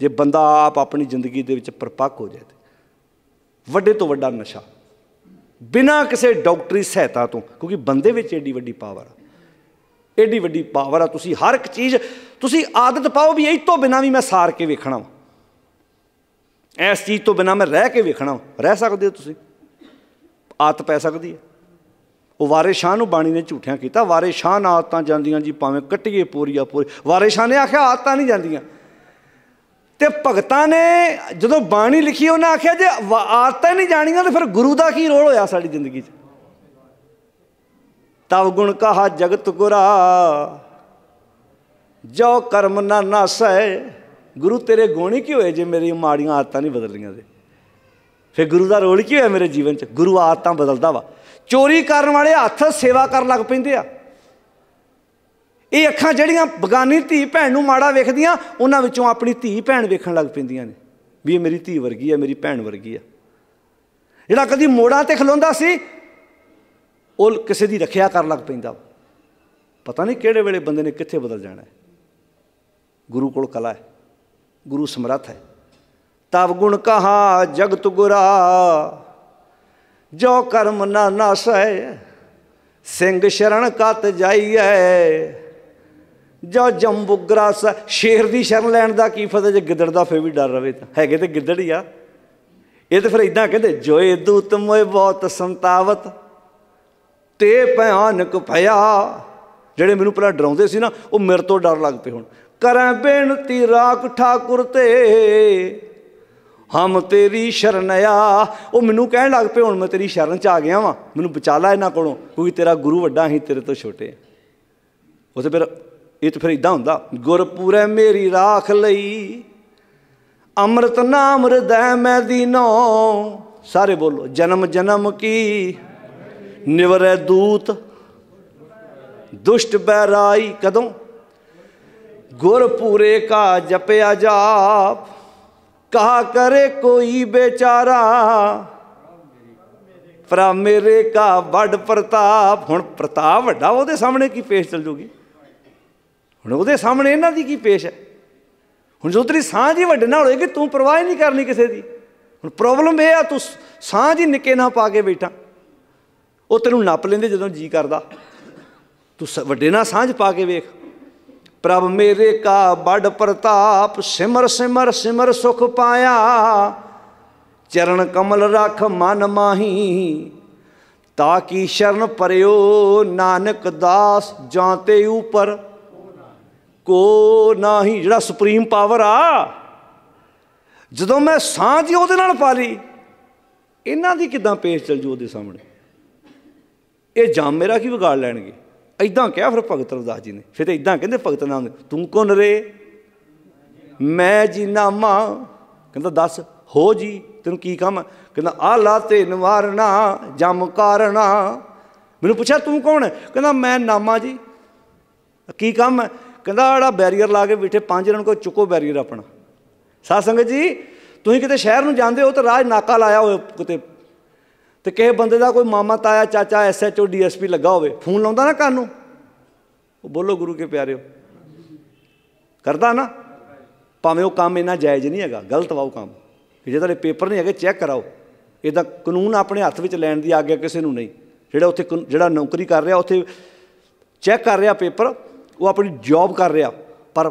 ਜੇ ਬੰਦਾ ਆਪ ਆਪਣੀ ਜ਼ਿੰਦਗੀ ਦੇ ਵਿੱਚ ਪਰਪੱਕ ਹੋ ਜਾਏ ਵੱਡੇ ਤੋਂ ਵੱਡਾ ਨਸ਼ਾ ਬਿਨਾਂ ਕਿਸੇ ਡਾਕਟਰੀ ਸਹਾਇਤਾ ਤੋਂ ਕਿਉਂਕਿ ਬੰਦੇ ਵਿੱਚ ਏਡੀ ਵੱਡੀ ਪਾਵਰ ਆ ਏਡੀ ਵੱਡੀ ਪਾਵਰ ਆ ਤੁਸੀਂ ਹਰ ਇੱਕ ਚੀਜ਼ ਤੁਸੀਂ ਆਦਤ ਪਾਓ ਵੀ ਇਹ ਤੋਂ ਬਿਨਾਂ ਵੀ ਮੈਂ ਸਾਰ ਕੇ ਵੇਖਣਾ ਵਾ ਇਸ ਚੀਜ਼ ਤੋਂ ਬਿਨਾਂ ਮੈਂ ਰਹਿ ਕੇ ਵੇਖਣਾ ਰਹਿ ਸਕਦੇ ਹੋ ਤੁਸੀਂ ਆਤ ਪੈ ਸਕਦੀ ਹੈ ਉਹ ਵਾਰੇ ਸ਼ਾਹ ਨੂੰ ਬਾਣੀ ਨੇ ਝੂਠਿਆਂ ਕੀਤਾ ਵਾਰੇ ਸ਼ਾਹ ਨਾਲ ਆਤਾਂ ਜਾਂਦੀਆਂ ਜੀ ਭਾਵੇਂ ਕੱਟੀਏ ਪੂਰੀਆ ਪੂਰੀ ਵਾਰੇ ਸ਼ਾਹ ਨੇ ਆਖਿਆ ਆਤਾਂ ਨਹੀਂ ਜਾਂਦੀਆਂ ਤੇ ਭਗਤਾਂ ਨੇ ਜਦੋਂ ਬਾਣੀ ਲਿਖੀ ਉਹਨਾਂ ਆਖਿਆ ਜੇ ਆਦਤਾਂ ਨਹੀਂ ਜਾਣੀਆਂ ਤਾਂ ਫਿਰ ਗੁਰੂ ਦਾ ਕੀ ਰੋਲ ਹੋਇਆ ਸਾਡੀ ਜ਼ਿੰਦਗੀ 'ਚ ਤਵ ਗੁਣ ਕਹਾ ਜਗਤ ਗੁਰਾ ਜੋ ਕਰਮ ਨਾ ਨਾਸੈ ਗੁਰੂ ਤੇਰੇ ਗੁਣ ਕੀ ਹੋਏ ਜੇ ਮੇਰੀ ਮਾੜੀਆਂ ਆਤਾਂ ਨਹੀਂ ਬਦਲੀਆਂ ਤੇ ਫਿਰ ਗੁਰੂ ਦਾ ਰੋਲ ਕੀ ਹੋਇਆ ਮੇਰੇ ਜੀਵਨ 'ਚ ਗੁਰੂ ਆਤਾਂ ਬਦਲਦਾ ਵਾ ਚੋਰੀ ਕਰਨ ਵਾਲੇ ਹੱਥ ਸੇਵਾ ਕਰਨ ਲੱਗ ਪੈਂਦੇ ਆ ਇਹ ਅੱਖਾਂ ਜਿਹੜੀਆਂ ਬਗਾਨੀ ਧੀ ਭੈਣ ਨੂੰ ਮਾੜਾ ਵੇਖਦੀਆਂ ਉਹਨਾਂ ਵਿੱਚੋਂ ਆਪਣੀ ਧੀ ਭੈਣ ਵੇਖਣ ਲੱਗ ਪੈਂਦੀਆਂ ਨੇ ਵੀ ਇਹ ਮੇਰੀ ਧੀ ਵਰਗੀ ਆ ਮੇਰੀ ਭੈਣ ਵਰਗੀ ਆ ਜਿਹੜਾ ਕਦੀ ਮੋੜਾਂ ਤੇ ਖਲੋਂਦਾ ਸੀ ਉਹ ਕਿਸੇ ਦੀ ਰੱਖਿਆ ਕਰਨ ਲੱਗ ਪੈਂਦਾ ਪਤਾ ਨਹੀਂ ਕਿਹੜੇ ਵੇਲੇ ਬੰਦੇ ਨੇ ਕਿੱਥੇ ਬਦਲ ਜਾਣਾ ਹੈ ਗੁਰੂ ਕੋਲ ਕਲਾ ਹੈ ਗੁਰੂ ਸਮਰੱਥ ਹੈ ਤਵ ਗੁਣ ਕਹਾ ਜਗਤ ਗੁਰਾ ਜੋ ਕਰਮ ਨਾ ਨਾਸੈ ਸਿੰਘ ਸ਼ਰਣ ਕਤ ਜਾਈਐ ਜਾਂ ਜੰਬੁਗਰਾਸ ਸ਼ੇਰ ਦੀ ਸ਼ਰਨ ਲੈਣ ਦਾ ਕੀ ਫਾਇਦਾ ਜੇ ਗਿੱਦੜ ਦਾ ਫੇਰ ਵੀ ਡਰ ਰਵੇ ਤਾਂ ਹੈਗੇ ਤੇ ਗਿੱਦੜ ਹੀ ਆ ਇਹ ਤੇ ਫਿਰ ਇਦਾਂ ਕਹਿੰਦੇ ਜੋਏ ਦੂਤ ਮੋਏ ਬਹੁਤ ਸੰਤਾਵਤ ਤੇ ਭਿਆਨਕ ਭਇਆ ਜਿਹੜੇ ਮੈਨੂੰ ਪਹਿਲਾਂ ਡਰਾਉਂਦੇ ਸੀ ਨਾ ਉਹ ਮੇਰੇ ਤੋਂ ਡਰ ਲੱਗ ਪਏ ਹੁਣ ਕਰਾਂ ਬੇਨਤੀ ਰਾਖ ਠਾਕੁਰ ਤੇ ਹਮ ਤੇਰੀ ਸ਼ਰਨ ਆ ਉਹ ਮੈਨੂੰ ਕਹਿਣ ਲੱਗ ਪਏ ਹੁਣ ਮੈਂ ਤੇਰੀ ਸ਼ਰਨ ਚ ਆ ਗਿਆ ਵਾਂ ਮੈਨੂੰ ਬਚਾ ਲੈ ਇਹਨਾਂ ਕੋਲੋਂ ਕਿਉਂਕਿ ਤੇਰਾ ਗੁਰੂ ਵੱਡਾ ਹੀ ਤੇਰੇ ਤੋਂ ਛੋਟੇ ਉਹ ਤੇ ਫਿਰ ਇਹ ਤਾਂ ਫਿਰ ਇਦਾਂ ਹੁੰਦਾ ਗੁਰਪੂਰੇ ਮੇਰੀ ਰਾਖ ਲਈ ਅੰਮ੍ਰਿਤ ਨਾਮ ਹਿਰਦੈ ਮੈਂ ਦੀਨੋ ਸਾਰੇ ਬੋਲੋ ਜਨਮ ਜਨਮ ਕੀ ਨਿਵਰੈ ਦੂਤ ਦੁਸ਼ਟ ਬੈਰਾਈ ਕਦੋਂ ਗੁਰਪੂਰੇ ਕਾ ਜਪਿਆ ਜਾਪ ਕਾ ਕਰੇ ਕੋਈ ਬੇਚਾਰਾ ਪਰ ਮੇਰੇ ਕਾ ਵੱਡ ਪ੍ਰਤਾਪ ਹੁਣ ਪ੍ਰਤਾਪ ਵੱਡਾ ਉਹਦੇ ਸਾਹਮਣੇ ਕੀ ਪੇਸ਼ ਚਲ ਜੂਗੀ ਹੁਣ ਉਹਦੇ ਸਾਹਮਣੇ ਇਹਨਾਂ ਦੀ ਕੀ ਪੇਸ਼ ਹੈ ਹੁਣ ਜੋ ਤੇਰੀ ਸਾਂਝ ਹੀ ਵੱਡੇ ਨਾਲ ਹੋਏਗੀ ਤੂੰ ਪਰਵਾਹ ਹੀ ਨਹੀਂ ਕਰਨੀ ਕਿਸੇ ਦੀ ਹੁਣ ਪ੍ਰੋਬਲਮ ਇਹ ਆ ਤੂੰ ਸਾਂਝ ਹੀ ਨਿੱਕੇ ਨਾ ਪਾ ਕੇ ਬੈਠਾ ਉਹ ਤੈਨੂੰ ਨੱਪ ਲੈਂਦੇ ਜਦੋਂ ਜੀ ਕਰਦਾ ਤੂੰ ਵੱਡੇ ਨਾਲ ਸਾਂਝ ਪਾ ਕੇ ਵੇਖ ਪ੍ਰਭ ਮੇਰੇ ਕਾ ਬੜ ਪ੍ਰਤਾਪ ਸਿਮਰ ਸਿਮਰ ਸਿਮਰ ਸੁਖ ਪਾਇਆ ਚਰਨ ਕਮਲ ਰਖ ਮਨ ਮਾਹੀ ਤਾ ਕੀ ਸ਼ਰਨ ਪਰਿਓ ਨਾਨਕ ਦਾਸ ਜਾਂ ਤੇ ਉਪਰ ਕੋ ਨਹੀਂ ਜਿਹੜਾ ਸੁਪਰੀਮ ਪਾਵਰ ਆ ਜਦੋਂ ਮੈਂ ਸਾਹ ਜੀ ਉਹਦੇ ਨਾਲ ਪਾ ਲਈ ਇਹਨਾਂ ਦੀ ਕਿਦਾਂ ਪੇਸ਼ ਚਲ ਜੂ ਉਹਦੇ ਸਾਹਮਣੇ ਇਹ ਜਾਮ ਮੇਰਾ ਕੀ ਵਿਗਾੜ ਲੈਣਗੇ ਐਦਾਂ ਕਿਹਾ ਫਿਰ ਭਗਤ ਰਵਦਾਸ ਜੀ ਨੇ ਫਿਰ ਤੇ ਐਦਾਂ ਕਹਿੰਦੇ ਭਗਤ ਨਾਮ ਤੂੰ ਕੌਣ ਰੇ ਮੈਂ ਜੀ ਨਾਮਾ ਕਹਿੰਦਾ ਦੱਸ ਹੋ ਜੀ ਤੈਨੂੰ ਕੀ ਕੰਮ ਕਹਿੰਦਾ ਲਾ ਤੇ ਨਿਵਾਰਨਾ ਜਮ ਕਾਰਨਾ ਮੈਨੂੰ ਪੁੱਛਿਆ ਤੂੰ ਕੌਣ ਹੈ ਕਹਿੰਦਾ ਮੈਂ ਨਾਮਾ ਜੀ ਕੀ ਕੰਮ ਹੈ ਕਹਿੰਦਾ ਆੜਾ ਬੈਰੀਅਰ ਲਾ ਕੇ ਬਿਠੇ ਪੰਜ ਜਣ ਕੋ ਚੁੱਕੋ ਬੈਰੀਅਰ ਆਪਣਾ ਸਾਧ ਸੰਗਤ ਜੀ ਤੁਸੀਂ ਕਿਤੇ ਸ਼ਹਿਰ ਨੂੰ ਜਾਂਦੇ ਹੋ ਤਾਂ ਰਾਜ ਨਾਕਾ ਲਾਇਆ ਹੋਵੇ ਕਿਤੇ ਤੇ ਕਿਸੇ ਬੰਦੇ ਦਾ ਕੋਈ ਮਾਮਾ ਤਾਇਆ ਚਾਚਾ ਐਸਐਚਓ ਡੀਐਸਪੀ ਲੱਗਾ ਹੋਵੇ ਫੋਨ ਲਾਉਂਦਾ ਨਾ ਕੰਨ ਨੂੰ ਉਹ ਬੋਲੋ ਗੁਰੂ ਕੇ ਪਿਆਰਿਓ ਕਰਦਾ ਨਾ ਭਾਵੇਂ ਉਹ ਕੰਮ ਇਹਨਾਂ ਜਾਇਜ਼ ਨਹੀਂ ਹੈਗਾ ਗਲਤ ਵਾਉ ਕੰਮ ਕਿ ਜੇ ਤੁਹਾਡੇ ਪੇਪਰ ਨਹੀਂ ਹੈਗੇ ਚੈੱਕ ਕਰਾਓ ਇਹਦਾ ਕਾਨੂੰਨ ਆਪਣੇ ਹੱਥ ਵਿੱਚ ਲੈਣ ਦੀ ਆਗਿਆ ਕਿਸੇ ਨੂੰ ਨਹੀਂ ਜਿਹੜਾ ਉੱਥੇ ਜਿਹੜਾ ਨੌਕਰੀ ਕਰ ਰਿਹਾ ਉੱਥੇ ਚੈੱਕ ਕਰ ਰਿਹਾ ਪੇਪਰ ਉਹ ਆਪਣੀ ਜੌਬ ਕਰ ਰਿਹਾ ਪਰ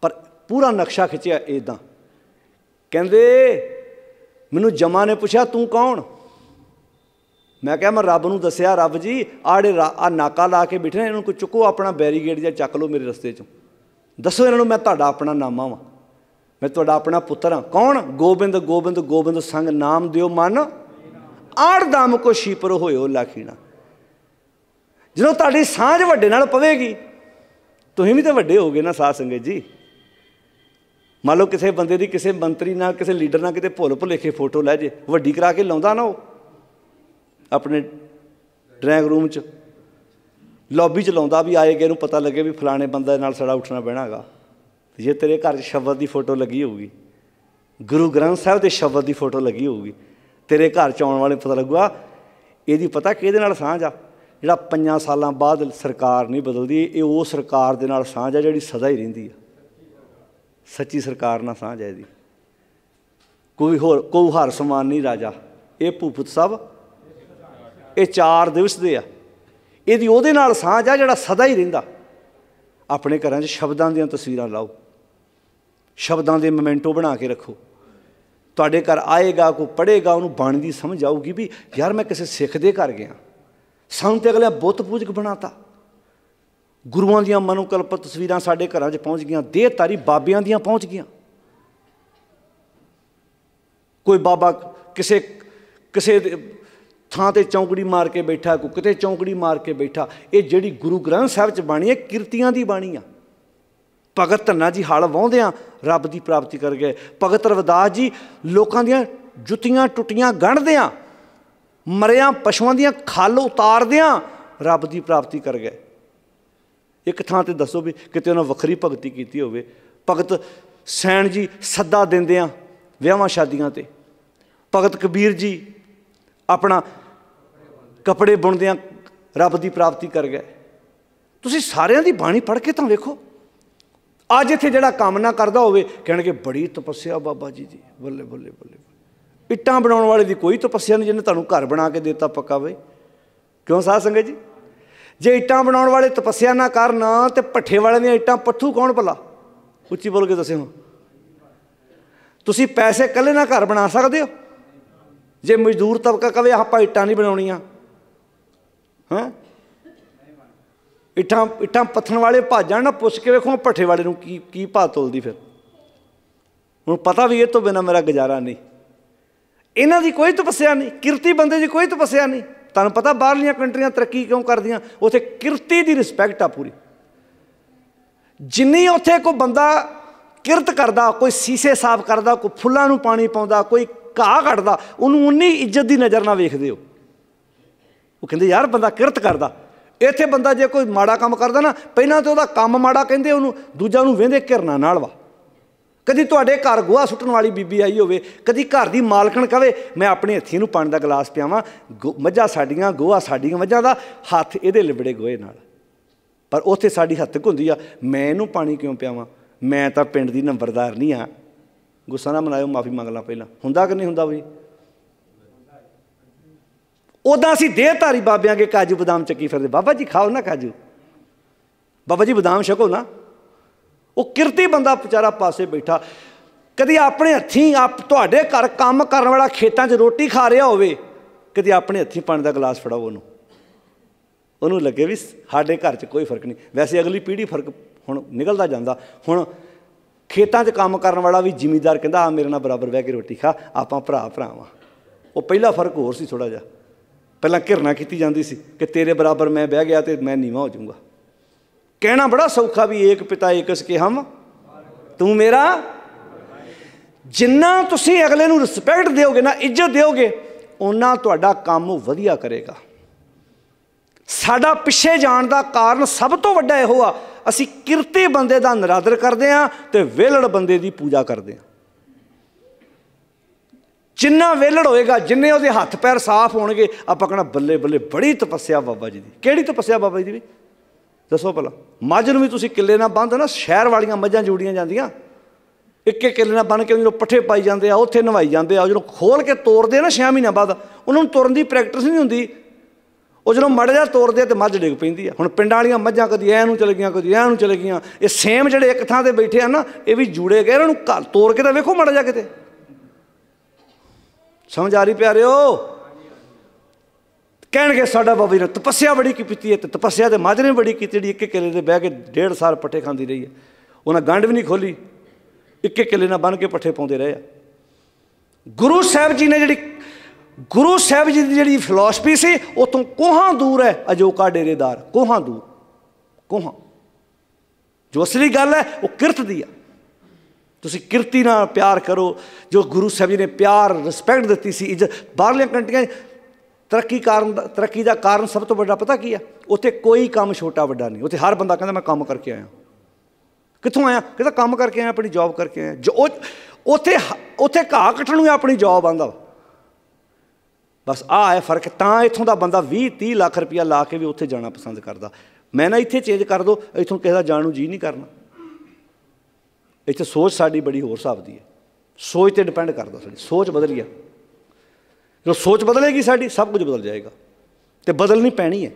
ਪਰ ਪੂਰਾ ਨਕਸ਼ਾ ਖਿੱਚਿਆ ਇਦਾਂ ਕਹਿੰਦੇ ਮੈਨੂੰ ਜਮਾ ਨੇ ਪੁੱਛਿਆ ਤੂੰ ਕੌਣ ਮੈਂ ਕਿਹਾ ਮੈਂ ਰੱਬ ਨੂੰ ਦੱਸਿਆ ਰੱਬ ਜੀ ਆੜੇ ਆ ਨਾਕਾ ਲਾ ਕੇ ਬਿਠੇ ਇਹਨਾਂ ਨੂੰ ਚੁੱਕੋ ਆਪਣਾ ਬੈਰੀਗੇਡ ਜਾਂ ਚੱਕ ਲਓ ਮੇਰੇ ਰਸਤੇ ਚੋਂ ਦੱਸੋ ਇਹਨਾਂ ਨੂੰ ਮੈਂ ਤੁਹਾਡਾ ਆਪਣਾ ਨਾਮਾ ਵਾਂ ਮੈਂ ਤੁਹਾਡਾ ਆਪਣਾ ਪੁੱਤਰ ਹਾਂ ਕੌਣ ਗੋਬਿੰਦ ਗੋਬਿੰਦ ਗੋਬਿੰਦ ਸੰਗ ਨਾਮ ਦਿਓ ਮਨ ਆੜ ਦਮ ਕੋ ਸ਼ੀਪਰ ਹੋਇਓ ਲਖੀਣਾ ਜਦੋਂ ਤੁਹਾਡੀ ਸਾਂਝ ਵੱਡੇ ਨਾਲ ਪਵੇਗੀ ਤੁਸੀਂ ਵੀ ਤਾਂ ਵੱਡੇ ਹੋਗੇ ਨਾ ਸਾਧ ਸੰਗਤ ਜੀ ਮੰਨ ਲਓ ਕਿਸੇ ਬੰਦੇ ਦੀ ਕਿਸੇ ਮੰਤਰੀ ਨਾਲ ਕਿਸੇ ਲੀਡਰ ਨਾਲ ਕਿਤੇ ਭੁੱਲ ਭੁਲੇਖੇ ਫੋਟੋ ਲੈ ਜੇ ਵੱਡੀ ਕਰਾ ਕੇ ਲਾਉਂਦਾ ਨਾ ਉਹ ਆਪਣੇ ਡਰੈਗ ਰੂਮ 'ਚ ਲੌਬੀ 'ਚ ਲਾਉਂਦਾ ਵੀ ਆਏ ਗਏ ਨੂੰ ਪਤਾ ਲੱਗੇ ਵੀ ਫਲਾਣੇ ਬੰਦੇ ਨਾਲ ਸੜਾ ਉੱਠਣਾ ਪੈਣਾਗਾ ਜੇ ਤੇਰੇ ਘਰ 'ਚ ਸ਼ਬਦ ਦੀ ਫੋਟੋ ਲੱਗੀ ਹੋਊਗੀ ਗੁਰੂ ਗ੍ਰੰਥ ਸਾਹਿਬ ਦੇ ਸ਼ਬਦ ਦੀ ਫੋਟੋ ਲੱਗੀ ਹੋਊਗੀ ਤੇਰੇ ਘਰ 'ਚ ਆਉਣ ਵਾਲੇ ਪਤਾ ਲੱਗੂਗਾ ਇਹਦੀ ਪਤਾ ਕਿਹਦੇ ਨਾਲ ਸਾਂਝ ਆ ਜਿਹੜਾ 5 ਸਾਲਾਂ ਬਾਅਦ ਸਰਕਾਰ ਨਹੀਂ ਬਦਲਦੀ ਇਹ ਉਹ ਸਰਕਾਰ ਦੇ ਨਾਲ ਸਾਂਝ ਹੈ ਜਿਹੜੀ ਸਦਾ ਹੀ ਰਹਿੰਦੀ ਆ ਸੱਚੀ ਸਰਕਾਰ ਨਾਲ ਸਾਂਝ ਹੈ ਇਹਦੀ ਕੋਈ ਹੋਰ ਕੋਈ ਹਰ ਸਮਾਨ ਨਹੀਂ ਰਾਜਾ ਇਹ ਭੂਪਤ ਸਾਹਿਬ ਇਹ ਚਾਰ ਦਿਵਸ ਦੇ ਆ ਇਹਦੀ ਉਹਦੇ ਨਾਲ ਸਾਂਝ ਆ ਜਿਹੜਾ ਸਦਾ ਹੀ ਰਹਿੰਦਾ ਆਪਣੇ ਘਰਾਂ 'ਚ ਸ਼ਬਦਾਂ ਦੀਆਂ ਤਸਵੀਰਾਂ ਲਾਓ ਸ਼ਬਦਾਂ ਦੇ ਮੋਮੈਂਟੋ ਬਣਾ ਕੇ ਰੱਖੋ ਤੁਹਾਡੇ ਘਰ ਆਏਗਾ ਕੋ ਪੜੇਗਾ ਉਹਨੂੰ ਬਾਣੀ ਦੀ ਸਮਝ ਆਊਗੀ ਵੀ ਯਾਰ ਮੈਂ ਕਿਸੇ ਸਿੱਖ ਦੇ ਘਰ ਗਿਆ ਸਾਨੂੰ ਤੇ ਅਗਲਾ ਬੁੱਤ ਪੂਜਕ ਬਣਾਤਾ ਗੁਰੂਆਂ ਦੀਆਂ ਮਨੋਕਲਪ ਤਸਵੀਰਾਂ ਸਾਡੇ ਘਰਾਂ 'ਚ ਪਹੁੰਚ ਗਈਆਂ ਦੇਹ ਤਾਰੀ ਬਾਬਿਆਂ ਦੀਆਂ ਪਹੁੰਚ ਗਈਆਂ ਕੋਈ ਬਾਬਾ ਕਿਸੇ ਕਿਸੇ ਥਾਂ ਤੇ ਚੌਂਕੜੀ ਮਾਰ ਕੇ ਬੈਠਾ ਕੋ ਕਿਤੇ ਚੌਂਕੜੀ ਮਾਰ ਕੇ ਬੈਠਾ ਇਹ ਜਿਹੜੀ ਗੁਰੂ ਗ੍ਰੰਥ ਸਾਹਿਬ 'ਚ ਬਾਣੀ ਹੈ ਕਿਰਤੀਆਂ ਦੀ ਬਾਣੀ ਆ ਭਗਤ ਧੰਨਾ ਜੀ ਹਲ ਵਾਉਂਦਿਆਂ ਰੱਬ ਦੀ ਪ੍ਰਾਪਤੀ ਕਰ ਗਏ ਭਗਤ ਰਵਦਾਸ ਜੀ ਲੋਕਾਂ ਦੀਆਂ ਜੁੱਤੀਆਂ ਟੁੱਟੀਆਂ ਗੰਢਦਿਆਂ ਮਰਿਆਂ ਪਸ਼ੂਆਂ ਦੀਆਂ ਖਲ ਉਤਾਰਦਿਆਂ ਰੱਬ ਦੀ ਪ੍ਰਾਪਤੀ ਕਰ ਗਏ ਇੱਕ ਥਾਂ ਤੇ ਦੱਸੋ ਵੀ ਕਿਤੇ ਉਹਨਾਂ ਵੱਖਰੀ ਭਗਤੀ ਕੀਤੀ ਹੋਵੇ ਭਗਤ ਸੈਣ ਜੀ ਸੱਦਾ ਦਿੰਦੇ ਆ ਵਿਆਹਾਂ ਸ਼ਾਦੀਆਂ ਤੇ ਭਗਤ ਕਬੀਰ ਜੀ ਆਪਣਾ ਕਪੜੇ ਬੁਣਦੇ ਆ ਰੱਬ ਦੀ ਪ੍ਰਾਪਤੀ ਕਰ ਗਏ ਤੁਸੀਂ ਸਾਰਿਆਂ ਦੀ ਬਾਣੀ ਪੜ੍ਹ ਕੇ ਤਾਂ ਵੇਖੋ ਅੱਜ ਇੱਥੇ ਜਿਹੜਾ ਕੰਮ ਨਾ ਕਰਦਾ ਹੋਵੇ ਕਹਿਣਗੇ ਬੜੀ ਤਪੱਸਿਆ ਬਾਬਾ ਜੀ ਦੀ ਬੱਲੇ ਬੱਲੇ ਬੱਲੇ ਇੱਟਾਂ ਬਣਾਉਣ ਵਾਲੇ ਦੀ ਕੋਈ ਤਪੱਸਿਆ ਨਹੀਂ ਜਿਹਨੇ ਤੁਹਾਨੂੰ ਘਰ ਬਣਾ ਕੇ ਦਿੱਤਾ ਪੱਕਾ ਵੇ ਕਿਉਂ ਸਾਧ ਸੰਗਤ ਜੀ ਜੇ ਇੱਟਾਂ ਬਣਾਉਣ ਵਾਲੇ ਤਪੱਸਿਆ ਨਾ ਕਰਨ ਤੇ ਪੱਠੇ ਵਾਲੇ ਦੀਆਂ ਇੱਟਾਂ ਪੱਠੂ ਕੌਣ ਭਲਾ ਉੱਚੀ ਬੋਲ ਕੇ ਦੱਸਿਓ ਤੁਸੀਂ ਪੈਸੇ ਕੱਲੇ ਨਾ ਘਰ ਬਣਾ ਸਕਦੇ ਹੋ ਜੇ ਮਜ਼ਦੂਰ ਤਬਕਾ ਕਵੇ ਆਪਾਂ ਇੱਟਾਂ ਨਹੀਂ ਬਣਾਉਣੀਆਂ ਹਾਂ ਇੱਟਾਂ ਇੱਟਾਂ ਪੱਥਣ ਵਾਲੇ ਭਾਜਾਂ ਨਾ ਪੁੱਛ ਕੇ ਵੇਖੋ ਪੱਠੇ ਵਾਲੇ ਨੂੰ ਕੀ ਕੀ ਭਾਤ ਤੋਲਦੀ ਫਿਰ ਹੁਣ ਪਤਾ ਵੀ ਇਹ ਤੋਂ ਬਿਨਾ ਮੇਰਾ ਗੁਜ਼ਾਰਾ ਨਹੀਂ ਇਹਨਾਂ ਦੀ ਕੋਈ ਤਪੱਸਿਆ ਨਹੀਂ ਕਿਰਤੀ ਬੰਦੇ ਦੀ ਕੋਈ ਤਪੱਸਿਆ ਨਹੀਂ ਤੁਹਾਨੂੰ ਪਤਾ ਬਾਹਰਲੀਆਂ ਕੰਟਰੀਆਂ ਤਰੱਕੀ ਕਿਉਂ ਕਰਦੀਆਂ ਉਥੇ ਕਿਰਤੀ ਦੀ ਰਿਸਪੈਕਟ ਆ ਪੂਰੀ ਜਿੰਨੀ ਉਥੇ ਕੋਈ ਬੰਦਾ ਕਿਰਤ ਕਰਦਾ ਕੋਈ ਸੀਸੇ ਸਾਫ਼ ਕਰਦਾ ਕੋਈ ਫੁੱਲਾਂ ਨੂੰ ਪਾਣੀ ਪਾਉਂਦਾ ਕੋਈ ਘਾਹ ਘੜਦਾ ਉਹਨੂੰ ਉਨੀ ਇੱਜ਼ਤ ਦੀ ਨਜ਼ਰ ਨਾਲ ਵੇਖਦੇ ਹੋ ਉਹ ਕਹਿੰਦੇ ਯਾਰ ਬੰਦਾ ਕਿਰਤ ਕਰਦਾ ਇੱਥੇ ਬੰਦਾ ਜੇ ਕੋਈ ਮਾੜਾ ਕੰਮ ਕਰਦਾ ਨਾ ਪਹਿਲਾਂ ਤੇ ਉਹਦਾ ਕੰਮ ਮਾੜਾ ਕਹਿੰਦੇ ਉਹਨੂੰ ਦੂਜਾ ਨੂੰ ਵੇਂਦੇ ਘਿਰਨਾ ਨਾਲ ਵਾ ਕਦੀ ਤੁਹਾਡੇ ਘਰ ਗੋਹਾ ਸੁੱਟਣ ਵਾਲੀ ਬੀਬੀ ਆਈ ਹੋਵੇ ਕਦੀ ਘਰ ਦੀ ਮਾਲਕਣ ਕਵੇ ਮੈਂ ਆਪਣੇ ਹੱਥੀ ਨੂੰ ਪਾਣੀ ਦਾ ਗਲਾਸ ਪਿਆਵਾਂ ਮੱਝਾਂ ਸਾਡੀਆਂ ਗੋਹਾ ਸਾਡੀਆਂ ਮੱਝਾਂ ਦਾ ਹੱਥ ਇਹਦੇ ਲਿਬੜੇ ਗੋਏ ਨਾਲ ਪਰ ਉੱਥੇ ਸਾਡੀ ਹੱਤਕ ਹੁੰਦੀ ਆ ਮੈਂ ਇਹਨੂੰ ਪਾਣੀ ਕਿਉਂ ਪਿਆਵਾਂ ਮੈਂ ਤਾਂ ਪਿੰਡ ਦੀ ਨੰਬਰਦਾਰ ਨਹੀਂ ਆ ਗੁੱਸਾ ਨਾ ਮਨਾਇਓ ਮਾਫੀ ਮੰਗ ਲਾ ਪਹਿਲਾਂ ਹੁੰਦਾ ਕਿ ਨਹੀਂ ਹੁੰਦਾ ਬਈ ਉਦਾਂ ਅਸੀਂ ਦੇਹਧਾਰੀ ਬਾਬਿਆਂ ਕੇ ਕਾਜੂ ਬਦਾਮ ਚੱਕੀ ਫਿਰਦੇ ਬਾਬਾ ਜੀ ਖਾਓ ਨਾ ਕਾਜੂ ਬਾਬਾ ਜੀ ਬਦਾਮ ਛਕੋ ਨਾ ਉਹ ਕਿਰਤੀ ਬੰਦਾ ਵਿਚਾਰਾ ਪਾਸੇ ਬੈਠਾ ਕਦੀ ਆਪਣੇ ਹੱਥੀਂ ਆਪ ਤੁਹਾਡੇ ਘਰ ਕੰਮ ਕਰਨ ਵਾਲਾ ਖੇਤਾਂ 'ਚ ਰੋਟੀ ਖਾ ਰਿਹਾ ਹੋਵੇ ਕਦੀ ਆਪਣੇ ਹੱਥੀਂ ਪਾਣੀ ਦਾ ਗਲਾਸ ਫੜਾਓ ਉਹਨੂੰ ਉਹਨੂੰ ਲੱਗੇ ਵੀ ਸਾਡੇ ਘਰ 'ਚ ਕੋਈ ਫਰਕ ਨਹੀਂ ਵੈਸੇ ਅਗਲੀ ਪੀੜ੍ਹੀ ਫਰਕ ਹੁਣ ਨਿਕਲਦਾ ਜਾਂਦਾ ਹੁਣ ਖੇਤਾਂ 'ਚ ਕੰਮ ਕਰਨ ਵਾਲਾ ਵੀ ਜ਼ਿਮੀਦਾਰ ਕਹਿੰਦਾ ਆ ਮੇਰੇ ਨਾਲ ਬਰਾਬਰ ਬਹਿ ਕੇ ਰੋਟੀ ਖਾ ਆਪਾਂ ਭਰਾ ਭਰਾਵਾਂ ਉਹ ਪਹਿਲਾ ਫਰਕ ਹੋਰ ਸੀ ਥੋੜਾ ਜਿਹਾ ਪਹਿਲਾਂ ਘਿਰਣਾ ਕੀਤੀ ਜਾਂਦੀ ਸੀ ਕਿ ਤੇਰੇ ਬਰਾਬਰ ਮੈਂ ਬਹਿ ਗਿਆ ਤੇ ਮੈਂ ਨੀਵਾ ਹੋ ਜਾਊਂਗਾ ਕਹਿਣਾ ਬੜਾ ਸੌਖਾ ਵੀ ਏਕ ਪਿਤਾ ਏਕਸ ਕੇ ਹਮ ਤੂੰ ਮੇਰਾ ਜਿੰਨਾ ਤੁਸੀਂ ਅਗਲੇ ਨੂੰ ਰਿਸਪੈਕਟ ਦਿਓਗੇ ਨਾ ਇੱਜ਼ਤ ਦਿਓਗੇ ਉਹਨਾਂ ਤੁਹਾਡਾ ਕੰਮ ਵਧੀਆ ਕਰੇਗਾ ਸਾਡਾ ਪਿੱਛੇ ਜਾਣ ਦਾ ਕਾਰਨ ਸਭ ਤੋਂ ਵੱਡਾ ਇਹੋ ਆ ਅਸੀਂ ਕਿਰਤੀ ਬੰਦੇ ਦਾ ਨਰਾਦਰ ਕਰਦੇ ਆ ਤੇ ਵੇਲੜ ਬੰਦੇ ਦੀ ਪੂਜਾ ਕਰਦੇ ਆ ਜਿੰਨਾ ਵੇਲੜ ਹੋਏਗਾ ਜਿੰਨੇ ਉਹਦੇ ਹੱਥ ਪੈਰ ਸਾਫ਼ ਹੋਣਗੇ ਆਪਾਂ ਕਹਣਾ ਬੱਲੇ ਬੱਲੇ ਬੜੀ ਤਪੱਸਿਆ ਬਾਬਾ ਜੀ ਦੀ ਕਿਹੜੀ ਤਪੱਸਿਆ ਬਾਬਾ ਜੀ ਦੀ ਵੀ ਦੱਸੋ ਪਹਿਲਾਂ ਮੱਝ ਨੂੰ ਵੀ ਤੁਸੀਂ ਕਿੱਲੇ ਨਾਲ ਬੰਨ੍ਹ ਨਾ ਸ਼ਹਿਰ ਵਾਲੀਆਂ ਮੱਝਾਂ ਜੂੜੀਆਂ ਜਾਂਦੀਆਂ ਇੱਕ ਇੱਕ ਕਿੱਲੇ ਨਾਲ ਬੰਨ ਕੇ ਜਦੋਂ ਪੱਠੇ ਪਾਈ ਜਾਂਦੇ ਆ ਉੱਥੇ ਨਵਾਈ ਜਾਂਦੇ ਆ ਜਦੋਂ ਖੋਲ ਕੇ ਤੋੜਦੇ ਆ ਨਾ 6 ਮਹੀਨਿਆਂ ਬਾਅਦ ਉਹਨਾਂ ਨੂੰ ਤੁਰਨ ਦੀ ਪ੍ਰੈਕਟਿਸ ਨਹੀਂ ਹੁੰਦੀ ਉਹ ਜਦੋਂ ਮੜ ਜਾ ਤੋੜਦੇ ਤੇ ਮੱਝ ਡਿੱਗ ਪੈਂਦੀ ਆ ਹੁਣ ਪਿੰਡਾਂ ਵਾਲੀਆਂ ਮੱਝਾਂ ਕਦੀ ਐ ਨੂੰ ਚਲ ਗਈਆਂ ਕਦੀ ਐ ਨੂੰ ਚਲ ਗਈਆਂ ਇਹ ਸੇਮ ਜਿਹੜੇ ਇੱਕ ਥਾਂ ਤੇ ਬੈਠੇ ਆ ਨਾ ਇਹ ਵੀ ਜੁੜੇ ਗਏ ਇਹਨਾਂ ਨੂੰ ਤੋੜ ਕੇ ਤਾਂ ਵੇਖੋ ਮੜ ਜਾ ਕਿਤੇ ਸਮਝ ਆ ਰਹੀ ਪਿਆਰਿਓ ਕਹਿਣਗੇ ਸਾਡਾ ਬਾਬਾ ਜੀ ਨੇ ਤਪੱਸਿਆ ਬੜੀ ਕੀਤੀ ਹੈ ਤੇ ਤਪੱਸਿਆ ਦੇ ਮਾਜਰੇ ਬੜੀ ਕੀਤੀ ਜਿਹੜੀ ਇੱਕ ਕਿਲੇ ਦੇ ਬਹਿ ਕੇ ਡੇਢ ਸਾਲ ਪੱਠੇ ਖਾਂਦੀ ਰਹੀ ਹੈ ਉਹਨਾਂ ਗੰਢ ਵੀ ਨਹੀਂ ਖੋਲੀ ਇੱਕ ਇੱਕ ਕਿਲੇ ਨਾਲ ਬਨ ਕੇ ਪੱਠੇ ਪਾਉਂਦੇ ਰਹੇ ਆ ਗੁਰੂ ਸਾਹਿਬ ਜੀ ਨੇ ਜਿਹੜੀ ਗੁਰੂ ਸਾਹਿਬ ਜੀ ਦੀ ਜਿਹੜੀ ਫਿਲਾਸਫੀ ਸੀ ਉਹ ਤੋਂ ਕੋਹਾਂ ਦੂਰ ਹੈ ਅਜੋਕਾ ਡੇਰੇਦਾਰ ਕੋਹਾਂ ਦੂਰ ਕੋਹਾਂ ਜੋ ਅਸਲੀ ਗੱਲ ਹੈ ਉਹ ਕਿਰਤ ਦੀ ਆ ਤੁਸੀਂ ਕਿਰਤੀ ਨਾਲ ਪਿਆਰ ਕਰੋ ਜੋ ਗੁਰੂ ਸਾਹਿਬ ਜੀ ਨੇ ਪਿਆਰ ਰਿਸਪੈਕਟ ਦਿੱਤੀ ਸੀ ਇੱਜ਼ਤ ਬਾਹਰਲੀਆਂ ਕੰਟਰੀਆਂ ਤਰੱਕੀ ਕਾਰਨ ਤਰੱਕੀ ਦਾ ਕਾਰਨ ਸਭ ਤੋਂ ਵੱਡਾ ਪਤਾ ਕੀ ਆ ਉੱਥੇ ਕੋਈ ਕੰਮ ਛੋਟਾ ਵੱਡਾ ਨਹੀਂ ਉੱਥੇ ਹਰ ਬੰਦਾ ਕਹਿੰਦਾ ਮੈਂ ਕੰਮ ਕਰਕੇ ਆਇਆ ਕਿੱਥੋਂ ਆਇਆ ਕਹਿੰਦਾ ਕੰਮ ਕਰਕੇ ਆਇਆ ਆਪਣੀ ਜੌਬ ਕਰਕੇ ਆਇਆ ਜੋ ਉੱਥੇ ਉੱਥੇ ਘਾਹ ਕੱਟਣ ਨੂੰ ਆਪਣੀ ਜੌਬ ਆਂਦਾ ਬਸ ਆ ਹੈ ਫਰਕ ਤਾਂ ਇੱਥੋਂ ਦਾ ਬੰਦਾ 20 30 ਲੱਖ ਰੁਪਇਆ ਲਾ ਕੇ ਵੀ ਉੱਥੇ ਜਾਣਾ ਪਸੰਦ ਕਰਦਾ ਮੈਂ ਨਾ ਇੱਥੇ ਚੇਂਜ ਕਰ ਦੋ ਇੱਥੋਂ ਕਿਸੇ ਦਾ ਜਾਣ ਨੂੰ ਜੀ ਨਹੀਂ ਕਰਨਾ ਇੱਥੇ ਸੋਚ ਸਾਡੀ ਬੜੀ ਹੋਰ ਹਿਸਾਬ ਦੀ ਹੈ ਸੋਚ ਤੇ ਡਿਪੈਂਡ ਕਰਦਾ ਸਾਡੀ ਸੋਚ ਬਦਲ ਗਿਆ ਜੋ ਸੋਚ ਬਦਲੇਗੀ ਸਾਡੀ ਸਭ ਕੁਝ ਬਦਲ ਜਾਏਗਾ ਤੇ ਬਦਲਣੀ ਪੈਣੀ ਹੈ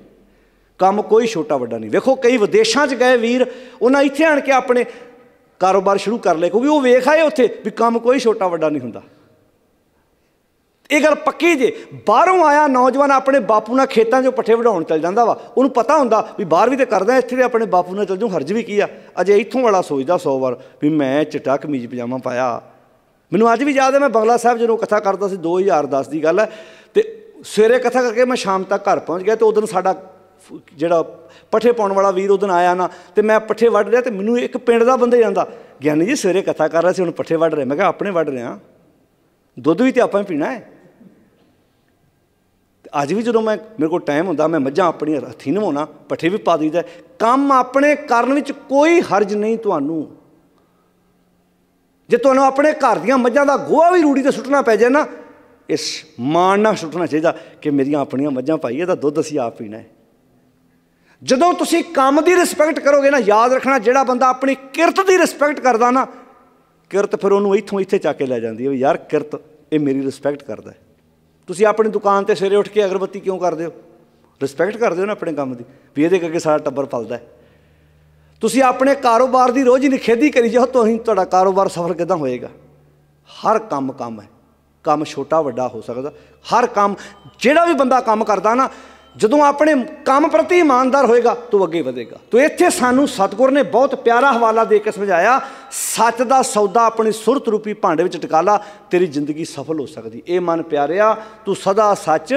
ਕੰਮ ਕੋਈ ਛੋਟਾ ਵੱਡਾ ਨਹੀਂ ਵੇਖੋ ਕਈ ਵਿਦੇਸ਼ਾਂ 'ਚ ਗਏ ਵੀਰ ਉਹਨਾਂ ਇੱਥੇ ਆਣ ਕੇ ਆਪਣੇ ਕਾਰੋਬਾਰ ਸ਼ੁਰੂ ਕਰ ਲਏ ਕਿਉਂਕਿ ਉਹ ਵੇਖ ਆਏ ਉੱਥੇ ਵੀ ਕੰਮ ਕੋਈ ਛੋਟਾ ਵੱਡਾ ਨਹੀਂ ਹੁੰਦਾ ਇਹ ਗੱਲ ਪੱਕੀ ਜੇ ਬਾਹਰੋਂ ਆਇਆ ਨੌਜਵਾਨ ਆਪਣੇ ਬਾਪੂ ਨਾਲ ਖੇਤਾਂ 'ਚੋਂ ਪੱਠੇ ਵਢਾਉਣ ਚੱਲ ਜਾਂਦਾ ਵਾ ਉਹਨੂੰ ਪਤਾ ਹੁੰਦਾ ਵੀ ਬਾਹਰ ਵੀ ਤੇ ਕਰਦਾ ਇੱਥੇ ਤੇ ਆਪਣੇ ਬਾਪੂ ਨਾਲ ਚੱਲ ਜੂ ਹਰਜ ਵੀ ਕੀ ਆ ਅਜੇ ਇੱਥੋਂ ਵਾਲਾ ਸੋਚਦਾ 100 ਵਾਰ ਵੀ ਮੈਂ ਚਟਾ ਕਮੀਜ਼ ਪਜਾਮਾ ਪਾਇਆ ਮੈਨੂੰ ਅੱਜ ਵੀ ਯਾਦ ਹੈ ਮੈਂ ਬਗਲਾ ਸਾਹਿਬ ਜਦੋਂ ਕਥਾ ਕਰਦਾ ਸੀ 2010 ਦੀ ਗੱਲ ਹੈ ਤੇ ਸਵੇਰੇ ਕਥਾ ਕਰਕੇ ਮੈਂ ਸ਼ਾਮ ਤੱਕ ਘਰ ਪਹੁੰਚ ਗਿਆ ਤੇ ਉਦੋਂ ਸਾਡਾ ਜਿਹੜਾ ਪੱਠੇ ਪਾਉਣ ਵਾਲਾ ਵੀਰ ਉਦੋਂ ਆਇਆ ਨਾ ਤੇ ਮੈਂ ਪੱਠੇ ਵੱਢ ਰਿਹਾ ਤੇ ਮੈਨੂੰ ਇੱਕ ਪਿੰਡ ਦਾ ਬੰਦਾ ਜਾਂਦਾ ਗਿਆਨੀ ਜੀ ਸਵੇਰੇ ਕਥਾ ਕਰ ਰਿਹਾ ਸੀ ਹੁਣ ਪੱਠੇ ਵੱਢ ਰਿਹਾ ਮੈਂ ਕਿਹਾ ਆਪਣੇ ਵੱਢ ਰਿਹਾ ਦੁੱਧ ਵੀ ਤੇ ਆਪਾਂ ਹੀ ਪੀਣਾ ਹੈ ਅੱਜ ਵੀ ਜਦੋਂ ਮੈਂ ਮੇਰੇ ਕੋਲ ਟਾਈਮ ਹੁੰਦਾ ਮੈਂ ਮੱਝਾਂ ਆਪਣੀਆਂ ਹੱਥੀਂ ਨਵਾਉਣਾ ਪੱਠੇ ਵੀ ਪਾ ਦਈਦਾ ਕੰਮ ਆਪਣੇ ਕਰਨ ਵਿੱਚ ਕੋਈ ਹਰਜ ਨਹੀਂ ਤੁਹਾਨੂੰ ਜੇ ਤੁਹਾਨੂੰ ਆਪਣੇ ਘਰ ਦੀਆਂ ਮੱਝਾਂ ਦਾ ਗੋਹਾ ਵੀ ਰੂੜੀ ਤੇ ਸੁੱਟਣਾ ਪੈ ਜਾਏ ਨਾ ਇਸ ਮਾਣ ਨਾਲ ਸੁੱਟਣਾ ਚਾਹੀਦਾ ਕਿ ਮੇਰੀਆਂ ਆਪਣੀਆਂ ਮੱਝਾਂ ਪਾਈਏ ਤਾਂ ਦੁੱਧ ਅਸੀਂ ਆਪ ਪੀਣਾ ਹੈ ਜਦੋਂ ਤੁਸੀਂ ਕੰਮ ਦੀ ਰਿਸਪੈਕਟ ਕਰੋਗੇ ਨਾ ਯਾਦ ਰੱਖਣਾ ਜਿਹੜਾ ਬੰਦਾ ਆਪਣੀ ਕਿਰਤ ਦੀ ਰਿਸਪੈਕਟ ਕਰਦਾ ਨਾ ਕਿਰਤ ਫਿਰ ਉਹਨੂੰ ਇੱਥੋਂ ਇੱਥੇ ਚਾ ਕੇ ਲੈ ਜਾਂਦੀ ਹੈ ਯਾਰ ਕਿਰਤ ਇਹ ਮੇਰੀ ਰਿਸਪੈਕਟ ਕਰਦਾ ਹੈ ਤੁਸੀਂ ਆਪਣੀ ਦੁਕਾਨ ਤੇ ਸਵੇਰੇ ਉੱਠ ਕੇ ਅਗਰਬੱਤੀ ਕਿਉਂ ਕਰਦੇ ਹੋ ਰਿਸਪੈਕਟ ਕਰਦੇ ਹੋ ਨਾ ਆਪਣੇ ਕੰਮ ਦੀ ਵੀ ਇਹਦੇ ਕਰਕੇ ਸਾਰਾ ਟੱਬਰ ਪਲਦਾ ਹੈ ਤੁਸੀਂ ਆਪਣੇ ਕਾਰੋਬਾਰ ਦੀ ਰੋਜ਼ ਨਿਖੇਦੀ ਕਰੀ ਜਾਓ ਤੁਸੀਂ ਤੁਹਾਡਾ ਕਾਰੋਬਾਰ ਸਫਲ ਕਿਦਾਂ ਹੋਏਗਾ ਹਰ ਕੰਮ ਕੰਮ ਹੈ ਕੰਮ ਛੋਟਾ ਵੱਡਾ ਹੋ ਸਕਦਾ ਹਰ ਕੰਮ ਜਿਹੜਾ ਵੀ ਬੰਦਾ ਕੰਮ ਕਰਦਾ ਨਾ ਜਦੋਂ ਆਪਣੇ ਕੰਮ ਪ੍ਰਤੀ ਇਮਾਨਦਾਰ ਹੋਏਗਾ ਤੂੰ ਅੱਗੇ ਵਧੇਗਾ ਤੋ ਇੱਥੇ ਸਾਨੂੰ ਸਤਗੁਰ ਨੇ ਬਹੁਤ ਪਿਆਰਾ ਹਵਾਲਾ ਦੇ ਕੇ ਸਮਝਾਇਆ ਸੱਚ ਦਾ ਸੌਦਾ ਆਪਣੀ ਸੁਰਤ ਰੂਪੀ ਭਾਂਡੇ ਵਿੱਚ ਟਿਕਾਲਾ ਤੇਰੀ ਜ਼ਿੰਦਗੀ ਸਫਲ ਹੋ ਸਕਦੀ ਇਹ ਮਨ ਪਿਆਰਿਆ ਤੂੰ ਸਦਾ ਸੱਚ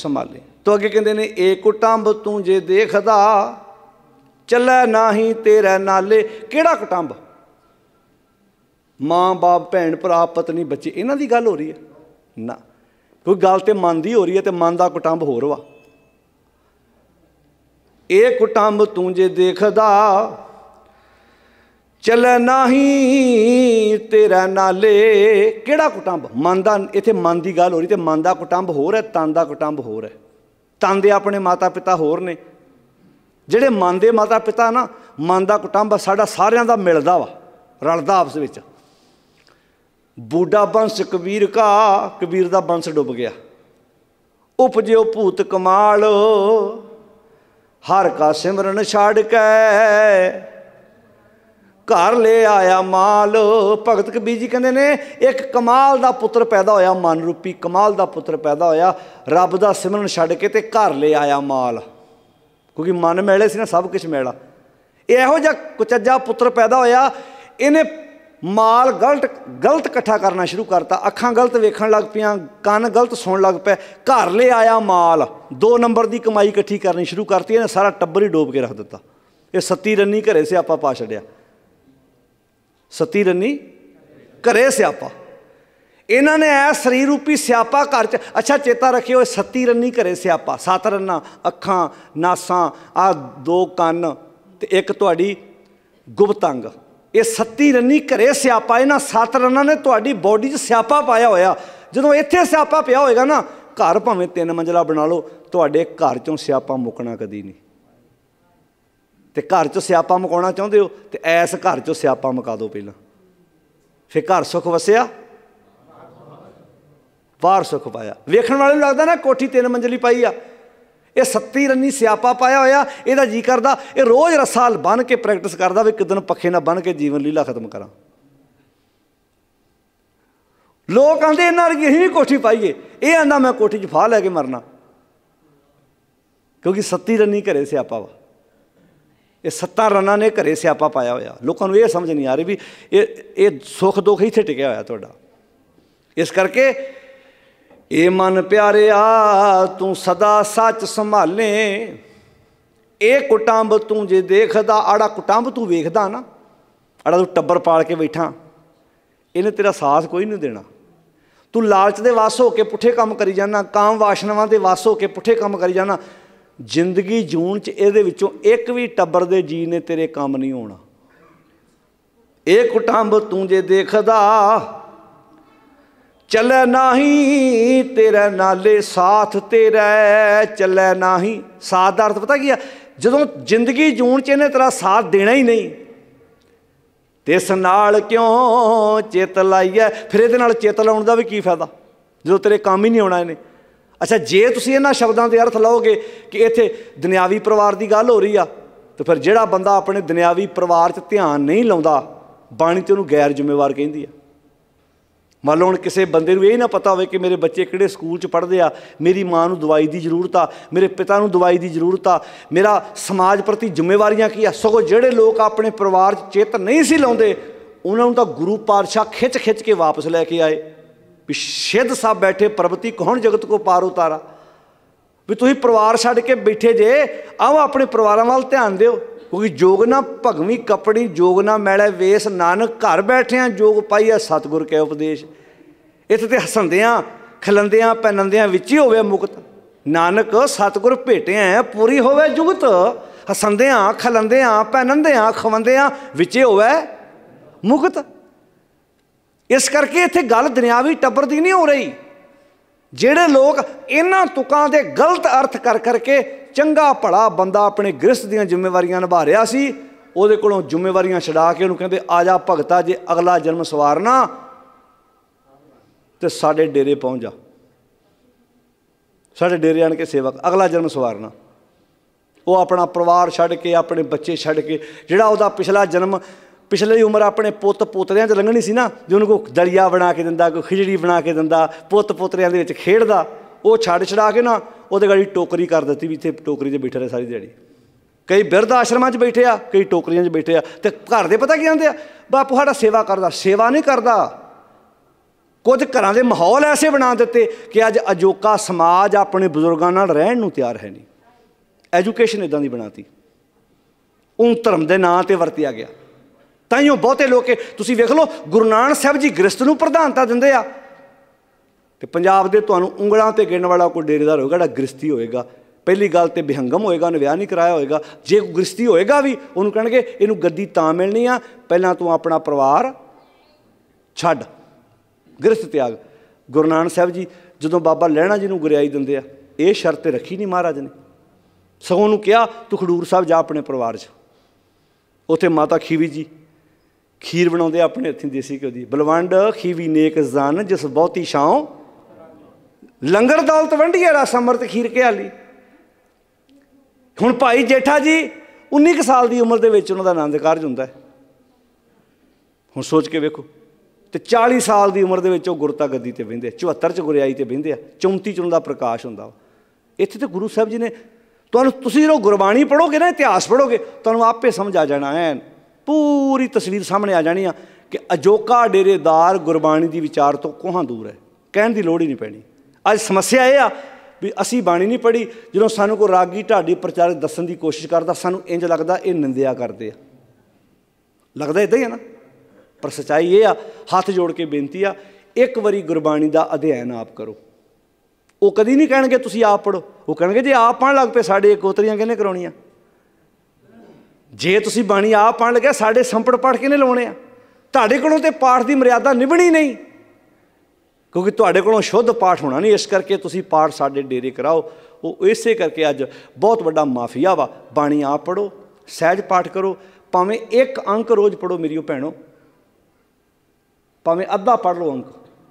ਸੰਭਾਲੇ ਤੋ ਅੱਗੇ ਕਹਿੰਦੇ ਨੇ ਕੁਟੰਬ ਤੂੰ ਜੇ ਦੇਖਦਾ ਚੱਲੈ ਨਾਹੀ ਤੇਰੇ ਨਾਲੇ ਕਿਹੜਾ ਕਟੰਬ ਮਾਂ ਬਾਪ ਭੈਣ ਭਰਾ ਪਤਨੀ ਬੱਚੇ ਇਹਨਾਂ ਦੀ ਗੱਲ ਹੋ ਰਹੀ ਹੈ ਨਾ ਕੋਈ ਗੱਲ ਤੇ ਮਨ ਦੀ ਹੋ ਰਹੀ ਹੈ ਤੇ ਮਨ ਦਾ ਕਟੰਬ ਹੋਰ ਵਾ ਇਹ ਕਟੰਬ ਤੂੰ ਜੇ ਦੇਖਦਾ ਚੱਲੈ ਨਾਹੀ ਤੇਰੇ ਨਾਲੇ ਕਿਹੜਾ ਕਟੰਬ ਮਨ ਦਾ ਇੱਥੇ ਮਨ ਦੀ ਗੱਲ ਹੋ ਰਹੀ ਤੇ ਮਨ ਦਾ ਕਟੰਬ ਹੋਰ ਹੈ ਤਨ ਦਾ ਕਟੰਬ ਹੋਰ ਹੈ ਤਨ ਦੇ ਆਪਣੇ ਮਾਤਾ ਪਿਤਾ ਹੋਰ ਨੇ ਜਿਹੜੇ ਮਨ ਦੇ ਮਾਤਾ ਪਿਤਾ ਨਾ ਮਨ ਦਾ ਕੁਟੰਬ ਸਾਡਾ ਸਾਰਿਆਂ ਦਾ ਮਿਲਦਾ ਵਾ ਰਲਦਾ ਆਪਸ ਵਿੱਚ ਬੂਡਾ ਬੰਸ ਕਬੀਰ ਕਾ ਕਬੀਰ ਦਾ ਬੰਸ ਡੁੱਬ ਗਿਆ ਉਪਜਿਓ ਭੂਤ ਕਮਾਲ ਹਰ ਕਾ ਸਿਮਰਨ ਛਾੜ ਕੇ ਘਰ ਲੈ ਆਇਆ ਮਾਲ ਭਗਤ ਕਬੀਰ ਜੀ ਕਹਿੰਦੇ ਨੇ ਇੱਕ ਕਮਾਲ ਦਾ ਪੁੱਤਰ ਪੈਦਾ ਹੋਇਆ ਮਨ ਰੂਪੀ ਕਮਾਲ ਦਾ ਪੁੱਤਰ ਪੈਦਾ ਹੋਇਆ ਰੱਬ ਦਾ ਸਿਮਰਨ ਛੱਡ ਕੇ ਤੇ ਘਰ ਲੈ ਆਇਆ ਮਾਲ ਕਿਉਂਕਿ ਮਨ ਮੈਲੇ ਸੀ ਨਾ ਸਭ ਕੁਝ ਮੈਲਾ ਇਹੋ ਜਿਹਾ ਕੁਚੱਜਾ ਪੁੱਤਰ ਪੈਦਾ ਹੋਇਆ ਇਹਨੇ ਮਾਲ ਗਲਤ ਗਲਤ ਇਕੱਠਾ ਕਰਨਾ ਸ਼ੁਰੂ ਕਰਤਾ ਅੱਖਾਂ ਗਲਤ ਵੇਖਣ ਲੱਗ ਪਿਆ ਕੰਨ ਗਲਤ ਸੁਣਨ ਲੱਗ ਪਏ ਘਰ ਲੈ ਆਇਆ ਮਾਲ ਦੋ ਨੰਬਰ ਦੀ ਕਮਾਈ ਇਕੱਠੀ ਕਰਨੀ ਸ਼ੁਰੂ ਕਰਤੀ ਇਹਨੇ ਸਾਰਾ ਟੱਬਰ ਹੀ ਡੋਬ ਕੇ ਰੱਖ ਦਿੱਤਾ ਇਹ ਸੱਤੀ ਰੰਨੀ ਘਰੇ ਸਿਆਪਾ ਪਾ ਛੜਿਆ ਸੱਤੀ ਰੰਨੀ ਘਰੇ ਸਿਆਪਾ ਇਹਨਾਂ ਨੇ ਐ ਸਰੀਰ ਰੂਪੀ ਸਿਆਪਾ ਘਰ ਚ ਅੱਛਾ ਚੇਤਾ ਰੱਖਿਓ ਇਹ ਸੱਤੀ ਰੰਨੀ ਘਰੇ ਸਿਆਪਾ ਸੱਤ ਰੰਨਾ ਅੱਖਾਂ ਨਾਸਾਂ ਆ ਦੋ ਕੰਨ ਤੇ ਇੱਕ ਤੁਹਾਡੀ ਗੁਪਤੰਗ ਇਹ ਸੱਤੀ ਰੰਨੀ ਘਰੇ ਸਿਆਪਾ ਇਹਨਾਂ ਸੱਤ ਰੰਨਾਂ ਨੇ ਤੁਹਾਡੀ ਬਾਡੀ 'ਚ ਸਿਆਪਾ ਪਾਇਆ ਹੋਇਆ ਜਦੋਂ ਇੱਥੇ ਸਿਆਪਾ ਪਿਆ ਹੋਏਗਾ ਨਾ ਘਰ ਭਾਵੇਂ ਤਿੰਨ ਮੰਜ਼ਲਾ ਬਣਾ ਲਓ ਤੁਹਾਡੇ ਘਰ 'ਚੋਂ ਸਿਆਪਾ ਮੁੱਕਣਾ ਕਦੀ ਨਹੀਂ ਤੇ ਘਰ 'ਚੋਂ ਸਿਆਪਾ ਮੁਕਾਉਣਾ ਚਾਹੁੰਦੇ ਹੋ ਤੇ ਐਸ ਘਰ 'ਚੋਂ ਸਿਆਪਾ ਮੁਕਾ ਦਿਓ ਪਹਿਲਾਂ ਫੇ ਘਰ ਸੁਖ ਵਸਿਆ ਬਾਹਰ ਸੁਖ ਪਾਇਆ ਵੇਖਣ ਵਾਲੇ ਨੂੰ ਲੱਗਦਾ ਨਾ ਕੋਠੀ ਤਿੰਨ ਮੰਜ਼ਲੀ ਪਾਈ ਆ ਇਹ ਸੱਤੀ ਰੰਨੀ ਸਿਆਪਾ ਪਾਇਆ ਹੋਇਆ ਇਹਦਾ ਜੀ ਕਰਦਾ ਇਹ ਰੋਜ਼ ਰਸਾਲ ਬਣ ਕੇ ਪ੍ਰੈਕਟਿਸ ਕਰਦਾ ਵੀ ਕਿਦਨ ਪੱਖੇ ਨਾ ਬਣ ਕੇ ਜੀਵਨ ਲੀਲਾ ਖਤਮ ਕਰਾਂ ਲੋਕ ਆਂਦੇ ਇਹਨਾਂ ਵਰਗੀ ਹੀ ਕੋਠੀ ਪਾਈਏ ਇਹ ਆਂਦਾ ਮੈਂ ਕੋਠੀ 'ਚ ਫਾ ਲੈ ਕੇ ਮਰਨਾ ਕਿਉਂਕਿ ਸੱਤੀ ਰੰਨੀ ਘਰੇ ਸਿਆਪਾ ਵਾ ਇਹ ਸੱਤਾਂ ਰੰਨਾਂ ਨੇ ਘਰੇ ਸਿਆਪਾ ਪਾਇਆ ਹੋਇਆ ਲੋਕਾਂ ਨੂੰ ਇਹ ਸਮਝ ਨਹੀਂ ਆ ਰਹੀ ਵੀ ਇਹ ਇਹ ਸੁੱਖ ਦੁੱਖ ਇੱਥੇ ਟਿਕਿਆ ਹੋਇਆ ਤੁਹਾਡਾ ਇਸ ਕਰਕੇ ਏ ਮਨ ਪਿਆਰਿਆ ਤੂੰ ਸਦਾ ਸੱਚ ਸੰਭਾਲੇ ਇਹ ਕੁਟੰਬ ਤੂੰ ਜੇ ਦੇਖਦਾ ਆੜਾ ਕੁਟੰਬ ਤੂੰ ਵੇਖਦਾ ਨਾ ਆੜਾ ਤੂੰ ਟੱਬਰ ਪਾਲ ਕੇ ਬੈਠਾ ਇਹਨੇ ਤੇਰਾ ਸਾਥ ਕੋਈ ਨਹੀਂ ਦੇਣਾ ਤੂੰ ਲਾਲਚ ਦੇ ਵਾਸ ਹੋ ਕੇ ਪੁੱਠੇ ਕੰਮ ਕਰੀ ਜਾਣਾ ਕਾਮ ਵਾਸ਼ਨਾਵਾਂ ਦੇ ਵਾਸ ਹੋ ਕੇ ਪੁੱਠੇ ਕੰਮ ਕਰੀ ਜਾਣਾ ਜ਼ਿੰਦਗੀ ਜੂਣ ਚ ਇਹਦੇ ਵਿੱਚੋਂ ਇੱਕ ਵੀ ਟੱਬਰ ਦੇ ਜੀ ਨੇ ਤੇਰੇ ਕੰਮ ਨਹੀਂ ਆਉਣਾ ਇਹ ਕੁਟੰਬ ਤੂੰ ਜੇ ਦੇਖਦਾ ਚੱਲੇ ਨਹੀਂ ਤੇਰੇ ਨਾਲੇ ਸਾਥ ਤੇਰੇ ਚੱਲੇ ਨਹੀਂ ਸਾਥ ਦਾ ਅਰਥ ਪਤਾ ਕੀ ਆ ਜਦੋਂ ਜ਼ਿੰਦਗੀ ਜੂਣ ਚ ਇਹਨੇ ਤੇਰਾ ਸਾਥ ਦੇਣਾ ਹੀ ਨਹੀਂ ਤਿਸ ਨਾਲ ਕਿਉਂ ਚਿਤ ਲਾਈਐ ਫਿਰ ਇਹਦੇ ਨਾਲ ਚਿਤ ਲਾਉਣ ਦਾ ਵੀ ਕੀ ਫਾਇਦਾ ਜਦੋਂ ਤੇਰੇ ਕੰਮ ਹੀ ਨਹੀਂ ਆਉਣਾ ਇਹਨੇ ਅੱਛਾ ਜੇ ਤੁਸੀਂ ਇਹਨਾਂ ਸ਼ਬਦਾਂ ਦੇ ਅਰਥ ਲਓਗੇ ਕਿ ਇੱਥੇ ਦੁਨਿਆਵੀ ਪਰਿਵਾਰ ਦੀ ਗੱਲ ਹੋ ਰਹੀ ਆ ਤਾਂ ਫਿਰ ਜਿਹੜਾ ਬੰਦਾ ਆਪਣੇ ਦੁਨਿਆਵੀ ਪਰਿਵਾਰ 'ਚ ਧਿਆਨ ਨਹੀਂ ਲਾਉਂਦਾ ਬਾਣੀ ਤੇ ਉਹਨੂੰ ਗੈਰ ਜ਼ਿੰਮੇਵਾਰ ਕਹਿੰਦੀ ਆ ਮੰਨ ਲਓ ਹੁਣ ਕਿਸੇ ਬੰਦੇ ਨੂੰ ਇਹ ਨਾ ਪਤਾ ਹੋਵੇ ਕਿ ਮੇਰੇ ਬੱਚੇ ਕਿਹੜੇ ਸਕੂਲ 'ਚ ਪੜ੍ਹਦੇ ਆ ਮੇਰੀ ਮਾਂ ਨੂੰ ਦਵਾਈ ਦੀ ਜ਼ਰੂਰਤ ਆ ਮੇਰੇ ਪਿਤਾ ਨੂੰ ਦਵਾਈ ਦੀ ਜ਼ਰੂਰਤ ਆ ਮੇਰਾ ਸਮਾਜ ਪ੍ਰਤੀ ਜ਼ਿੰਮੇਵਾਰੀਆਂ ਕੀ ਆ ਸਗੋ ਜਿਹੜੇ ਲੋਕ ਆਪਣੇ ਪਰਿਵਾਰ 'ਚ ਚੇਤ ਨਹੀਂ ਸੀ ਲਾਉਂਦੇ ਉਹਨਾਂ ਨੂੰ ਤਾਂ ਗੁਰੂ ਪਾਤਸ਼ਾਹ ਖਿੱਚ-ਖਿੱਚ ਕੇ ਵਾਪਸ ਲੈ ਕੇ ਆਏ ਵੀ ਸ਼ਿੱਧ ਸਾਹਿਬ ਬੈਠੇ ਪਰਬਤੀ ਕੌਣ ਜਗਤ ਕੋ ਪਾਰ ਉਤਾਰਾ ਵੀ ਤੁਸੀਂ ਪਰਿਵਾਰ ਛੱਡ ਕੇ ਬੈਠੇ ਜੇ ਆਓ ਆਪਣੇ ਪਰਿਵਾਰਾਂ ਵੱਲ ਧਿਆਨ ਦਿਓ ਕਿਉਂਕਿ ਜੋਗ ਨਾ ਭਗਵੀ ਕਪੜੀ ਜੋਗ ਨਾ ਮੈਲੇ ਵੇਸ ਨਾਨਕ ਘਰ ਬੈਠਿਆਂ ਜੋਗ ਪਾਈਆ ਸਤਗੁਰ ਕੇ ਉਪਦੇਸ਼ ਇੱਥੇ ਤੇ ਹਸੰਦਿਆਂ ਖਲੰਦਿਆਂ ਪੈਨੰਦਿਆਂ ਵਿੱਚ ਹੀ ਹੋਵੇ ਮੁਕਤ ਨਾਨਕ ਸਤਗੁਰ ਭੇਟਿਆ ਪੂਰੀ ਹੋਵੇ ਜੁਗਤ ਹਸੰਦਿਆਂ ਖਲੰਦਿਆਂ ਪੈਨੰਦਿਆਂ ਖਵੰਦਿਆਂ ਵਿੱਚੇ ਹੋਵੇ ਮੁਕਤ ਇਸ ਕਰਕੇ ਇੱਥੇ ਗੱਲ ਦੁਨਿਆਵੀ ਟੱਬਰ ਦੀ ਨਹੀਂ ਹੋ ਰਹੀ ਜਿਹੜੇ ਲੋਕ ਇਹਨਾਂ ਤੁਕਾਂ ਦੇ ਗਲਤ ਅਰਥ ਕਰ ਕਰਕੇ ਚੰਗਾ ਭਲਾ ਬੰਦਾ ਆਪਣੇ ਗ੍ਰਸਥ ਦੀਆਂ ਜ਼ਿੰਮੇਵਾਰੀਆਂ ਨਿਭਾ ਰਿਹਾ ਸੀ ਉਹਦੇ ਕੋਲੋਂ ਜ਼ਿੰਮੇਵਾਰੀਆਂ ਛਡਾ ਕੇ ਉਹਨੂੰ ਕਹਿੰਦੇ ਆ ਜਾ ਭਗਤਾ ਜੇ ਅਗਲਾ ਜਨਮ ਸਵਾਰਨਾ ਤੇ ਸਾਡੇ ਡੇਰੇ ਪਹੁੰਚ ਜਾ ਸਾਡੇ ਡੇਰੇ ਆਣ ਕੇ ਸੇਵਕ ਅਗਲਾ ਜਨਮ ਸਵਾਰਨਾ ਉਹ ਆਪਣਾ ਪਰਿਵਾਰ ਛੱਡ ਕੇ ਆਪਣੇ ਬੱਚੇ ਛੱਡ ਕੇ ਜਿਹੜਾ ਉਹਦਾ ਪਿਛਲਾ ਜਨਮ ਪਿਛਲੀ ਉਮਰ ਆਪਣੇ ਪੁੱਤ ਪੋਤਰਿਆਂ 'ਚ ਲੰਘਣੀ ਸੀ ਨਾ ਜੇ ਉਹਨੂੰ ਕੋਈ ਦਲੀਆ ਬਣਾ ਕੇ ਦਿੰਦਾ ਕੋਈ ਖਿਜੜੀ ਬਣਾ ਕੇ ਦਿੰਦਾ ਪੁੱਤ ਪੋਤਰਿਆਂ ਦੇ ਵਿੱਚ ਖੇਡਦਾ ਉਹ ਛੱਡ ਛੜਾ ਕੇ ਨਾ ਉਹਦੇ ਗਾੜੀ ਟੋਕਰੀ ਕਰ ਦਿੱਤੀ ਵੀ ਇੱਥੇ ਟੋਕਰੀ 'ਚ ਬੈਠੇ ਰਹੇ ਸਾਰੀ ਦਿਹਾੜੀ ਕਈ ਬਿਰਧ ਆਸ਼ਰਮਾਂ 'ਚ ਬੈਠੇ ਆ ਕਈ ਟੋਕਰੀਆਂ 'ਚ ਬੈਠੇ ਆ ਤੇ ਘਰ ਦੇ ਪਤਾ ਕੀ ਹੁੰਦੇ ਆ ਬਾਪੂ ਸਾਡਾ ਸੇਵਾ ਕਰਦਾ ਸੇਵਾ ਨਹੀਂ ਕਰਦਾ ਕੁਝ ਘਰਾਂ ਦੇ ਮਾਹੌਲ ਐਸੇ ਬਣਾ ਦਿੱਤੇ ਕਿ ਅੱਜ ਅਜੋਕਾ ਸਮਾਜ ਆਪਣੇ ਬਜ਼ੁਰਗਾਂ ਨਾਲ ਰਹਿਣ ਨੂੰ ਤਿਆਰ ਹੈ ਨਹੀਂ ਐਜੂਕੇਸ਼ਨ ਇਦਾਂ ਦੀ ਬਣਾਤੀ ਉਹ ਧਰਮ ਦੇ ਨਾਂ ਤੇ ਵਰਤਿਆ ਗਿਆ ਤਾਂ ਹੀ ਉਹ ਬਹੁਤੇ ਲੋਕੇ ਤੁਸੀਂ ਵੇਖ ਲਓ ਗੁਰੂ ਨਾਨਕ ਸਾਹਿਬ ਜੀ ਗ੍ਰਸਥ ਨੂੰ ਪ੍ਰਧਾਨਤਾ ਦਿੰਦੇ ਆ ਤੇ ਪੰਜਾਬ ਦੇ ਤੁਹਾਨੂੰ ਉਂਗਲਾਂ ਤੇ ਗਿਣਨ ਵਾਲਾ ਕੋਈ ਡੇਰੇਦਾਰ ਹੋਏਗਾ ਜਿਹੜਾ ਗ੍ਰਸਤੀ ਹੋਏਗਾ ਪਹਿਲੀ ਗੱਲ ਤੇ ਬਿਹੰਗਮ ਹੋਏਗਾ ਉਹਨੇ ਵਿਆਹ ਨਹੀਂ ਕਰਾਇਆ ਹੋਏਗਾ ਜੇ ਕੋਈ ਗ੍ਰਸਤੀ ਹੋਏਗਾ ਵੀ ਉਹਨੂੰ ਕਹਣਗੇ ਇਹਨੂੰ ਗੱਦੀ ਤਾਂ ਮਿਲਣੀ ਆ ਪਹਿਲਾਂ ਤੂੰ ਆਪਣਾ ਪਰਿਵਾਰ ਛੱਡ ਗ੍ਰਸਤ ਤਿਆਗ ਗੁਰੂ ਨਾਨਕ ਸਾਹਿਬ ਜੀ ਜਦੋਂ ਬਾਬਾ ਲਹਿਣਾ ਜੀ ਨੂੰ ਗੁਰਿਆਈ ਦਿੰਦੇ ਆ ਇਹ ਸ਼ਰਤ ਤੇ ਰੱਖੀ ਨਹੀਂ ਮਹਾਰਾਜ ਨੇ ਸਗੋਂ ਨੂੰ ਕਿਹਾ ਤੂੰ ਖਡੂਰ ਸਾਹਿਬ ਜਾ ਆਪਣੇ ਪਰਿਵਾਰ 'ਚ ਉੱਥੇ ਮਾਤਾ ਖੀਵੀ ਜੀ ਖੀਰ ਬਣਾਉਂਦੇ ਆਪਣੇ ਹੱਥੀਂ ਦੇਸੀ ਘਿਓ ਦੀ ਬਲਵੰਡ ਖੀਵੀ ਨੇਕ ਜ਼ਨ ਜਿਸ ਬਹੁਤੀ ਸ਼ਾਂ ਲੰਗਰ ਦਾਲਤ ਵੰਡੀਏ ਰਸ ਅਮਰਤ ਖੀਰ ਆਲੀ ਹੁਣ ਭਾਈ ਜੇਠਾ ਜੀ 19 ਸਾਲ ਦੀ ਉਮਰ ਦੇ ਵਿੱਚ ਉਹਨਾਂ ਦਾ ਆਨੰਦ ਕਾਰਜ ਹੁੰਦਾ ਹੁਣ ਸੋਚ ਕੇ ਵੇਖੋ ਤੇ 40 ਸਾਲ ਦੀ ਉਮਰ ਦੇ ਵਿੱਚ ਉਹ ਗੁਰਤਾ ਗੱਦੀ ਤੇ ਬਹਿੰਦੇ 74 ਚ ਗੁਰਿਆਈ ਤੇ ਬਹਿੰਦੇ ਆ 34 ਚ ਉਹਨਾਂ ਦਾ ਪ੍ਰਕਾਸ਼ ਹੁੰਦਾ ਇੱਥੇ ਤੇ ਗੁਰੂ ਸਾਹਿਬ ਜੀ ਨੇ ਤੁਹਾਨੂੰ ਤੁਸੀਂ ਜਦੋਂ ਗੁਰਬਾਣੀ ਪੜੋਗੇ ਨਾ ਇਤਿਹਾਸ ਪੜੋਗੇ ਤੁਹਾਨੂੰ ਆਪੇ ਸਮਝ ਆ ਜਾਣਾ ਹੈ ਪੂਰੀ ਤਸਵੀਰ ਸਾਹਮਣੇ ਆ ਜਾਣੀ ਆ ਕਿ ਅਜੋਕਾ ਡੇਰੇਦਾਰ ਗੁਰਬਾਣੀ ਦੀ ਵਿਚਾਰ ਤੋਂ ਕੋਹਾਂ ਦੂਰ ਹੈ ਕਹਿਣ ਦੀ ਲੋੜ ਹੀ ਨਹੀਂ ਪੈਣੀ ਅੱਜ ਸਮੱਸਿਆ ਇਹ ਆ ਵੀ ਅਸੀਂ ਬਾਣੀ ਨਹੀਂ ਪੜ੍ਹੀ ਜਦੋਂ ਸਾਨੂੰ ਕੋਈ ਰਾਗੀ ਢਾਡੀ ਪ੍ਰਚਾਰਕ ਦੱਸਣ ਦੀ ਕੋਸ਼ਿਸ਼ ਕਰਦਾ ਸਾਨੂੰ ਇੰਜ ਲੱਗਦਾ ਇਹ ਨਿੰਦਿਆ ਕਰਦੇ ਆ ਲੱਗਦਾ ਇਦਾਂ ਹੀ ਆ ਨਾ ਪਰ ਸਚਾਈ ਇਹ ਆ ਹੱਥ ਜੋੜ ਕੇ ਬੇਨਤੀ ਆ ਇੱਕ ਵਾਰੀ ਗੁਰਬਾਣੀ ਦਾ ਅਧਿਐਨ ਆਪ ਕਰੋ ਉਹ ਕਦੀ ਨਹੀਂ ਕਹਿਣਗੇ ਤੁਸੀਂ ਆਪ ਪੜੋ ਉਹ ਕਹਿਣਗੇ ਜੇ ਆਪ ਪੜਨ ਲੱਗ ਪਏ ਸਾਡੇ ਕੋਤਰੀਆਂ ਕਿਹਨੇ ਕਰਾਉਣੀਆਂ ਜੇ ਤੁਸੀਂ ਬਾਣੀ ਆਪ ਪੜਨ ਲੱਗੇ ਸਾਡੇ ਸੰਪੜ ਪੜ ਕੇ ਨੇ ਲਾਉਣੇ ਆ ਤੁਹਾਡੇ ਕੋਲੋਂ ਤੇ ਪਾਠ ਦੀ ਮਰਿਆਦਾ ਨਿਭਣੀ ਨਹੀਂ ਕਿਉਂਕਿ ਤੁਹਾਡੇ ਕੋਲੋਂ ਸ਼ੁੱਧ ਪਾਠ ਹੋਣਾ ਨਹੀਂ ਇਸ ਕਰਕੇ ਤੁਸੀਂ ਪਾਠ ਸਾਡੇ ਡੇਰੇ ਕਰਾਓ ਉਹ ਇਸੇ ਕਰਕੇ ਅੱਜ ਬਹੁਤ ਵੱਡਾ ਮਾਫੀਆ ਵਾ ਬਾਣੀ ਆਪ ਪੜੋ ਸਹਿਜ ਪਾਠ ਕਰੋ ਭਾਵੇਂ ਇੱਕ ਅੰਕ ਰੋਜ਼ ਪੜੋ ਮੇਰੀਓ ਭੈਣੋ ਭਾਵੇਂ ਅੱਧਾ ਪੜ ਲਓ ਅੰਕ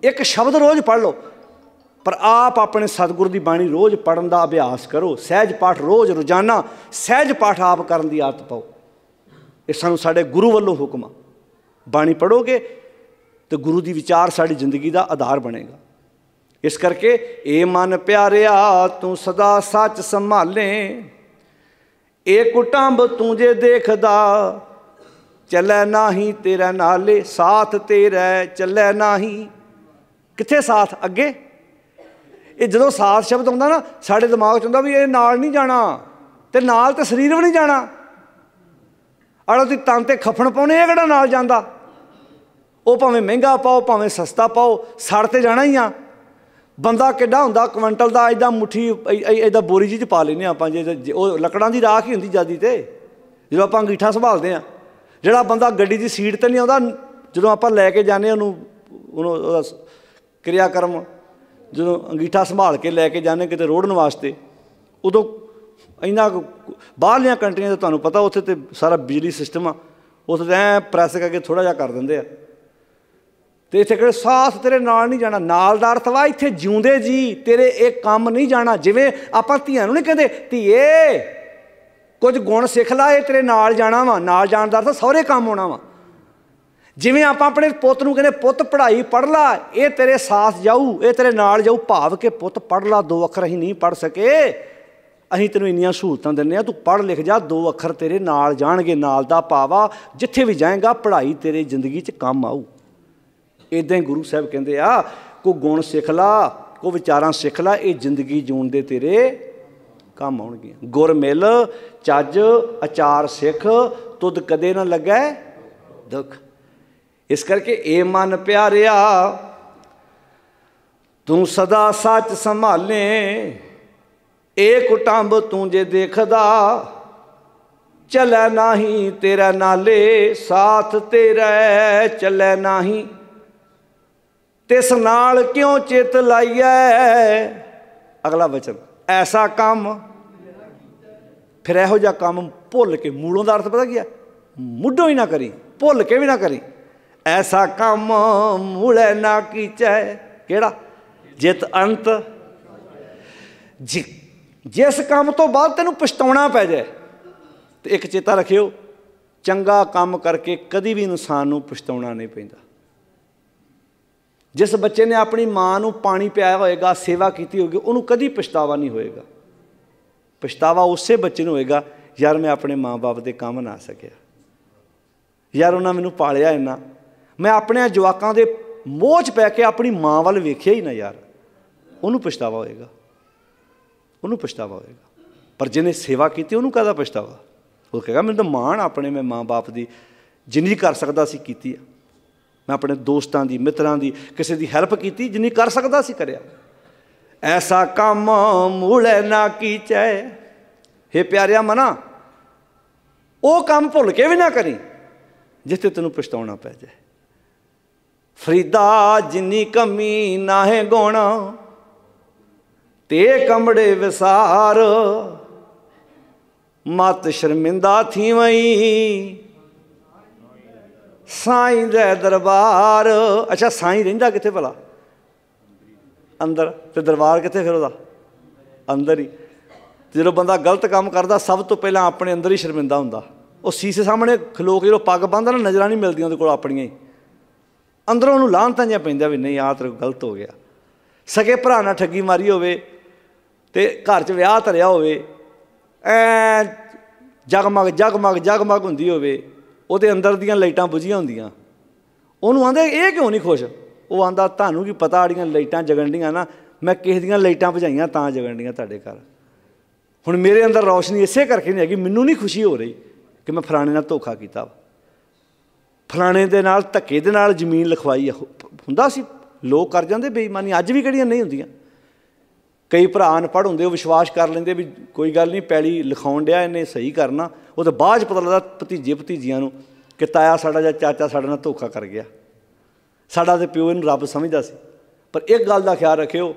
ਇੱਕ ਸ਼ਬਦ ਰੋਜ਼ ਪੜ ਲਓ ਪਰ ਆਪ ਆਪਣੇ ਸਤਿਗੁਰ ਦੀ ਬਾਣੀ ਰੋਜ਼ ਪੜਨ ਦਾ ਅਭਿਆਸ ਕਰੋ ਸਹਿਜ ਪਾਠ ਰੋਜ਼ ਰੋਜ਼ਾਨਾ ਸਹਿਜ ਪਾਠ ਆਪ ਕਰਨ ਦੀ ਆਦਤ ਪਾਓ ਇਹ ਸਾਨੂੰ ਸਾਡੇ ਗੁਰੂ ਵੱਲੋਂ ਹੁਕਮ ਆ ਬਾਣੀ ਪੜੋਗੇ ਤੇ ਗੁਰੂ ਦੀ ਵਿਚਾਰ ਸਾਡੀ ਜ਼ਿੰਦਗੀ ਦਾ ਆਧਾਰ ਬਣੇਗਾ ਇਸ ਕਰਕੇ ਇਹ ਮਨ ਪਿਆਰਿਆ ਤੂੰ ਸਦਾ ਸੱਚ ਸੰਭਾਲੇ ਏ ਕੁਟੰਬ ਤੂੰ ਜੇ ਦੇਖਦਾ ਚੱਲੇ ਨਾਹੀ ਤੇਰਾ ਨਾਲੇ ਸਾਥ ਤੇਰਾ ਚੱਲੇ ਨਾਹੀ ਕਿੱਥੇ ਸਾਥ ਅੱਗੇ ਇਹ ਜਦੋਂ ਸਾਥ ਸ਼ਬਦ ਆਉਂਦਾ ਨਾ ਸਾਡੇ ਦਿਮਾਗ 'ਚ ਹੁੰਦਾ ਵੀ ਇਹ ਨਾਲ ਨਹੀਂ ਜਾਣਾ ਤੇ ਨਾਲ ਤੇ ਸਰੀਰ ਵੀ ਨਹੀਂ ਜਾਣਾ ਅੜੋ ਤੁਸੀਂ ਤਨ ਤੇ ਖਫਣ ਪਾਉਣੇ ਇਹ ਕਿਹੜਾ ਨਾਲ ਜਾਂਦਾ ਉਹ ਭਾਵੇਂ ਮਹਿੰਗਾ ਪਾਓ ਭਾਵੇਂ ਸਸਤਾ ਪਾਓ ਸੜ ਤੇ ਜਾਣਾ ਹੀ ਆ ਬੰਦਾ ਕਿੱਡਾ ਹੁੰਦਾ ਕੁਇੰਟਲ ਦਾ ਇਦਾਂ ਮੁਠੀ ਇਹਦਾ ਬੋਰੀ ਜੀ ਚ ਪਾ ਲੈਨੇ ਆਪਾਂ ਜੇ ਉਹ ਲੱਕੜਾਂ ਦੀ ਰਾਖ ਹੀ ਹੁੰਦੀ ਜਿਆਦੀ ਤੇ ਜਦੋਂ ਆਪਾਂ ਅੰਗੀਠਾ ਸੰਭਾਲਦੇ ਆ ਜਿਹੜਾ ਬੰਦਾ ਗੱਡੀ ਦੀ ਸੀਟ ਤੇ ਨਹੀਂ ਆਉਂਦਾ ਜਦੋਂ ਆਪਾਂ ਲੈ ਕੇ ਜਾਂਦੇ ਉਹਨੂੰ ਉਹਨੂੰ ਕਿਰਿਆ ਕਰਮ ਜਦੋਂ ਅੰਗੀਠਾ ਸੰਭਾਲ ਕੇ ਲੈ ਕੇ ਜਾਂਦੇ ਕਿਤੇ ਰੋੜਨ ਵਾਸਤੇ ਉਦੋਂ ਇੰਨਾ ਬਾਹਰਲੀਆਂ ਕੰਟਰੀਆਂ ਦਾ ਤੁਹਾਨੂੰ ਪਤਾ ਉੱਥੇ ਤੇ ਸਾਰਾ ਬਿਜਲੀ ਸਿਸਟਮ ਆ ਉੱਥੇ ਐ ਪ੍ਰੈਸ ਕਰਕੇ ਥੋੜਾ ਜਿਹਾ ਕਰ ਦਿੰਦੇ ਆ ਤੇ ਇੱਥੇ ਕਹਿੰਦੇ ਸਾਥ ਤੇਰੇ ਨਾਲ ਨਹੀਂ ਜਾਣਾ ਨਾਲ ਦਾ ਅਰਥ ਵਾ ਇੱਥੇ ਜਿਉਂਦੇ ਜੀ ਤੇਰੇ ਇਹ ਕੰਮ ਨਹੀਂ ਜਾਣਾ ਜਿਵੇਂ ਆਪਾਂ ਧੀਆਂ ਨੂੰ ਨਹੀਂ ਕਹਿੰਦੇ ਧੀਏ ਕੁਝ ਗੁਣ ਸਿੱਖ ਲੈ ਇਹ ਤੇਰੇ ਨਾਲ ਜਾਣਾ ਵਾ ਨਾਲ ਜਾਣ ਦਾ ਅਰਥ ਸਹੁਰੇ ਕੰਮ ਆਉਣਾ ਵਾ ਜਿਵੇਂ ਆਪਾਂ ਆਪਣੇ ਪੁੱਤ ਨੂੰ ਕਹਿੰਦੇ ਪੁੱਤ ਪੜ੍ਹਾਈ ਪੜ੍ਹ ਲਾ ਇਹ ਤੇਰੇ ਸਾਥ ਜਾਊ ਇਹ ਤੇਰੇ ਨਾਲ ਜਾਊ ਭਾਵ ਕੇ ਪੁੱਤ ਪੜ੍ਹ ਲਾ ਦੋ ਅੱਖਰ ਹੀ ਨਹੀਂ ਪੜ੍ਹ ਸਕੇ ਅਹੀਂ ਤੈਨੂੰ ਇੰਨੀਆਂ ਸਹੂਲਤਾਂ ਦਿੰਨੇ ਆ ਤੂੰ ਪੜ੍ਹ ਲਿਖ ਜਾ ਦੋ ਅੱਖਰ ਤੇਰੇ ਨਾਲ ਜਾਣਗੇ ਨਾਲ ਦਾ ਪਾਵਾ ਜਿੱਥੇ ਵੀ ਜਾਏਗਾ ਪੜ੍ਹਾਈ ਤੇਰੇ ਜ਼ਿੰਦਗੀ 'ਚ ਕੰਮ ਆਊ ਇਦਾਂ ਹੀ ਗੁਰੂ ਸਾਹਿਬ ਕਹਿੰਦੇ ਆ ਕੋ ਗੁਣ ਸਿੱਖ ਲਾ ਕੋ ਵਿਚਾਰਾਂ ਸਿੱਖ ਲਾ ਇਹ ਜ਼ਿੰਦਗੀ ਜੂਣ ਦੇ ਤੇਰੇ ਕੰਮ ਆਉਣਗੇ ਗੁਰ ਮਿਲ ਚੱਜ ਅਚਾਰ ਸਿੱਖ ਤੁਦ ਕਦੇ ਨਾ ਲੱਗੈ ਦੁੱਖ ਇਸ ਕਰਕੇ ਇਹ ਮਨ ਪਿਆਰਿਆ ਤੂੰ ਸਦਾ ਸੱਚ ਸੰਭਾਲੇ ਏ ਕੁਟੰਬ ਤੂੰ ਜੇ ਦੇਖਦਾ ਚਲੈ ਨਾਹੀ ਤੇਰਾ ਨਾਲੇ ਸਾਥ ਤੇਰਾ ਚਲੈ ਨਾਹੀ ਤਿਸ ਨਾਲ ਕਿਉਂ ਚਿਤ ਲਾਈਐ ਅਗਲਾ ਵਚਨ ਐਸਾ ਕੰਮ ਫਿਰ ਇਹੋ ਜਿਹਾ ਕੰਮ ਭੁੱਲ ਕੇ ਮੂਲੋਂ ਦਾ ਅਰਥ ਪਤਾ ਕੀ ਹੈ ਮੁੱਢੋਂ ਹੀ ਨਾ ਕਰੀ ਭੁੱਲ ਕੇ ਵੀ ਨਾ ਕਰੀ ਐਸਾ ਕੰਮ ਮੂਲੇ ਨਾ ਕੀਚੈ ਕਿਹੜਾ ਜਿਤ ਅੰਤ ਜਿਸ ਕੰਮ ਤੋਂ ਬਾਅਦ ਤੈਨੂੰ ਪਛਤਾਉਣਾ ਪੈ ਜਾਏ ਤੇ ਇੱਕ ਚੇਤਾ ਰੱਖਿਓ ਚੰਗਾ ਕੰਮ ਕਰਕੇ ਕਦੀ ਵੀ ਇਨਸਾਨ ਨੂੰ ਪਛਤਾਉਣਾ ਨਹੀਂ ਪੈਂਦਾ ਜਿਸ ਬੱਚੇ ਨੇ ਆਪਣੀ ਮਾਂ ਨੂੰ ਪਾਣੀ ਪਿਆਇਆ ਹੋਏਗਾ ਸੇਵਾ ਕੀਤੀ ਹੋਗੀ ਉਹਨੂੰ ਕਦੀ ਪਛਤਾਵਾ ਨਹੀਂ ਹੋਏਗਾ ਪਛਤਾਵਾ ਉਸੇ ਬੱਚੇ ਨੂੰ ਹੋਏਗਾ ਯਾਰ ਮੈਂ ਆਪਣੇ ਮਾਪੇ ਦੇ ਕੰਮ ਨਾ ਸਕਿਆ ਯਾਰ ਉਹਨਾਂ ਮੈਨੂੰ ਪਾਲਿਆ ਇੰਨਾ ਮੈਂ ਆਪਣੇ ਜਵਾਕਾਂ ਦੇ ਮੋਚ ਪੈ ਕੇ ਆਪਣੀ ਮਾਂ ਵੱਲ ਵੇਖਿਆ ਹੀ ਨਾ ਯਾਰ ਉਹਨੂੰ ਪਛਤਾਵਾ ਹੋਏਗਾ ਉਹਨੂੰ ਪਛਤਾਵਾ ਹੋਏਗਾ ਪਰ ਜਿਹਨੇ ਸੇਵਾ ਕੀਤੀ ਉਹਨੂੰ ਕਾਹਦਾ ਪਛਤਾਵਾ ਉਹ ਕਹੇਗਾ ਮੈਨੂੰ ਤਾਂ ਮਾਣ ਆਪਣੇ ਮੈਂ ਮਾਂ-ਬਾਪ ਦੀ ਜਿੰਨੀ ਕਰ ਸਕਦਾ ਸੀ ਕੀਤੀ ਆ ਮੈਂ ਆਪਣੇ ਦੋਸਤਾਂ ਦੀ ਮਿੱਤਰਾਂ ਦੀ ਕਿਸੇ ਦੀ ਹੈਲਪ ਕੀਤੀ ਜਿੰਨੀ ਕਰ ਸਕਦਾ ਸੀ ਕਰਿਆ ਐਸਾ ਕੰਮ ਮੂਲੇ ਨਾ ਕੀਚੈ हे ਪਿਆਰਿਆ ਮਨਾ ਉਹ ਕੰਮ ਭੁੱਲ ਕੇ ਵੀ ਨਾ ਕਰੀ ਜਿੱਥੇ ਤੈਨੂੰ ਪਛਤਾਉਣਾ ਪੈ ਜਾਏ ਫਰੀਦਾ ਜਿੰਨੀ ਕਮੀ ਨਾ ਹੈ ਗੋਣਾ ਤੇ ਕਮੜੇ ਵਿਸਾਰ ਮਤ ਸ਼ਰਮਿੰਦਾ ਥੀ ਵਈ ਸਾਈਂ ਦੇ ਦਰਬਾਰ ਅੱਛਾ ਸਾਈਂ ਰਹਿੰਦਾ ਕਿੱਥੇ ਭਲਾ ਅੰਦਰ ਤੇ ਦਰਬਾਰ ਕਿੱਥੇ ਫਿਰ ਉਹਦਾ ਅੰਦਰ ਹੀ ਜਦੋਂ ਬੰਦਾ ਗਲਤ ਕੰਮ ਕਰਦਾ ਸਭ ਤੋਂ ਪਹਿਲਾਂ ਆਪਣੇ ਅੰਦਰ ਹੀ ਸ਼ਰਮਿੰਦਾ ਹੁੰਦਾ ਉਹ ਸੀਸੇ ਸਾਹਮਣੇ ਖਲੋ ਕੇ ਜਦੋਂ ਪੱਗ ਬੰਨਦਾ ਨਾ ਨਜ਼ਰਾਂ ਨਹੀਂ ਮਿਲਦੀਆਂ ਉਹਦੇ ਕੋਲ ਆਪਣੀਆਂ ਹੀ ਅੰਦਰੋਂ ਉਹਨੂੰ ਲਾਹਨਤਾਂ ਜਾਂ ਪੈਂਦਾ ਵੀ ਨਹੀਂ ਆਹ ਤੇ ਗਲਤ ਹੋ ਗਿਆ ਸਕੇ ਭਰਾ ਨਾਲ ਠੱਗੀ ਮਾਰੀ ਹੋਵੇ ਤੇ ਘਰ 'ਚ ਵਿਆਹ ਧਰਿਆ ਹੋਵੇ ਐ ਜਗਮਗ ਜਗਮਗ ਜਗਮਗ ਹੁੰਦੀ ਹੋਵੇ ਉਹਦੇ ਅੰਦਰ ਦੀਆਂ ਲਾਈਟਾਂ ਬੁਝੀਆਂ ਹੁੰਦੀਆਂ ਉਹਨੂੰ ਆਂਦੇ ਇਹ ਕਿਉਂ ਨਹੀਂ ਖੁਸ਼ ਉਹ ਆਂਦਾ ਤੁਹਾਨੂੰ ਕੀ ਪਤਾ ਆੜੀਆਂ ਲਾਈਟਾਂ ਜਗਣਡੀਆਂ ਨਾ ਮੈਂ ਕਿਸ ਦੀਆਂ ਲਾਈਟਾਂ ਬੁਝਾਈਆਂ ਤਾਂ ਜਗਣਡੀਆਂ ਤੁਹਾਡੇ ਘਰ ਹੁਣ ਮੇਰੇ ਅੰਦਰ ਰੌਸ਼ਨੀ ਇਸੇ ਕਰਕੇ ਨਹੀਂ ਹੈਗੀ ਮੈਨੂੰ ਨਹੀਂ ਖੁਸ਼ੀ ਹੋ ਰਹੀ ਕਿ ਮੈਂ ਫਲਾਣੇ ਨਾਲ ਧੋਖਾ ਕੀਤਾ ਫਲਾਣੇ ਦੇ ਨਾਲ ਧੱਕੇ ਦੇ ਨਾਲ ਜ਼ਮੀਨ ਲਖਵਾਈ ਹੁੰਦਾ ਸੀ ਲੋਕ ਕਰ ਜਾਂਦੇ ਬੇਈਮਾਨੀ ਅੱਜ ਵੀ ਕਿਹੜੀਆਂ ਨਹੀਂ ਹੁੰਦੀਆਂ ਕਈ ਭਰਾ ਅਨਪੜ੍ਹ ਹੁੰਦੇ ਉਹ ਵਿਸ਼ਵਾਸ ਕਰ ਲੈਂਦੇ ਵੀ ਕੋਈ ਗੱਲ ਨਹੀਂ ਪੈਲੀ ਲਿਖਾਉਣ ਡਿਆ ਇਹਨੇ ਸਹੀ ਕਰਨਾ ਉਹ ਤਾਂ ਬਾਅਦ ਚ ਪਤਾ ਲੱਗਦਾ ਭਤੀਜੇ ਭਤੀਜੀਆਂ ਨੂੰ ਕਿ ਤਾਇਆ ਸਾਡਾ ਜਾਂ ਚਾਚਾ ਸਾਡਾ ਨਾਲ ਧੋਖਾ ਕਰ ਗਿਆ ਸਾਡਾ ਤੇ ਪਿਓ ਇਹਨੂੰ ਰੱਬ ਸਮਝਦਾ ਸੀ ਪਰ ਇੱਕ ਗੱਲ ਦਾ ਖਿਆਲ ਰੱਖਿਓ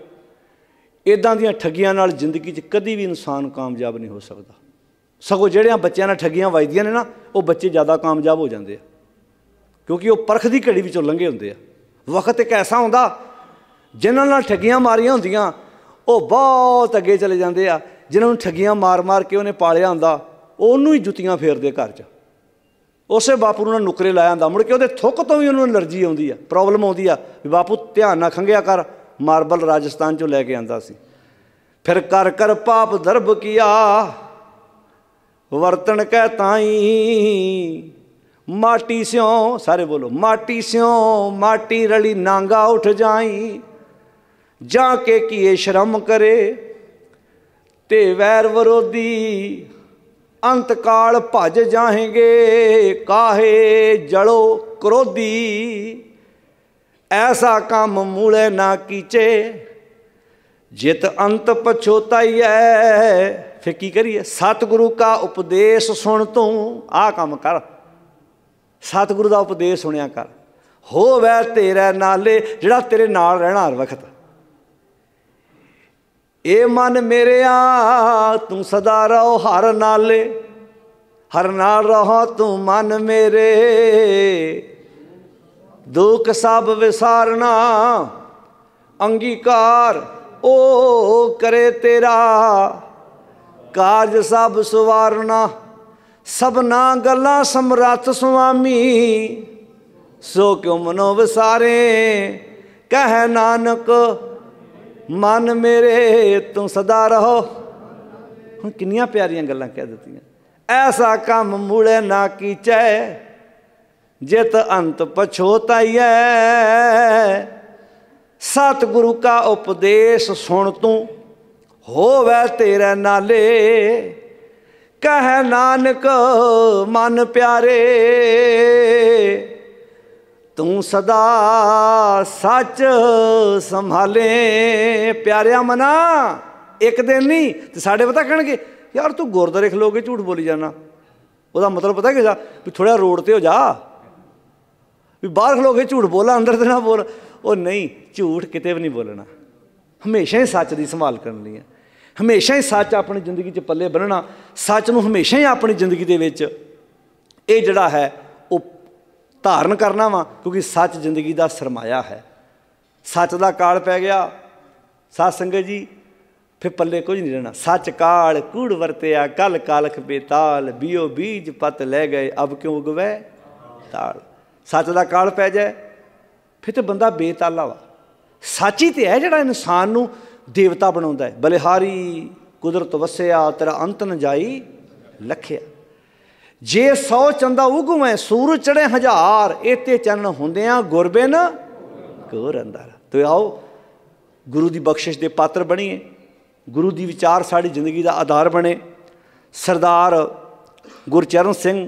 ਇਦਾਂ ਦੀਆਂ ਠੱਗੀਆਂ ਨਾਲ ਜ਼ਿੰਦਗੀ 'ਚ ਕਦੀ ਵੀ ਇਨਸਾਨ ਕਾਮਯਾਬ ਨਹੀਂ ਹੋ ਸਕਦਾ ਸਗੋਂ ਜਿਹੜਿਆਂ ਬੱਚਿਆਂ ਨਾਲ ਠੱਗੀਆਂ ਵਜਦੀਆਂ ਨੇ ਨਾ ਉਹ ਬੱਚੇ ਜ਼ਿਆਦਾ ਕਾਮਯਾਬ ਹੋ ਜਾਂਦੇ ਆ ਕਿਉਂਕਿ ਉਹ ਪਰਖ ਦੀ ਘੜੀ ਵਿੱਚੋਂ ਲੰਘੇ ਹੁੰਦੇ ਆ ਵਕਤ ਇੱਕ ਐਸਾ ਹੁੰਦਾ ਜਿਨ੍ਹਾਂ ਨਾਲ ਠੱਗੀਆਂ ਮਾਰੀਆਂ ਹੁੰਦੀਆਂ ਉਹ ਬਹੁਤ ਅੱਗੇ ਚਲੇ ਜਾਂਦੇ ਆ ਜਿਨ੍ਹਾਂ ਨੂੰ ਠੱਗੀਆਂ ਮਾਰ-ਮਾਰ ਕੇ ਉਹਨੇ ਪਾਲਿਆ ਹੁੰਦਾ ਉਹਨੂੰ ਹੀ ਜੁੱਤੀਆਂ ਫੇਰਦੇ ਘਰ 'ਚ ਉਸੇ ਬਾਪੂ ਨੂੰ ਨੁਕਰੇ ਲਾਇਆ ਹੁੰਦਾ ਮੁੜ ਕੇ ਉਹਦੇ ਥੁੱਕ ਤੋਂ ਵੀ ਉਹਨੂੰ ਅਲਰਜੀ ਆਉਂਦੀ ਆ ਪ੍ਰੋਬਲਮ ਆਉਂਦੀ ਆ ਵੀ ਬਾਪੂ ਧਿਆਨ ਨਾ ਖੰਗਿਆ ਕਰ ਮਾਰਬਲ ਰਾਜਸਥਾਨ 'ਚੋਂ ਲੈ ਕੇ ਆਂਦਾ ਸੀ ਫਿਰ ਕਰ ਕਰ ਪਾਪ ਦਰਬ ਕੀਆ ਵਰਤਣ ਕਹਿ ਤਾਈ ਮਾਟੀ ਸਿਓ ਸਾਰੇ ਬੋਲੋ ਮਾਟੀ ਸਿਓ ਮਾਟੀ ਰਲੀ ਨਾਂਗਾ ਉੱਠ ਜਾਈ ਜਾਂ ਕੇ ਕੀਏ ਸ਼ਰਮ ਕਰੇ ਤੇ ਵੈਰ ਵਿਰੋਧੀ ਅੰਤ ਕਾਲ ਭਜ ਜਾਹੇਗੇ ਕਾਹੇ ਜਲੋ ਕ੍ਰੋਧੀ ਐਸਾ ਕੰਮ ਮੂਲੇ ਨਾ ਕੀਚੇ ਜਿਤ ਅੰਤ ਪਛੋਤਾਈ ਐ ਫਿਰ ਕੀ ਕਰੀਏ ਸਤਿਗੁਰੂ ਕਾ ਉਪਦੇਸ਼ ਸੁਣ ਤੂੰ ਆ ਕੰਮ ਕਰ ਸਤਿਗੁਰੂ ਦਾ ਉਪਦੇਸ਼ ਸੁਣਿਆ ਕਰ ਹੋਵੇ ਤੇਰੇ ਨਾਲੇ ਜਿਹੜਾ ਤੇਰੇ ਨਾਲ ਰਹਿਣਾ ਹਰ ਵਕਤ ਏ ਮਨ ਮੇਰਿਆ ਤੂੰ ਸਦਾ ਰਹੋ ਹਰ ਨਾਲੇ ਹਰ ਨਾਲ ਰਹੋ ਤੂੰ ਮਨ ਮੇਰੇ ਦੁੱਖ ਸਭ ਵਿਸਾਰਨਾ ਅੰਗੀਕਾਰ ਓ ਕਰੇ ਤੇਰਾ ਕਾਜ ਸਭ ਸਭ ਸਭਨਾ ਗੱਲਾਂ ਸਮਰੱਥ ਸੁਆਮੀ ਸੋ ਕਿਉ ਮਨੋ ਵਿਸਾਰੇ ਕਹਿ ਨਾਨਕ ਮਨ ਮੇਰੇ ਤੂੰ ਸਦਾ ਰਹੋ ਹੁਣ ਕਿੰਨੀਆਂ ਪਿਆਰੀਆਂ ਗੱਲਾਂ ਕਹਿ ਦਿੱਤੀਆਂ ਐਸਾ ਕੰਮ ਮੂਲੇ ਨਾ ਕੀਚੈ ਜਿਤ ਅੰਤ ਪਛੋਤਾਈਐ ਸਤਿਗੁਰੂ ਕਾ ਉਪਦੇਸ਼ ਸੁਣ ਤੂੰ ਹੋਵੇ ਤੇਰੇ ਨਾਲੇ ਕਹੈ ਨਾਨਕ ਮਨ ਪਿਆਰੇ ਤੂੰ ਸਦਾ ਸੱਚ ਸੰਭਾਲੇ ਪਿਆਰਿਆ ਮਨਾ ਇੱਕ ਦਿਨ ਨਹੀਂ ਤੇ ਸਾਡੇ ਪਤਾ ਕਹਿਣਗੇ ਯਾਰ ਤੂੰ ਗੁਰਦੁਆਰੇ ਲੋਗੇ ਝੂਠ ਬੋਲੀ ਜਾਣਾ ਉਹਦਾ ਮਤਲਬ ਪਤਾ ਕਿ ਜਾ ਵੀ ਥੋੜਾ ਰੋਡ ਤੇ ਹੋ ਜਾ ਵੀ ਬਾਹਰ ਖਲੋਗੇ ਝੂਠ ਬੋਲਾ ਅੰਦਰ ਤੇ ਨਾ ਬੋਲ ਉਹ ਨਹੀਂ ਝੂਠ ਕਿਤੇ ਵੀ ਨਹੀਂ ਬੋਲਣਾ ਹਮੇਸ਼ਾ ਹੀ ਸੱਚ ਦੀ ਸੰਭਾਲ ਕਰਨੀ ਹੈ ਹਮੇਸ਼ਾ ਹੀ ਸੱਚ ਆਪਣੀ ਜ਼ਿੰਦਗੀ 'ਚ ਪੱਲੇ ਬੰਨਣਾ ਸੱਚ ਨੂੰ ਹਮੇਸ਼ਾ ਹੀ ਆਪਣੀ ਜ਼ਿੰਦਗੀ ਦੇ ਵਿੱਚ ਇਹ ਜਿਹੜਾ ਹੈ ਧਾਰਨ ਕਰਨਾ ਵਾ ਕਿਉਂਕਿ ਸੱਚ ਜ਼ਿੰਦਗੀ ਦਾ ਸਰਮਾਇਆ ਹੈ ਸੱਚ ਦਾ ਕਾਲ ਪੈ ਗਿਆ ਸਾਧ ਸੰਗਤ ਜੀ ਫਿਰ ਪੱਲੇ ਕੁਝ ਨਹੀਂ ਰਹਿਣਾ ਸੱਚ ਕਾਲ ਕੂੜ ਵਰਤਿਆ ਕਲ ਕਾਲਖ ਬੇਤਾਲ ਬੀਓ ਬੀਜ ਪਤ ਲੈ ਗਏ ਅਬ ਕਿਉਂ ਉਗਵੇ ਤਾਲ ਸੱਚ ਦਾ ਕਾਲ ਪੈ ਜਾਏ ਫਿਰ ਤੇ ਬੰਦਾ ਬੇਤਾਲਾ ਵਾ ਸੱਚੀ ਤੇ ਹੈ ਜਿਹੜਾ ਇਨਸਾਨ ਨੂੰ ਦੇਵਤਾ ਬਣਾਉਂਦਾ ਹੈ ਬਲਿਹਾਰੀ ਕੁਦਰਤ ਵਸਿਆ ਤੇਰਾ ਅੰਤ ਨ ਜਾਈ ਲਖਿਆ ਜੇ 100 ਚੰਦਾ ਉਗਵੇਂ ਸੂਰਜ ਚੜੇ ਹਜ਼ਾਰ ਇਤੇ ਚੰਨ ਹੁੰਦਿਆਂ ਗੁਰਬਿਨ ਕੋ ਅੰਦਰ ਤੇ ਆਓ ਗੁਰੂ ਦੀ ਬਖਸ਼ਿਸ਼ ਦੇ ਪਾਤਰ ਬਣੀਏ ਗੁਰੂ ਦੀ ਵਿਚਾਰ ਸਾਡੀ ਜ਼ਿੰਦਗੀ ਦਾ ਆਧਾਰ ਬਣੇ ਸਰਦਾਰ ਗੁਰਚਰਨ ਸਿੰਘ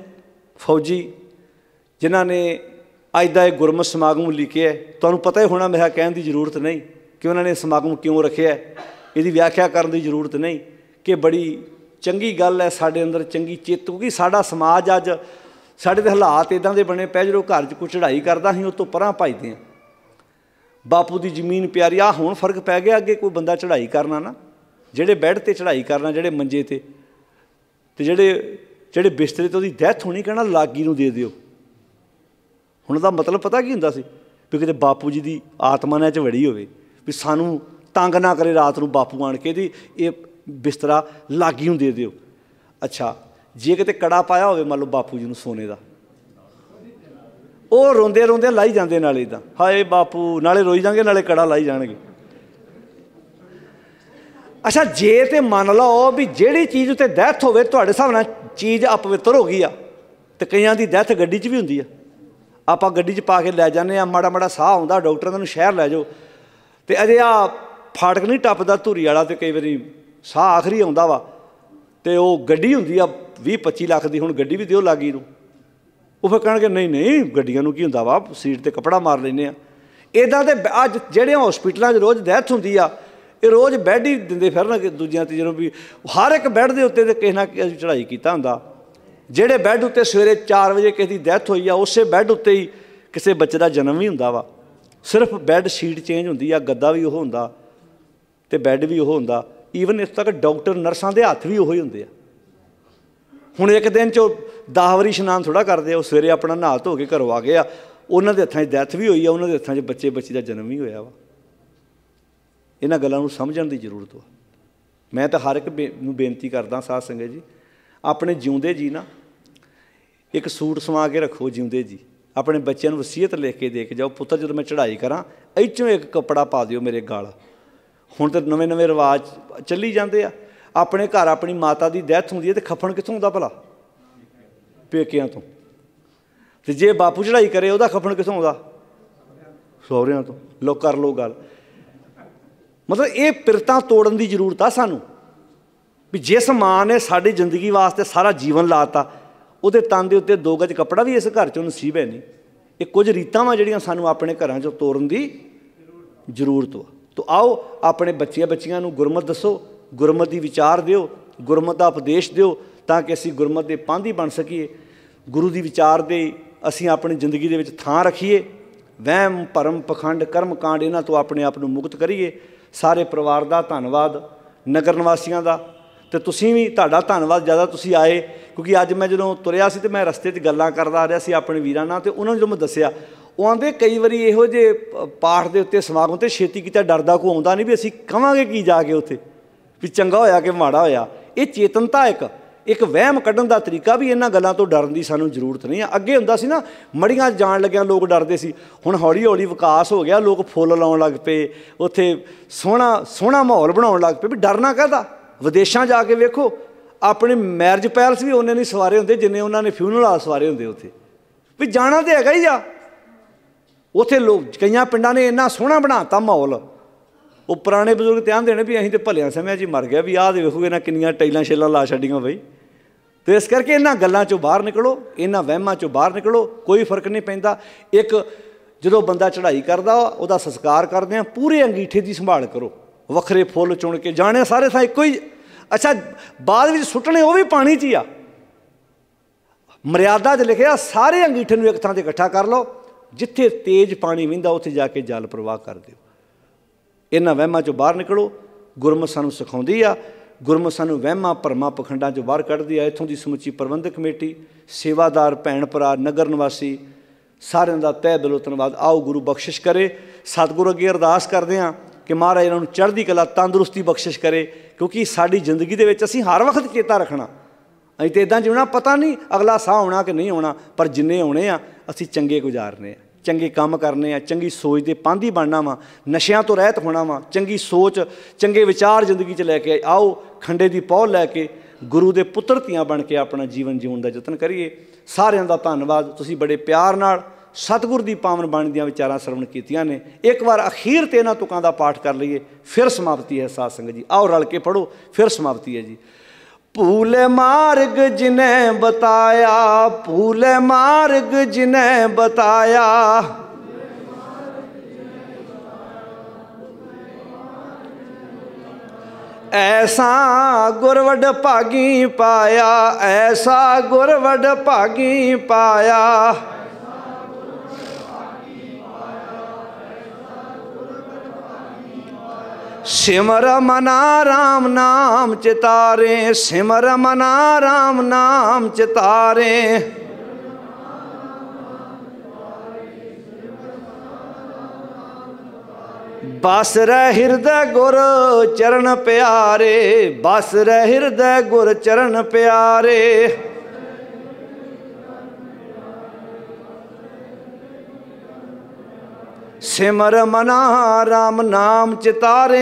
ਫੌਜੀ ਜਿਨ੍ਹਾਂ ਨੇ ਅੱਜ ਦਾ ਇਹ ਗੁਰਮਤ ਸਮਾਗਮ ਲਿਖਿਆ ਤੁਹਾਨੂੰ ਪਤਾ ਹੀ ਹੋਣਾ ਮੇਰਾ ਕਹਿਣ ਦੀ ਜ਼ਰੂਰਤ ਨਹੀਂ ਕਿ ਉਹਨਾਂ ਨੇ ਸਮਾਗਮ ਕਿਉਂ ਰੱਖਿਆ ਇਹਦੀ ਵਿਆਖਿਆ ਕਰਨ ਦੀ ਜ਼ਰੂਰਤ ਨਹੀਂ ਕਿ ਬੜੀ ਚੰਗੀ ਗੱਲ ਹੈ ਸਾਡੇ ਅੰਦਰ ਚੰਗੀ ਚਿੱਤ ਕਿਉਂਕਿ ਸਾਡਾ ਸਮਾਜ ਅੱਜ ਸਾਡੇ ਦੇ ਹਾਲਾਤ ਇਦਾਂ ਦੇ ਬਣੇ ਪੈ ਜਿਹੜੋ ਘਰ 'ਚ ਕੋ ਚੜ੍ਹਾਈ ਕਰਦਾ ਸੀ ਉਹ ਤੋਂ ਪਰਾਂ ਭਜਦੇ ਆ ਬਾਪੂ ਦੀ ਜ਼ਮੀਨ ਪਿਆਰੀ ਆ ਹੁਣ ਫਰਕ ਪੈ ਗਿਆ ਅੱਗੇ ਕੋਈ ਬੰਦਾ ਚੜ੍ਹਾਈ ਕਰਨਾ ਨਾ ਜਿਹੜੇ ਬੈੱਡ ਤੇ ਚੜ੍ਹਾਈ ਕਰਨਾ ਜਿਹੜੇ ਮੰਜੇ ਤੇ ਤੇ ਜਿਹੜੇ ਜਿਹੜੇ ਬਿਸਤਰੇ ਤੇ ਉਹਦੀ ਡੈਥ ਹੋਣੀ ਕਹਿੰਦਾ ਲਾਗੀ ਨੂੰ ਦੇ ਦਿਓ ਹੁਣ ਦਾ ਮਤਲਬ ਪਤਾ ਕੀ ਹੁੰਦਾ ਸੀ ਵੀ ਕਿਤੇ ਬਾਪੂ ਜੀ ਦੀ ਆਤਮਾ ਨੇ ਚ ਵੜੀ ਹੋਵੇ ਵੀ ਸਾਨੂੰ ਤੰਗ ਨਾ ਕਰੇ ਰਾਤ ਨੂੰ ਬਾਪੂ ਆਣ ਕੇ ਦੀ ਇਹ ਬਿਸਤਰਾ ਲਾਗੀ ਨੂੰ ਦੇ ਦਿਓ ਅੱਛਾ ਜੇ ਕਿਤੇ ਕੜਾ ਪਾਇਆ ਹੋਵੇ ਮੰਨ ਲਓ ਬਾਪੂ ਜੀ ਨੂੰ ਸੋਨੇ ਦਾ ਉਹ ਰੋਂਦੇ ਰੋਂਦੇ ਲਾਈ ਜਾਂਦੇ ਨਾਲੇ ਤਾਂ ਹਾਏ ਬਾਪੂ ਨਾਲੇ ਰੋਈ ਜਾਣਗੇ ਨਾਲੇ ਕੜਾ ਲਾਈ ਜਾਣਗੇ ਅੱਛਾ ਜੇ ਤੇ ਮੰਨ ਲਓ ਵੀ ਜਿਹੜੀ ਚੀਜ਼ ਉਤੇ ਡੈਥ ਹੋਵੇ ਤੁਹਾਡੇ ਹਿਸਾਬ ਨਾਲ ਚੀਜ਼ ਅਪਵਿੱਤਰ ਹੋ ਗਈ ਆ ਤੇ ਕਈਆਂ ਦੀ ਡੈਥ ਗੱਡੀ 'ਚ ਵੀ ਹੁੰਦੀ ਆ ਆਪਾਂ ਗੱਡੀ 'ਚ ਪਾ ਕੇ ਲੈ ਜਾਂਦੇ ਆ ਮਾੜਾ ਮਾੜਾ ਸਾਹ ਆਉਂਦਾ ਡਾਕਟਰਾਂ ਨੂੰ ਸ਼ਹਿਰ ਲੈ ਜਾਓ ਤੇ ਅਜੇ ਆ ਫਾਟਕ ਨਹੀਂ ਟੱਪਦਾ ਧੂਰੀ ਵਾਲਾ ਤੇ ਕਈ ਵਾਰੀ ਸਾਹ ਆਖਰੀ ਆਉਂਦਾ ਵਾ ਤੇ ਉਹ ਗੱਡੀ ਹੁੰਦੀ ਆ 20 25 ਲੱਖ ਦੀ ਹੁਣ ਗੱਡੀ ਵੀ ਦਿਓ ਲਾਗੀ ਨੂੰ ਉਹ ਫਿਰ ਕਹਣਗੇ ਨਹੀਂ ਨਹੀਂ ਗੱਡੀਆਂ ਨੂੰ ਕੀ ਹੁੰਦਾ ਵਾ ਸੀਟ ਤੇ ਕਪੜਾ ਮਾਰ ਲੈਨੇ ਆ ਇਦਾਂ ਤੇ ਅੱਜ ਜਿਹੜੇ ਹਸਪੀਟਲਾਂ 'ਚ ਰੋਜ਼ ਡੈਥ ਹੁੰਦੀ ਆ ਇਹ ਰੋਜ਼ ਬੈੱਡ ਹੀ ਦਿੰਦੇ ਫਿਰਨਗੇ ਦੂਜਿਆਂ ਤੇ ਜਦੋਂ ਵੀ ਹਰ ਇੱਕ ਬੈੱਡ ਦੇ ਉੱਤੇ ਤੇ ਕਿਸੇ ਨਾ ਕਿਸੇ ਚੜਾਈ ਕੀਤਾ ਹੁੰਦਾ ਜਿਹੜੇ ਬੈੱਡ ਉੱਤੇ ਸਵੇਰੇ 4 ਵਜੇ ਕਿਸੇ ਦੀ ਡੈਥ ਹੋਈ ਆ ਉਸੇ ਬੈੱਡ ਉੱਤੇ ਹੀ ਕਿਸੇ ਬੱਚੇ ਦਾ ਜਨਮ ਵੀ ਹੁੰਦਾ ਵਾ ਸਿਰਫ ਬੈੱਡ ਸ਼ੀਟ ਚੇਂਜ ਹੁੰਦੀ ਆ ਗੱਦਾ ਵੀ ਉਹ ਹੁੰਦਾ ਤੇ ਬੈੱਡ ਵੀ ਉਹ ਹੁੰਦਾ ਈਵਨ ਇਸ ਤੱਕ ਡਾਕਟਰ ਨਰਸਾਂ ਦੇ ਹੱਥ ਵੀ ਉਹੀ ਹੁੰਦੇ ਆ ਹੁਣ ਇੱਕ ਦਿਨ ਚ 10 ਵਾਰੀ ਇਸ਼ਨਾਨ ਥੋੜਾ ਕਰਦੇ ਆ ਉਹ ਸਵੇਰੇ ਆਪਣਾ ਨਹਾ ਧੋ ਕੇ ਘਰੋਂ ਆ ਗਏ ਆ ਉਹਨਾਂ ਦੇ ਹੱਥਾਂ 'ਚ ਡੈਥ ਵੀ ਹੋਈ ਆ ਉਹਨਾਂ ਦੇ ਹੱਥਾਂ 'ਚ ਬੱਚੇ ਬੱਚੀ ਦਾ ਜਨਮ ਵੀ ਹੋਇਆ ਵਾ ਇਹਨਾਂ ਗੱਲਾਂ ਨੂੰ ਸਮਝਣ ਦੀ ਜ਼ਰੂਰਤ ਵਾ ਮੈਂ ਤਾਂ ਹਰ ਇੱਕ ਨੂੰ ਬੇਨਤੀ ਕਰਦਾ ਸਾਧ ਸੰਗਤ ਜੀ ਆਪਣੇ ਜਿਉਂਦੇ ਜੀ ਨਾ ਇੱਕ ਸੂਟ ਸਮਾ ਕੇ ਰੱਖੋ ਜਿਉਂਦੇ ਜੀ ਆਪਣੇ ਬੱਚਿਆਂ ਨੂੰ ਵਸੀਅਤ ਲਿਖ ਕੇ ਦੇ ਕੇ ਜਾਓ ਪੁੱਤਰ ਜਦੋਂ ਮੈਂ ਚੜ੍ਹਾਈ ਕਰਾਂ ਇੱਥੋਂ ਇੱਕ ਕੱਪੜਾ ਪਾ ਦਿਓ ਮੇਰੇ ਗਾਲ ਹੁਣ ਤਾਂ ਨਵੇਂ ਨਵੇਂ ਰਿਵਾਜ ਚੱਲੀ ਜਾਂਦੇ ਆ ਆਪਣੇ ਘਰ ਆਪਣੀ ਮਾਤਾ ਦੀ ਡੈਥ ਹੁੰਦੀ ਹੈ ਤੇ ਖਫਣ ਕਿੱਥੋਂ ਹੁੰਦਾ ਭਲਾ ਪੇਕਿਆਂ ਤੋਂ ਤੇ ਜੇ ਬਾਪੂ ਚੜਾਈ ਕਰੇ ਉਹਦਾ ਖਫਣ ਕਿੱਥੋਂ ਆਉਂਦਾ ਸਹੁਰਿਆਂ ਤੋਂ ਲੋ ਕਰ ਲੋ ਗੱਲ ਮਤਲਬ ਇਹ ਪਿਰਤਾਂ ਤੋੜਨ ਦੀ ਜ਼ਰੂਰਤ ਆ ਸਾਨੂੰ ਵੀ ਜਿਸ ਮਾਂ ਨੇ ਸਾਡੀ ਜ਼ਿੰਦਗੀ ਵਾਸਤੇ ਸਾਰਾ ਜੀਵਨ ਲਾਤਾ ਉਹਦੇ ਤਨ ਦੇ ਉੱਤੇ ਦੋ ਗਜ ਕੱਪੜਾ ਵੀ ਇਸ ਘਰ ਚੋਂ ਨਸੀਬ ਹੈ ਨਹੀਂ ਇਹ ਕੁਝ ਰੀਤਾਂ ਆ ਜਿਹੜੀਆਂ ਸਾਨੂੰ ਆਪਣੇ ਘਰਾਂ ਚੋਂ ਤੋੜਨ ਦੀ ਜ਼ਰੂਰਤ ਆ ਤੋ ਆਓ ਆਪਣੇ ਬੱਚਿਆਂ ਬੱਚੀਆਂ ਨੂੰ ਗੁਰਮਤ ਦੱਸੋ ਗੁਰਮਤ ਦੀ ਵਿਚਾਰ ਦਿਓ ਗੁਰਮਤ ਦਾ ਉਪਦੇਸ਼ ਦਿਓ ਤਾਂ ਕਿ ਅਸੀਂ ਗੁਰਮਤ ਦੇ ਪਾਂਧੀ ਬਣ ਸਕੀਏ ਗੁਰੂ ਦੀ ਵਿਚਾਰ ਦੇ ਅਸੀਂ ਆਪਣੀ ਜ਼ਿੰਦਗੀ ਦੇ ਵਿੱਚ ਥਾਂ ਰੱਖੀਏ ਵਹਿਮ ਭਰਮ ਪਖੰਡ ਕਰਮ ਕਾਂਡ ਇਹਨਾਂ ਤੋਂ ਆਪਣੇ ਆਪ ਨੂੰ ਮੁਕਤ ਕਰੀਏ ਸਾਰੇ ਪਰਿਵਾਰ ਦਾ ਧੰਨਵਾਦ ਨਗਰ ਨਿਵਾਸੀਆਂ ਦਾ ਤੇ ਤੁਸੀਂ ਵੀ ਤੁਹਾਡਾ ਧੰਨਵਾਦ ਜਿਆਦਾ ਤੁਸੀਂ ਆਏ ਕਿਉਂਕਿ ਅੱਜ ਮੈਂ ਜਦੋਂ ਤੁਰਿਆ ਸੀ ਤੇ ਮੈਂ ਰਸਤੇ 'ਚ ਗੱਲਾਂ ਕਰਦਾ ਆ ਰਿਹਾ ਸੀ ਆਪਣੇ ਵੀਰਾਂ ਨਾਲ ਤੇ ਉਹਨਾਂ ਨੂੰ ਜਦੋਂ ਮੈਂ ਦੱਸਿਆ ਉਹ ਆਂਦੇ ਕਈ ਵਾਰੀ ਇਹੋ ਜੇ ਪਾਠ ਦੇ ਉੱਤੇ ਸਮਾਗਮ ਤੇ ਛੇਤੀ ਕੀਤਾ ਡਰਦਾ ਕੋ ਆਉਂਦਾ ਨਹੀਂ ਵੀ ਅਸੀਂ ਕਵਾਂਗੇ ਕੀ ਜਾ ਕੇ ਉੱਥੇ ਵੀ ਚੰਗਾ ਹੋਇਆ ਕਿ ਮਾੜਾ ਹੋਇਆ ਇਹ ਚੇਤਨਤਾ ਇੱਕ ਇੱਕ ਵਹਿਮ ਕੱਢਣ ਦਾ ਤਰੀਕਾ ਵੀ ਇਹਨਾਂ ਗੱਲਾਂ ਤੋਂ ਡਰਨ ਦੀ ਸਾਨੂੰ ਜ਼ਰੂਰਤ ਨਹੀਂ ਆ ਅੱਗੇ ਹੁੰਦਾ ਸੀ ਨਾ ਮੜੀਆਂ ਜਾਣ ਲੱਗਿਆਂ ਲੋਕ ਡਰਦੇ ਸੀ ਹੁਣ ਹੌਲੀ ਹੌਲੀ ਵਿਕਾਸ ਹੋ ਗਿਆ ਲੋਕ ਫੁੱਲ ਲਾਉਣ ਲੱਗ ਪਏ ਉੱਥੇ ਸੋਹਣਾ ਸੋਹਣਾ ਮਾਹੌਲ ਬਣਾਉਣ ਲੱਗ ਪਏ ਵੀ ਡਰਨਾ ਕਾਹਦਾ ਵਿਦੇਸ਼ਾਂ ਜਾ ਕੇ ਵੇਖੋ ਆਪਣੇ ਮੈਰਿਜ ਪੈਲਸ ਵੀ ਉਹਨੇ ਨਹੀਂ ਸਵਾਰੇ ਹੁੰਦੇ ਜਿੰਨੇ ਉਹਨਾਂ ਨੇ ਫਿਊਨਲ ਆ ਸਵਾਰੇ ਹੁੰਦੇ ਉੱਥੇ ਵੀ ਜਾਣਾ ਤੇ ਹੈਗਾ ਹੀ ਆ ਉੱਥੇ ਲੋਕ ਕਈਆਂ ਪਿੰਡਾਂ ਨੇ ਇੰਨਾ ਸੋਹਣਾ ਬਣਾਤਾ ਮਾਹੌਲ ਉਹ ਪੁਰਾਣੇ ਬਜ਼ੁਰਗ ਧਿਆਨ ਦੇਣੇ ਵੀ ਅਸੀਂ ਤੇ ਭਲਿਆਂ ਸਮਿਆਂ 'ਚ ਮਰ ਗਿਆ ਵੀ ਆਹ ਦੇ ਵੇਖੋ ਇਹਨਾਂ ਕਿੰਨੀਆਂ ਟੈਲਾਂ ਛੇਲਾਂ ਲਾ ਛੱਡੀਆਂ ਬਈ ਤੇ ਇਸ ਕਰਕੇ ਇਹਨਾਂ ਗੱਲਾਂ 'ਚੋਂ ਬਾਹਰ ਨਿਕਲੋ ਇਹਨਾਂ ਵਹਿਮਾਂ 'ਚੋਂ ਬਾਹਰ ਨਿਕਲੋ ਕੋਈ ਫਰਕ ਨਹੀਂ ਪੈਂਦਾ ਇੱਕ ਜਦੋਂ ਬੰਦਾ ਚੜ੍ਹਾਈ ਕਰਦਾ ਉਹਦਾ ਸੰਸਕਾਰ ਕਰਦੇ ਆ ਪੂਰੇ ਅੰਗੀਠੇ ਦੀ ਸੰਭਾਲ ਕਰੋ ਵੱਖਰੇ ਫੁੱਲ ਚੁਣ ਕੇ ਜਾਣੇ ਸਾਰੇ ਸਾ ਇੱਕੋ ਹੀ ਅੱਛਾ ਬਾਅਦ ਵਿੱਚ ਸੁੱਟਣੇ ਉਹ ਵੀ ਪਾਣੀ 'ਚ ਹੀ ਆ ਮਰਿਆਦਾ 'ਚ ਲਿਖਿਆ ਸਾਰੇ ਅੰਗੀਠੇ ਨੂੰ ਇੱਕ ਥਾਂ ਤੇ ਇਕੱਠਾ ਕਰ ਲਓ ਜਿੱਥੇ ਤੇਜ਼ ਪਾਣੀ ਵਿੰਦਾ ਉੱਥੇ ਜਾ ਕੇ ਜਲ ਪ੍ਰਵਾਹ ਕਰ ਦਿਓ ਇਹਨਾਂ ਵਹਿਮਾਂ 'ਚੋਂ ਬਾਹਰ ਨਿਕਲੋ ਗੁਰਮਤ ਸਾਨੂੰ ਸਿਖਾਉਂਦੀ ਆ ਗੁਰਮਤ ਸਾਨੂੰ ਵਹਿਮਾਂ ਭਰਮਾਂ ਪਖੰਡਾਂ 'ਚੋਂ ਬਾਹਰ ਕੱਢਦੀ ਆ ਇੱਥੋਂ ਦੀ ਸਮੁੱਚੀ ਪ੍ਰਬੰਧਕ ਕਮੇਟੀ ਸੇਵਾਦਾਰ ਭੈਣ ਭਰਾ ਨਗਰ ਨਿਵਾਸੀ ਸਾਰਿਆਂ ਦਾ ਤਹਿ ਦਿਲੋਂ ਧੰਨਵਾਦ ਆਓ ਗੁਰੂ ਬਖਸ਼ਿਸ਼ ਕਰੇ ਸਤਿਗੁਰੂ ਅੱਗੇ ਅਰਦਾਸ ਕਰਦੇ ਆਂ ਕਿ ਮਹਾਰਾਜ ਇਹਨਾਂ ਨੂੰ ਚੜ੍ਹਦੀ ਕਲਾ ਤੰਦਰੁਸਤੀ ਬਖਸ਼ਿਸ਼ ਕਰੇ ਕਿਉਂਕਿ ਸਾਡੀ ਜ਼ਿੰਦਗੀ ਦੇ ਵਿੱਚ ਅਸੀਂ ਹਰ ਵਕਤ ਚੇਤਾ ਰੱਖਣਾ ਅਸੀਂ ਤੇ ਇਦਾਂ ਜਿਉਣਾ ਪਤਾ ਨਹੀਂ ਅਗਲਾ ਸਾਹ ਆਉਣਾ ਕਿ ਨਹੀਂ ਆਉਣਾ ਪਰ ਜਿੰਨੇ ਆਉਣੇ ਆ ਅਸੀਂ ਚੰਗੇ ਗੁਜ਼ਾਰਨੇ ਆ ਚੰਗੇ ਕੰਮ ਕਰਨੇ ਆ ਚੰਗੀ ਸੋਚ ਦੇ ਪਾਂਧੀ ਬਣਨਾ ਵਾ ਨਸ਼ਿਆਂ ਤੋਂ ਰਹਿਤ ਹੋਣਾ ਵਾ ਚੰਗੀ ਸੋਚ ਚੰਗੇ ਵਿਚਾਰ ਜ਼ਿੰਦਗੀ 'ਚ ਲੈ ਕੇ ਆਓ ਖੰਡੇ ਦੀ ਪੌਲ ਲੈ ਕੇ ਗੁਰੂ ਦੇ ਪੁੱਤਰ ਧੀਆਂ ਬਣ ਕੇ ਆਪਣਾ ਜੀਵਨ ਜਿਉਣ ਦਾ ਯਤਨ ਕਰੀਏ ਸਾਰਿਆਂ ਦਾ ਧੰਨਵਾਦ ਤੁਸੀਂ ਬੜੇ ਪਿਆਰ ਨਾਲ ਸਤਗੁਰ ਦੀ ਪਾਵਨ ਬਾਣੀ ਦੀਆਂ ਵਿਚਾਰਾਂ ਸਰਵਣ ਕੀਤੀਆਂ ਨੇ ਇੱਕ ਵਾਰ ਅਖੀਰ ਤੇ ਇਹਨਾਂ ਤੁਕਾਂ ਦਾ ਪਾਠ ਕਰ ਲਈਏ ਫਿਰ ਸਮਾਪਤੀ ਹੈ ਸਾਧ ਸੰਗਤ ਜੀ ਆਓ ਰਲ ਕੇ ਪੜੋ ਫਿਰ ਸਮਾਪਤੀ ਹੈ ਜੀ ਭੂਲੇ ਮਾਰਗ ਜਿਨੇ ਬਤਾਇਆ ਭੂਲੇ ਮਾਰਗ ਜਿਨੇ ਬਤਾਇਆ ਐਸਾ ਗੁਰਵਡ ਭਾਗੀ ਪਾਇਆ ਐਸਾ ਗੁਰਵਡ ਭਾਗੀ ਪਾਇਆ ਸਿਮਰ ਮਨਾ ਰਾਮ ਨਾਮ ਚਿਤਾਰੇ ਸਿਮਰ ਮਨਾ ਰਾਮ ਨਾਮ ਚਿਤਾਰੇ ਬਸ ਰਹਿ ਹਿਰਦੈ ਗੁਰ ਚਰਨ ਪਿਆਰੇ ਬਸ ਰਹਿ ਹਿਰਦੈ ਗੁਰ ਚਰਨ ਪਿਆਰੇ ਸਿਮਰ ਮਨਾ ਰਾਮ ਨਾਮ ਚਿਤਾਰੇ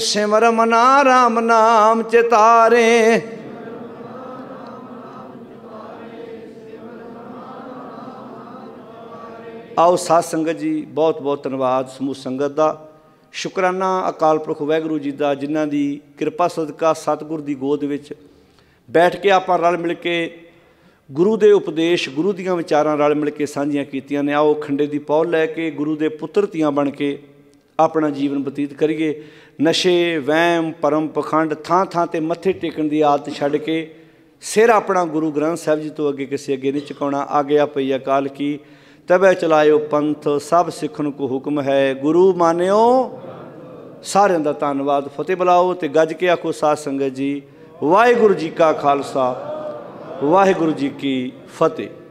ਸਿਮਰ ਮਨਾ ਰਾਮ ਨਾਮ ਚਿਤਾਰੇ ਆਓ ਸਾਧ ਸੰਗਤ ਜੀ ਬਹੁਤ ਬਹੁਤ ਧੰਨਵਾਦ ਸਮੂਹ ਸੰਗਤ ਦਾ ਸ਼ੁਕਰਾਨਾ ਅਕਾਲ ਪੁਰਖ ਵਾਹਿਗੁਰੂ ਜੀ ਦਾ ਜਿਨ੍ਹਾਂ ਦੀ ਕਿਰਪਾ ਸਦਕਾ ਸਤਿਗੁਰ ਦੀ ਗੋਦ ਵਿੱਚ ਬੈਠ ਕੇ ਆਪਾਂ ਰਲ ਮਿਲ ਕੇ ਗੁਰੂ ਦੇ ਉਪਦੇਸ਼ ਗੁਰੂ ਦੀਆਂ ਵਿਚਾਰਾਂ ਨਾਲ ਮਿਲ ਕੇ ਸਾਂਝੀਆਂ ਕੀਤੀਆਂ ਨੇ ਆਓ ਖੰਡੇ ਦੀ ਪੌਲ ਲੈ ਕੇ ਗੁਰੂ ਦੇ ਪੁੱਤਰ ਧੀਆਂ ਬਣ ਕੇ ਆਪਣਾ ਜੀਵਨ ਬਤੀਤ ਕਰੀਏ ਨਸ਼ੇ ਵਹਿਮ ਪਰਮ ਪਖੰਡ ਥਾਂ ਥਾਂ ਤੇ ਮੱਥੇ ਟੇਕਣ ਦੀ ਆਦਤ ਛੱਡ ਕੇ ਸਿਰ ਆਪਣਾ ਗੁਰੂ ਗ੍ਰੰਥ ਸਾਹਿਬ ਜੀ ਤੋਂ ਅੱਗੇ ਕਿਸੇ ਅੱਗੇ ਨਹੀਂ ਚੁਕਾਉਣਾ ਆਗਿਆ ਪਈ ਅਕਾਲ ਕੀ ਤਬੈ ਚਲਾਇਓ ਪੰਥ ਸਭ ਸਿੱਖਣ ਕੋ ਹੁਕਮ ਹੈ ਗੁਰੂ ਮਾਨਿਓ ਸਾਰਿਆਂ ਦਾ ਧੰਨਵਾਦ ਫਤਿਹ ਬਲਾਓ ਤੇ ਗੱਜ ਕੇ ਆਖੋ ਸਾਧ ਸੰਗਤ ਜੀ ਵਾਹਿਗੁਰੂ ਜੀ ਕਾ ਖਾਲਸਾ ਵਾਹਿਗੁਰੂ ਜੀ ਕੀ ਫਤਿਹ